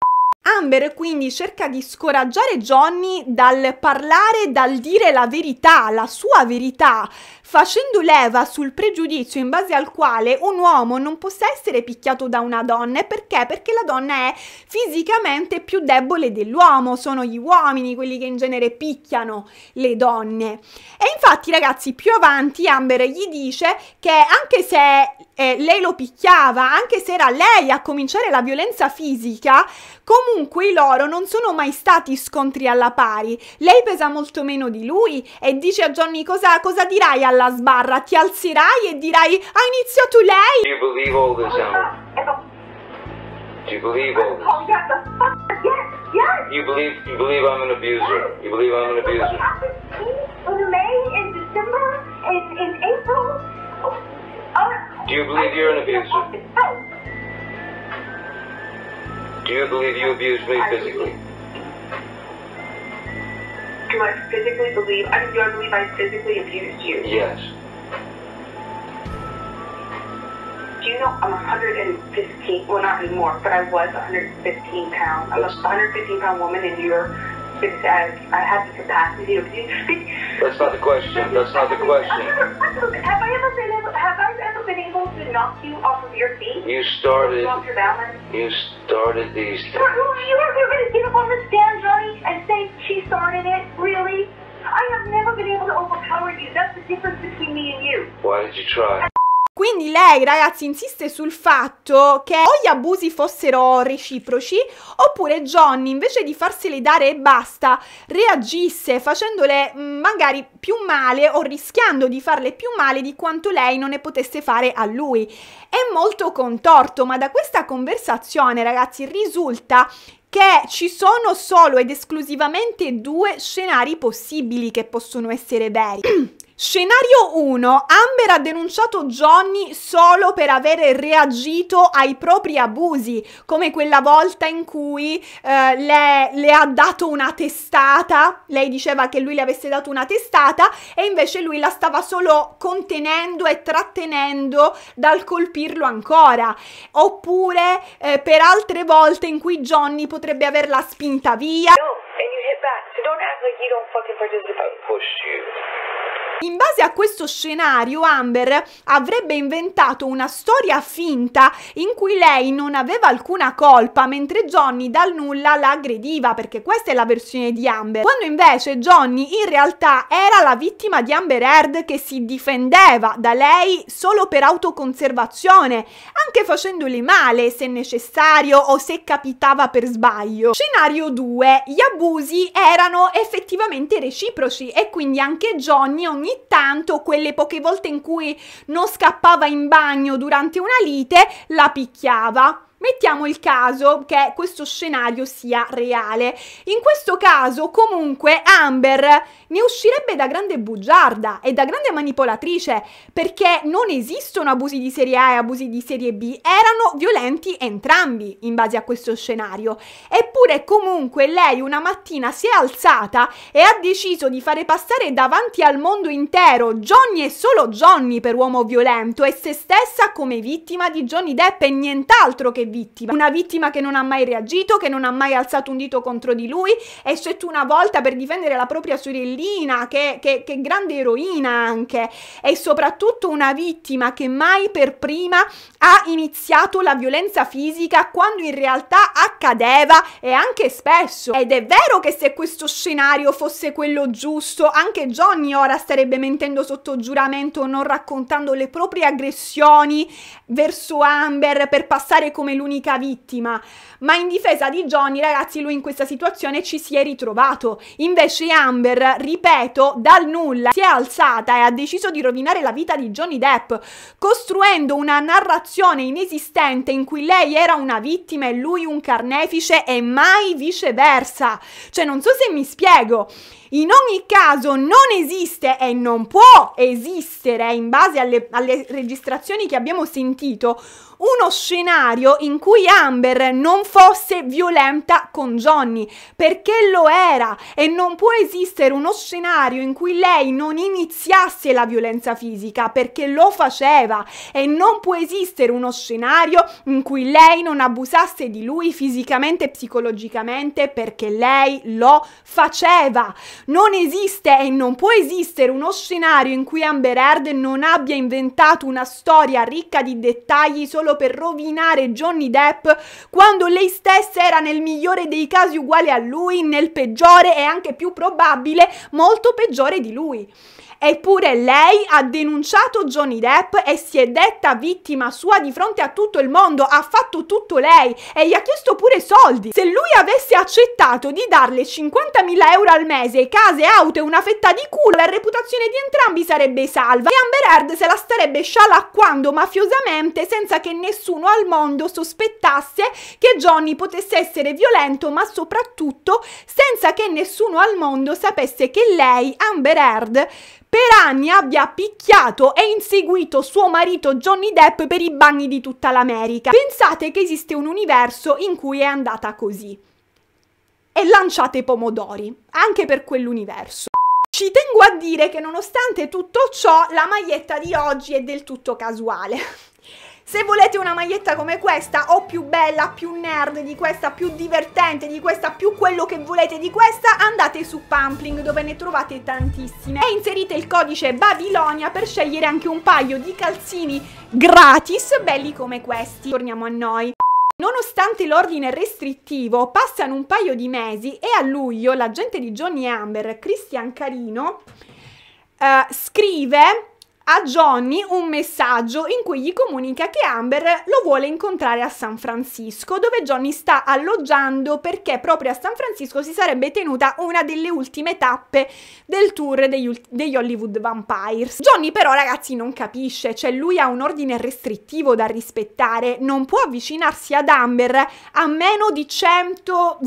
Amber quindi cerca di scoraggiare Johnny dal parlare, dal dire la verità, la sua verità, facendo leva sul pregiudizio in base al quale un uomo non possa essere picchiato da una donna. Perché? Perché la donna è fisicamente più debole dell'uomo, sono gli uomini quelli che in genere picchiano le donne. E infatti ragazzi più avanti Amber gli dice che anche se eh, lei lo picchiava, anche se era lei a cominciare la violenza fisica, comunque i loro non sono mai stati scontri alla pari. Lei pesa molto meno di lui e dice a Johnny cosa, cosa dirai alla sbarra? Ti alzerai e dirai ha iniziato lei? Do you believe all this, Amber? Do you believe all this? You believe, you believe I'm an abuser? You believe I'm an abuser? In May, in December, in, in April? Do you believe you're an abuser? Do you believe you abused me physically? Do I physically believe? I mean, do I believe I physically abused you? Yes. Do you know I'm 115? Well, not anymore, but I was 115 pounds. I'm a 115 pound woman, and you're uh, I, I have the capacity of doing That's not the question. That's not the question. Have I ever been able, have I ever been able to knock you off of your feet? You started. Off your balance? You started these things. You are, you're going to get up on the stand, Johnny, and say she started it? Really? I have never been able to overpower you. That's the difference between me and you. Why did you try? Quindi lei, ragazzi, insiste sul fatto che o gli abusi fossero reciproci, oppure Johnny, invece di farsele dare e basta, reagisse facendole mm, magari più male o rischiando di farle più male di quanto lei non ne potesse fare a lui. È molto contorto, ma da questa conversazione, ragazzi, risulta che ci sono solo ed esclusivamente due scenari possibili che possono essere veri. Scenario 1. Amber ha denunciato Johnny solo per aver reagito ai propri abusi, come quella volta in cui eh, le, le, ha dato una testata, lei diceva che lui le avesse dato una testata e invece lui la stava solo contenendo e trattenendo dal colpirlo ancora, oppure eh, per altre volte in cui Johnny potrebbe averla spinta via. No, and you hit back, so don't act like you don't fucking participate. I pushed you. In base a questo scenario, Amber avrebbe inventato una storia finta in cui lei non aveva alcuna colpa, mentre Johnny dal nulla la aggrediva, perché questa è la versione di Amber. Quando invece Johnny in realtà era la vittima di Amber Heard che si difendeva da lei solo per autoconservazione, anche facendole male se necessario o se capitava per sbaglio. Scenario 2. Gli abusi erano effettivamente reciproci e quindi anche Johnny ogni ogni tanto, quelle poche volte in cui non scappava in bagno durante una lite, la picchiava. Mettiamo il caso che questo scenario sia reale. In questo caso comunque Amber ne uscirebbe da grande bugiarda e da grande manipolatrice, perché non esistono abusi di serie A e abusi di serie B, erano violenti entrambi in base a questo scenario. Eppure comunque lei una mattina si è alzata e ha deciso di fare passare davanti al mondo intero Johnny e solo Johnny per uomo violento e se stessa come vittima di Johnny Depp e nient'altro che vittima. Una vittima che non ha mai reagito, che non ha mai alzato un dito contro di lui, eccetto una volta per difendere la propria sorellina bambina, che, che, che grande eroina anche, e soprattutto una vittima che mai per prima ha iniziato la violenza fisica quando in realtà accadeva e anche spesso. Ed è vero che se questo scenario fosse quello giusto, anche Johnny ora starebbe mentendo sotto giuramento, non raccontando le proprie aggressioni verso Amber per passare come l'unica vittima. Ma in difesa di Johnny, ragazzi, lui in questa situazione ci si è ritrovato. Invece Amber ripeto, dal nulla si è alzata e ha deciso di rovinare la vita di Johnny Depp, costruendo una narrazione inesistente in cui lei era una vittima e lui un carnefice e mai viceversa. Cioè, non so se mi spiego. In ogni caso non esiste e non può esistere, in base alle, alle registrazioni che abbiamo sentito, uno scenario in cui Amber non fosse violenta con Johnny, perché lo era e non può esistere uno scenario in cui lei non iniziasse la violenza fisica, perché lo faceva e non può esistere uno scenario in cui lei non abusasse di lui fisicamente e psicologicamente, perché lei lo faceva. Non esiste e non può esistere uno scenario in cui Amber Heard non abbia inventato una storia ricca di dettagli solo per rovinare Johnny Depp quando lei stessa era nel migliore dei casi uguale a lui, nel peggiore e anche più probabile molto peggiore di lui. Eppure lei ha denunciato Johnny Depp e si è detta vittima sua di fronte a tutto il mondo, ha fatto tutto lei e gli ha chiesto pure soldi. Se lui avesse accettato di darle 50.000 euro al mese, case, auto e una fetta di culo, la reputazione di entrambi sarebbe salva e Amber Heard se la starebbe scialacquando mafiosamente senza che nessuno al mondo sospettasse che Johnny potesse essere violento, ma soprattutto senza che nessuno al mondo sapesse che lei, Amber Heard, per anni abbia picchiato e inseguito suo marito Johnny Depp per i bagni di tutta l'America. Pensate che esiste un universo in cui è andata così. E lanciate pomodori, anche per quell'universo. Ci tengo a dire che nonostante tutto ciò, la maglietta di oggi è del tutto casuale. Se volete una maglietta come questa, o più bella, più nerd di questa, più divertente di questa, più quello che volete di questa, andate su Pampling dove ne trovate tantissime e inserite il codice Babilonia per scegliere anche un paio di calzini gratis belli come questi. Torniamo a noi. Nonostante l'ordine restrittivo, passano un paio di mesi e a luglio l'agente di Johnny Amber, Christian Carino, eh, scrive a Johnny un messaggio in cui gli comunica che Amber lo vuole incontrare a San Francisco, dove Johnny sta alloggiando perché proprio a San Francisco si sarebbe tenuta una delle ultime tappe del tour degli, degli Hollywood Vampires. Johnny però ragazzi non capisce, cioè lui ha un ordine restrittivo da rispettare, non può avvicinarsi ad Amber a meno di 100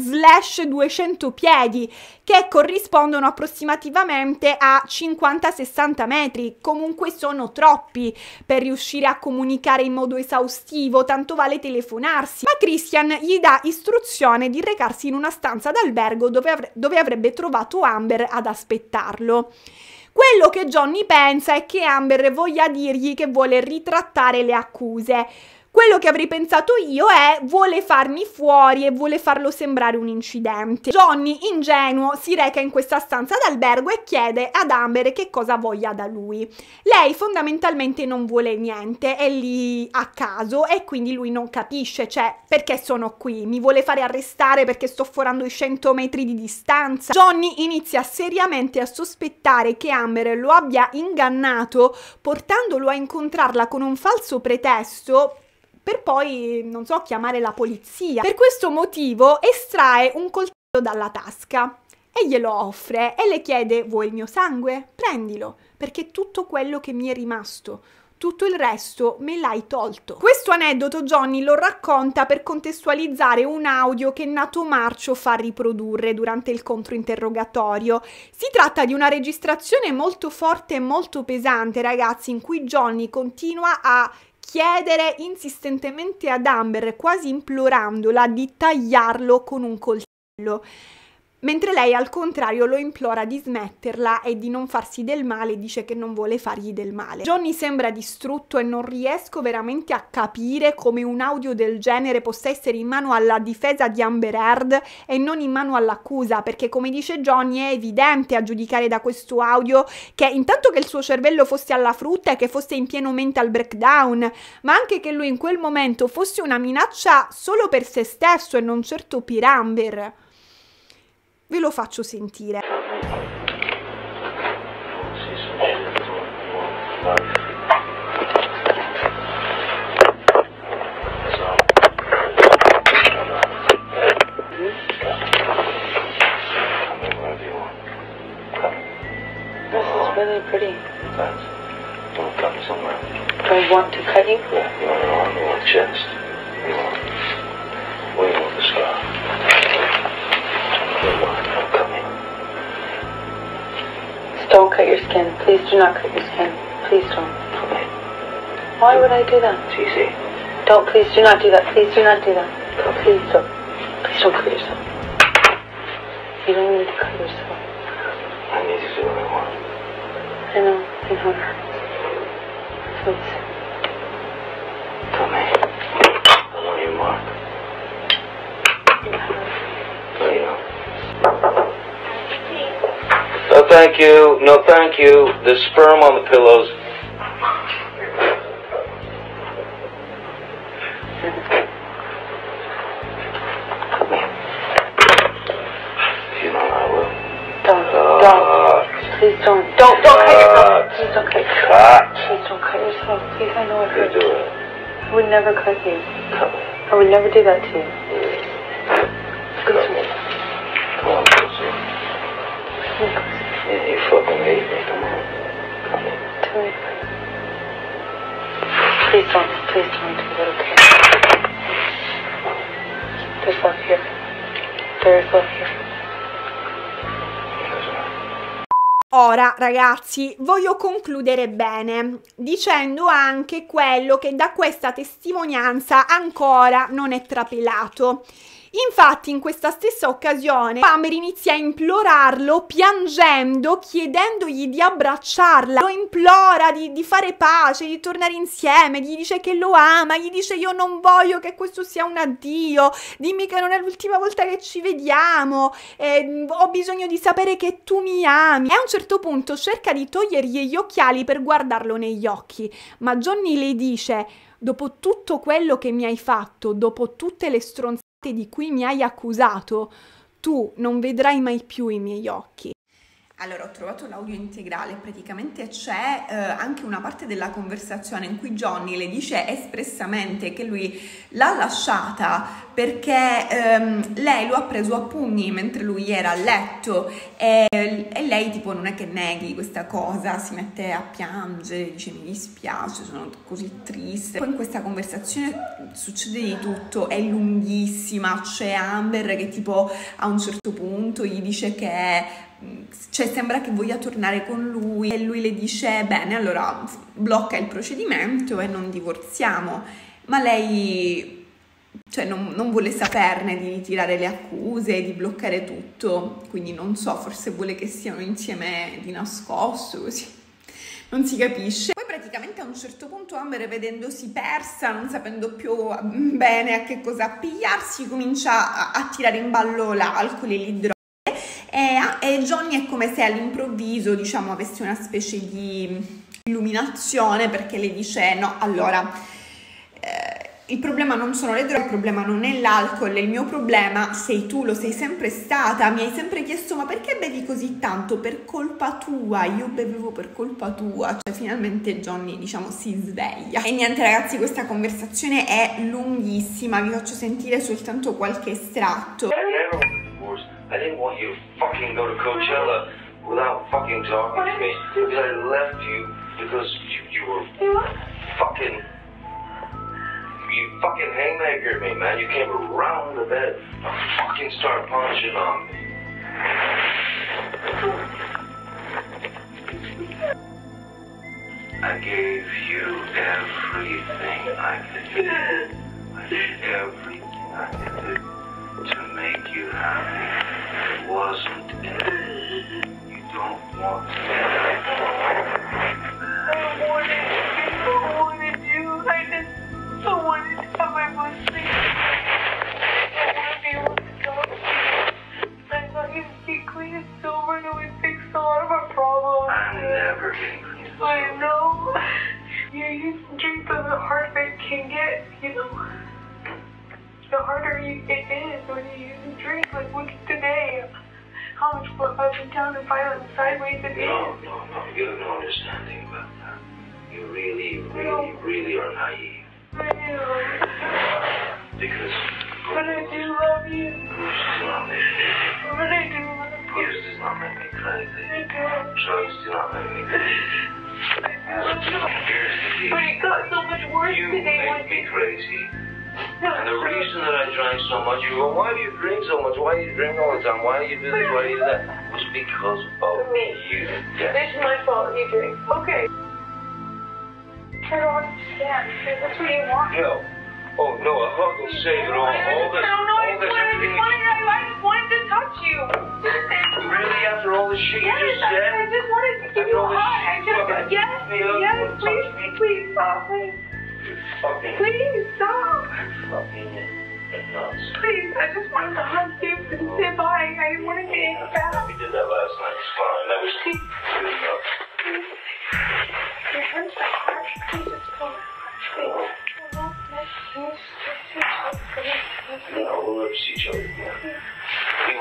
200 piedi, che corrispondono approssimativamente a 50-60 metri. Comunque sono troppi per riuscire a comunicare in modo esaustivo, tanto vale telefonarsi. Ma Christian gli dà istruzione di recarsi in una stanza d'albergo dove, avre dove avrebbe trovato Amber ad aspettarlo. Quello che Johnny pensa è che Amber voglia dirgli che vuole ritrattare le accuse. Quello che avrei pensato io è vuole farmi fuori e vuole farlo sembrare un incidente. Johnny, ingenuo, si reca in questa stanza d'albergo e chiede ad Amber che cosa voglia da lui. Lei fondamentalmente non vuole niente, è lì a caso e quindi lui non capisce, cioè perché sono qui, mi vuole fare arrestare perché sto forando i 100 metri di distanza. Johnny inizia seriamente a sospettare che Amber lo abbia ingannato portandolo a incontrarla con un falso pretesto per poi, non so, chiamare la polizia. Per questo motivo estrae un coltello dalla tasca e glielo offre e le chiede vuoi il mio sangue? Prendilo, perché tutto quello che mi è rimasto, tutto il resto me l'hai tolto. Questo aneddoto Johnny lo racconta per contestualizzare un audio che Nato Marcio fa riprodurre durante il controinterrogatorio. Si tratta di una registrazione molto forte e molto pesante, ragazzi, in cui Johnny continua a chiedere insistentemente ad Amber, quasi implorandola, di tagliarlo con un coltello mentre lei al contrario lo implora di smetterla e di non farsi del male, dice che non vuole fargli del male. Johnny sembra distrutto e non riesco veramente a capire come un audio del genere possa essere in mano alla difesa di Amber Heard e non in mano all'accusa, perché come dice Johnny è evidente a giudicare da questo audio che intanto che il suo cervello fosse alla frutta e che fosse in pieno mental breakdown, ma anche che lui in quel momento fosse una minaccia solo per se stesso e non certo per Amber. Ve lo faccio sentire. pretty. Thanks. We'll cut somewhere. Do I want to cut you? Yeah, you want it on your chest? You want cut your skin. Please do not cut your skin. Please don't. Okay. Why would I do that? It's easy. Don't. Please do not do that. Please do not do that. Please don't. Please don't cut your thank you, no thank you, The sperm on the pillows. you know I will. Don't, don't. Please don't. Don't, don't cut yourself. Please don't cut yourself. Cut. Please don't cut yourself. Please, I know it hurts. You do it. I would never cut you. I would never do that to you. Ora ragazzi voglio concludere bene dicendo anche quello che da questa testimonianza ancora non è trapelato Infatti in questa stessa occasione Palmer inizia a implorarlo piangendo, chiedendogli di abbracciarla, lo implora di, di fare pace, di tornare insieme, gli dice che lo ama, gli dice io non voglio che questo sia un addio, dimmi che non è l'ultima volta che ci vediamo, eh, ho bisogno di sapere che tu mi ami. E a un certo punto cerca di togliergli gli occhiali per guardarlo negli occhi, ma Johnny le dice dopo tutto quello che mi hai fatto, dopo tutte le stronzate, di cui mi hai accusato, tu non vedrai mai più i miei occhi. Allora, ho trovato l'audio integrale, praticamente c'è eh, anche una parte della conversazione in cui Johnny le dice espressamente che lui l'ha lasciata perché ehm, lei lo ha preso a pugni mentre lui era a letto e, e, lei tipo non è che neghi questa cosa, si mette a piangere, dice mi dispiace, sono così triste. Poi in questa conversazione succede di tutto, è lunghissima, c'è Amber che tipo a un certo punto gli dice che cioè sembra che voglia tornare con lui e lui le dice bene allora blocca il procedimento e non divorziamo ma lei cioè, non, non, vuole saperne di ritirare le accuse di bloccare tutto quindi non so forse vuole che siano insieme di nascosto così non si capisce poi praticamente a un certo punto Amber vedendosi persa non sapendo più mm, bene a che cosa appigliarsi comincia a, a tirare in ballo l'alcol e l'idro e, eh, ah, e Johnny è come se all'improvviso diciamo avesse una specie di illuminazione perché le dice no allora eh, il problema non sono le droghe, il problema non è l'alcol, il mio problema sei tu, lo sei sempre stata, mi hai sempre chiesto ma perché bevi così tanto? Per colpa tua, io bevevo per colpa tua, cioè finalmente Johnny diciamo si sveglia. E niente ragazzi questa conversazione è lunghissima, vi faccio sentire soltanto qualche estratto. I didn't want you to fucking go to Coachella without fucking talking to me because I left you because you, you were fucking. You fucking haymaker me, man. You came around the bed and fucking started punching on me. I gave you everything I could do. I did everything I could do to make you happy it wasn't it. You don't want to. be I wanted, I wanted you. I just so wanted to have my birthday. I wanted to be able to talk to you. I thought you'd be clean and sober and it would fix a lot of our problems. I'm never being clean and sober. I know. You, you drink the hard it can get, you know the harder you, it is when you use a drink. Like, look at today. How much up and down and violent sideways it is. No, no, no. You have no understanding about that. Uh, you really, really, no. really are naive. I am. Because. But I do love you. Bruce does not make me crazy. But I do love you. Bruce does not make me crazy. I do. Drugs do not make me crazy. But it got so much worse you today. You make me crazy. And the reason that I drank so much, you go, why do you drink so much? Why do you drink all the time? Why do you do this? Why do you do that? Was because of me. you. Yes. It's my fault you drink. Okay. I don't understand. That's what you want. No. Oh no, a hug will save it all. I all this, don't know. All this, everything. I just wanted to touch you. Really? After all the shit yes, you just said? I just wanted to give you a hug. I just, yes, yes, please, please, stop, please. Please stop. Please, I just wanted to hug you and say bye. I didn't want to get any back. We did that last night. It's fine. That was good enough. Your hands are hard. Please just pull Please. No, we'll never see each other again. You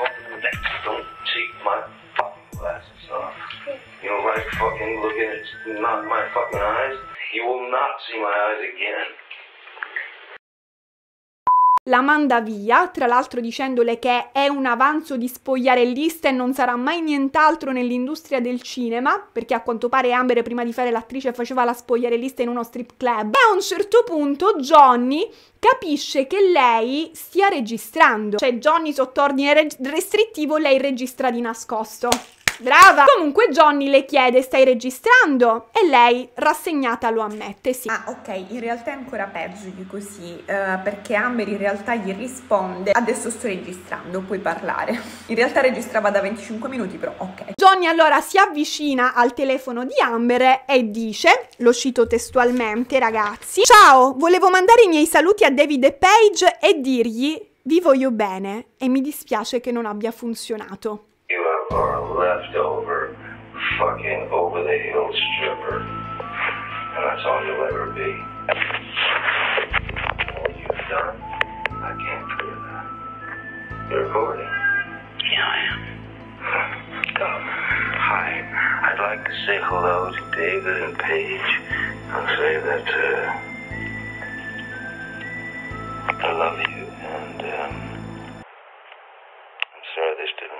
want to do that? Don't take my fucking glasses off. you know, right fucking looking at not my fucking eyes, you will not see my eyes again. La manda via, tra l'altro dicendole che è un avanzo di spogliarellista e non sarà mai nient'altro nell'industria del cinema, perché a quanto pare Amber prima di fare l'attrice faceva la spogliarellista in uno strip club. E a un certo punto Johnny capisce che lei stia registrando, cioè Johnny sotto ordine restrittivo lei registra di nascosto. Brava! Comunque Johnny le chiede stai registrando? E lei, rassegnata, lo ammette, sì. Ah, ok, in realtà è ancora peggio di così, eh, perché Amber in realtà gli risponde adesso sto registrando, puoi parlare. In realtà registrava da 25 minuti, però ok. Johnny allora si avvicina al telefono di Amber e dice, lo cito testualmente ragazzi, Ciao, volevo mandare i miei saluti a David Page e dirgli vi voglio bene e mi dispiace che non abbia funzionato. or a leftover fucking over the hill stripper. And that's all you'll ever be. All you've done, I can't clear that. You're recording. Yeah, I am. Um, hi. I'd like to say hello to David and Paige and say that uh, I love you and um, I'm sorry this didn't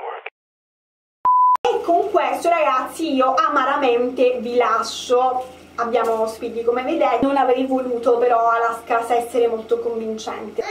con questo ragazzi io amaramente vi lascio abbiamo ospiti come vedete non avrei voluto però Alaska essere molto convincente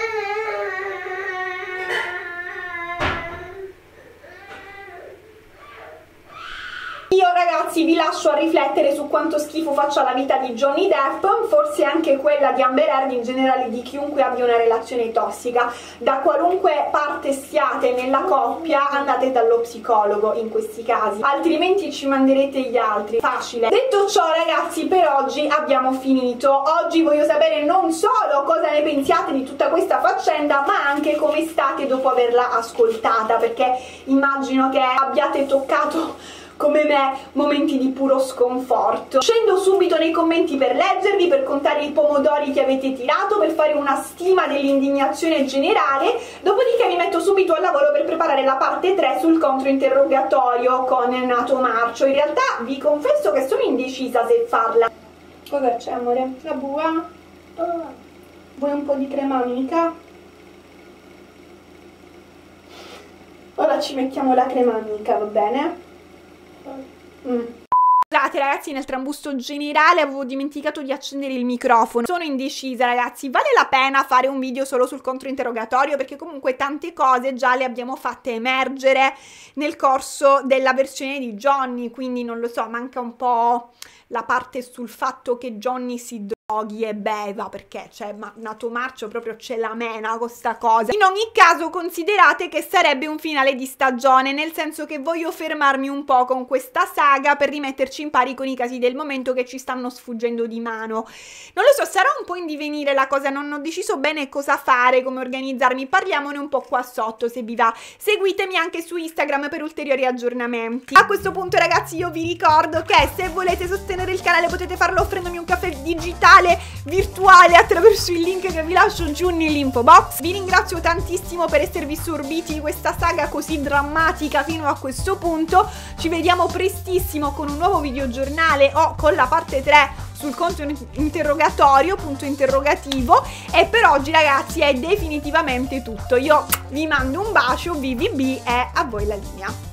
Io ragazzi vi lascio a riflettere su quanto schifo faccia la vita di Johnny Depp, forse anche quella di Amber Heard, in generale di chiunque abbia una relazione tossica. Da qualunque parte siate nella coppia andate dallo psicologo in questi casi, altrimenti ci manderete gli altri, facile. Detto ciò ragazzi per oggi abbiamo finito, oggi voglio sapere non solo cosa ne pensiate di tutta questa faccenda ma anche come state dopo averla ascoltata perché immagino che abbiate toccato come me momenti di puro sconforto. Scendo subito nei commenti per leggervi, per contare i pomodori che avete tirato, per fare una stima dell'indignazione generale, dopodiché mi metto subito al lavoro per preparare la parte 3 sul controinterrogatorio con Nato Marcio. In realtà vi confesso che sono indecisa se farla. Cosa c'è amore? La bua? Oh. Vuoi un po' di crema amica? Ora ci mettiamo la crema amica, va bene? Scusate ragazzi, nel trambusto generale avevo dimenticato di accendere il microfono. Sono indecisa ragazzi, vale la pena fare un video solo sul controinterrogatorio perché comunque tante cose già le abbiamo fatte emergere nel corso della versione di Johnny, quindi non lo so, manca un po' la parte sul fatto che Johnny si oghi e beva perché cioè ma Nato Marcio proprio ce la mena con sta cosa in ogni caso considerate che sarebbe un finale di stagione nel senso che voglio fermarmi un po' con questa saga per rimetterci in pari con i casi del momento che ci stanno sfuggendo di mano non lo so sarà un po' in divenire la cosa non ho deciso bene cosa fare come organizzarmi parliamone un po' qua sotto se vi va seguitemi anche su Instagram per ulteriori aggiornamenti a questo punto ragazzi io vi ricordo che se volete sostenere il canale potete farlo offrendomi un caffè digitale canale virtuale attraverso il link che vi lascio giù nell'info box. Vi ringrazio tantissimo per esservi sorbiti di questa saga così drammatica fino a questo punto. Ci vediamo prestissimo con un nuovo videogiornale o con la parte 3 sul conto interrogatorio, punto interrogativo. E per oggi ragazzi è definitivamente tutto. Io vi mando un bacio, BBB e a voi la linea.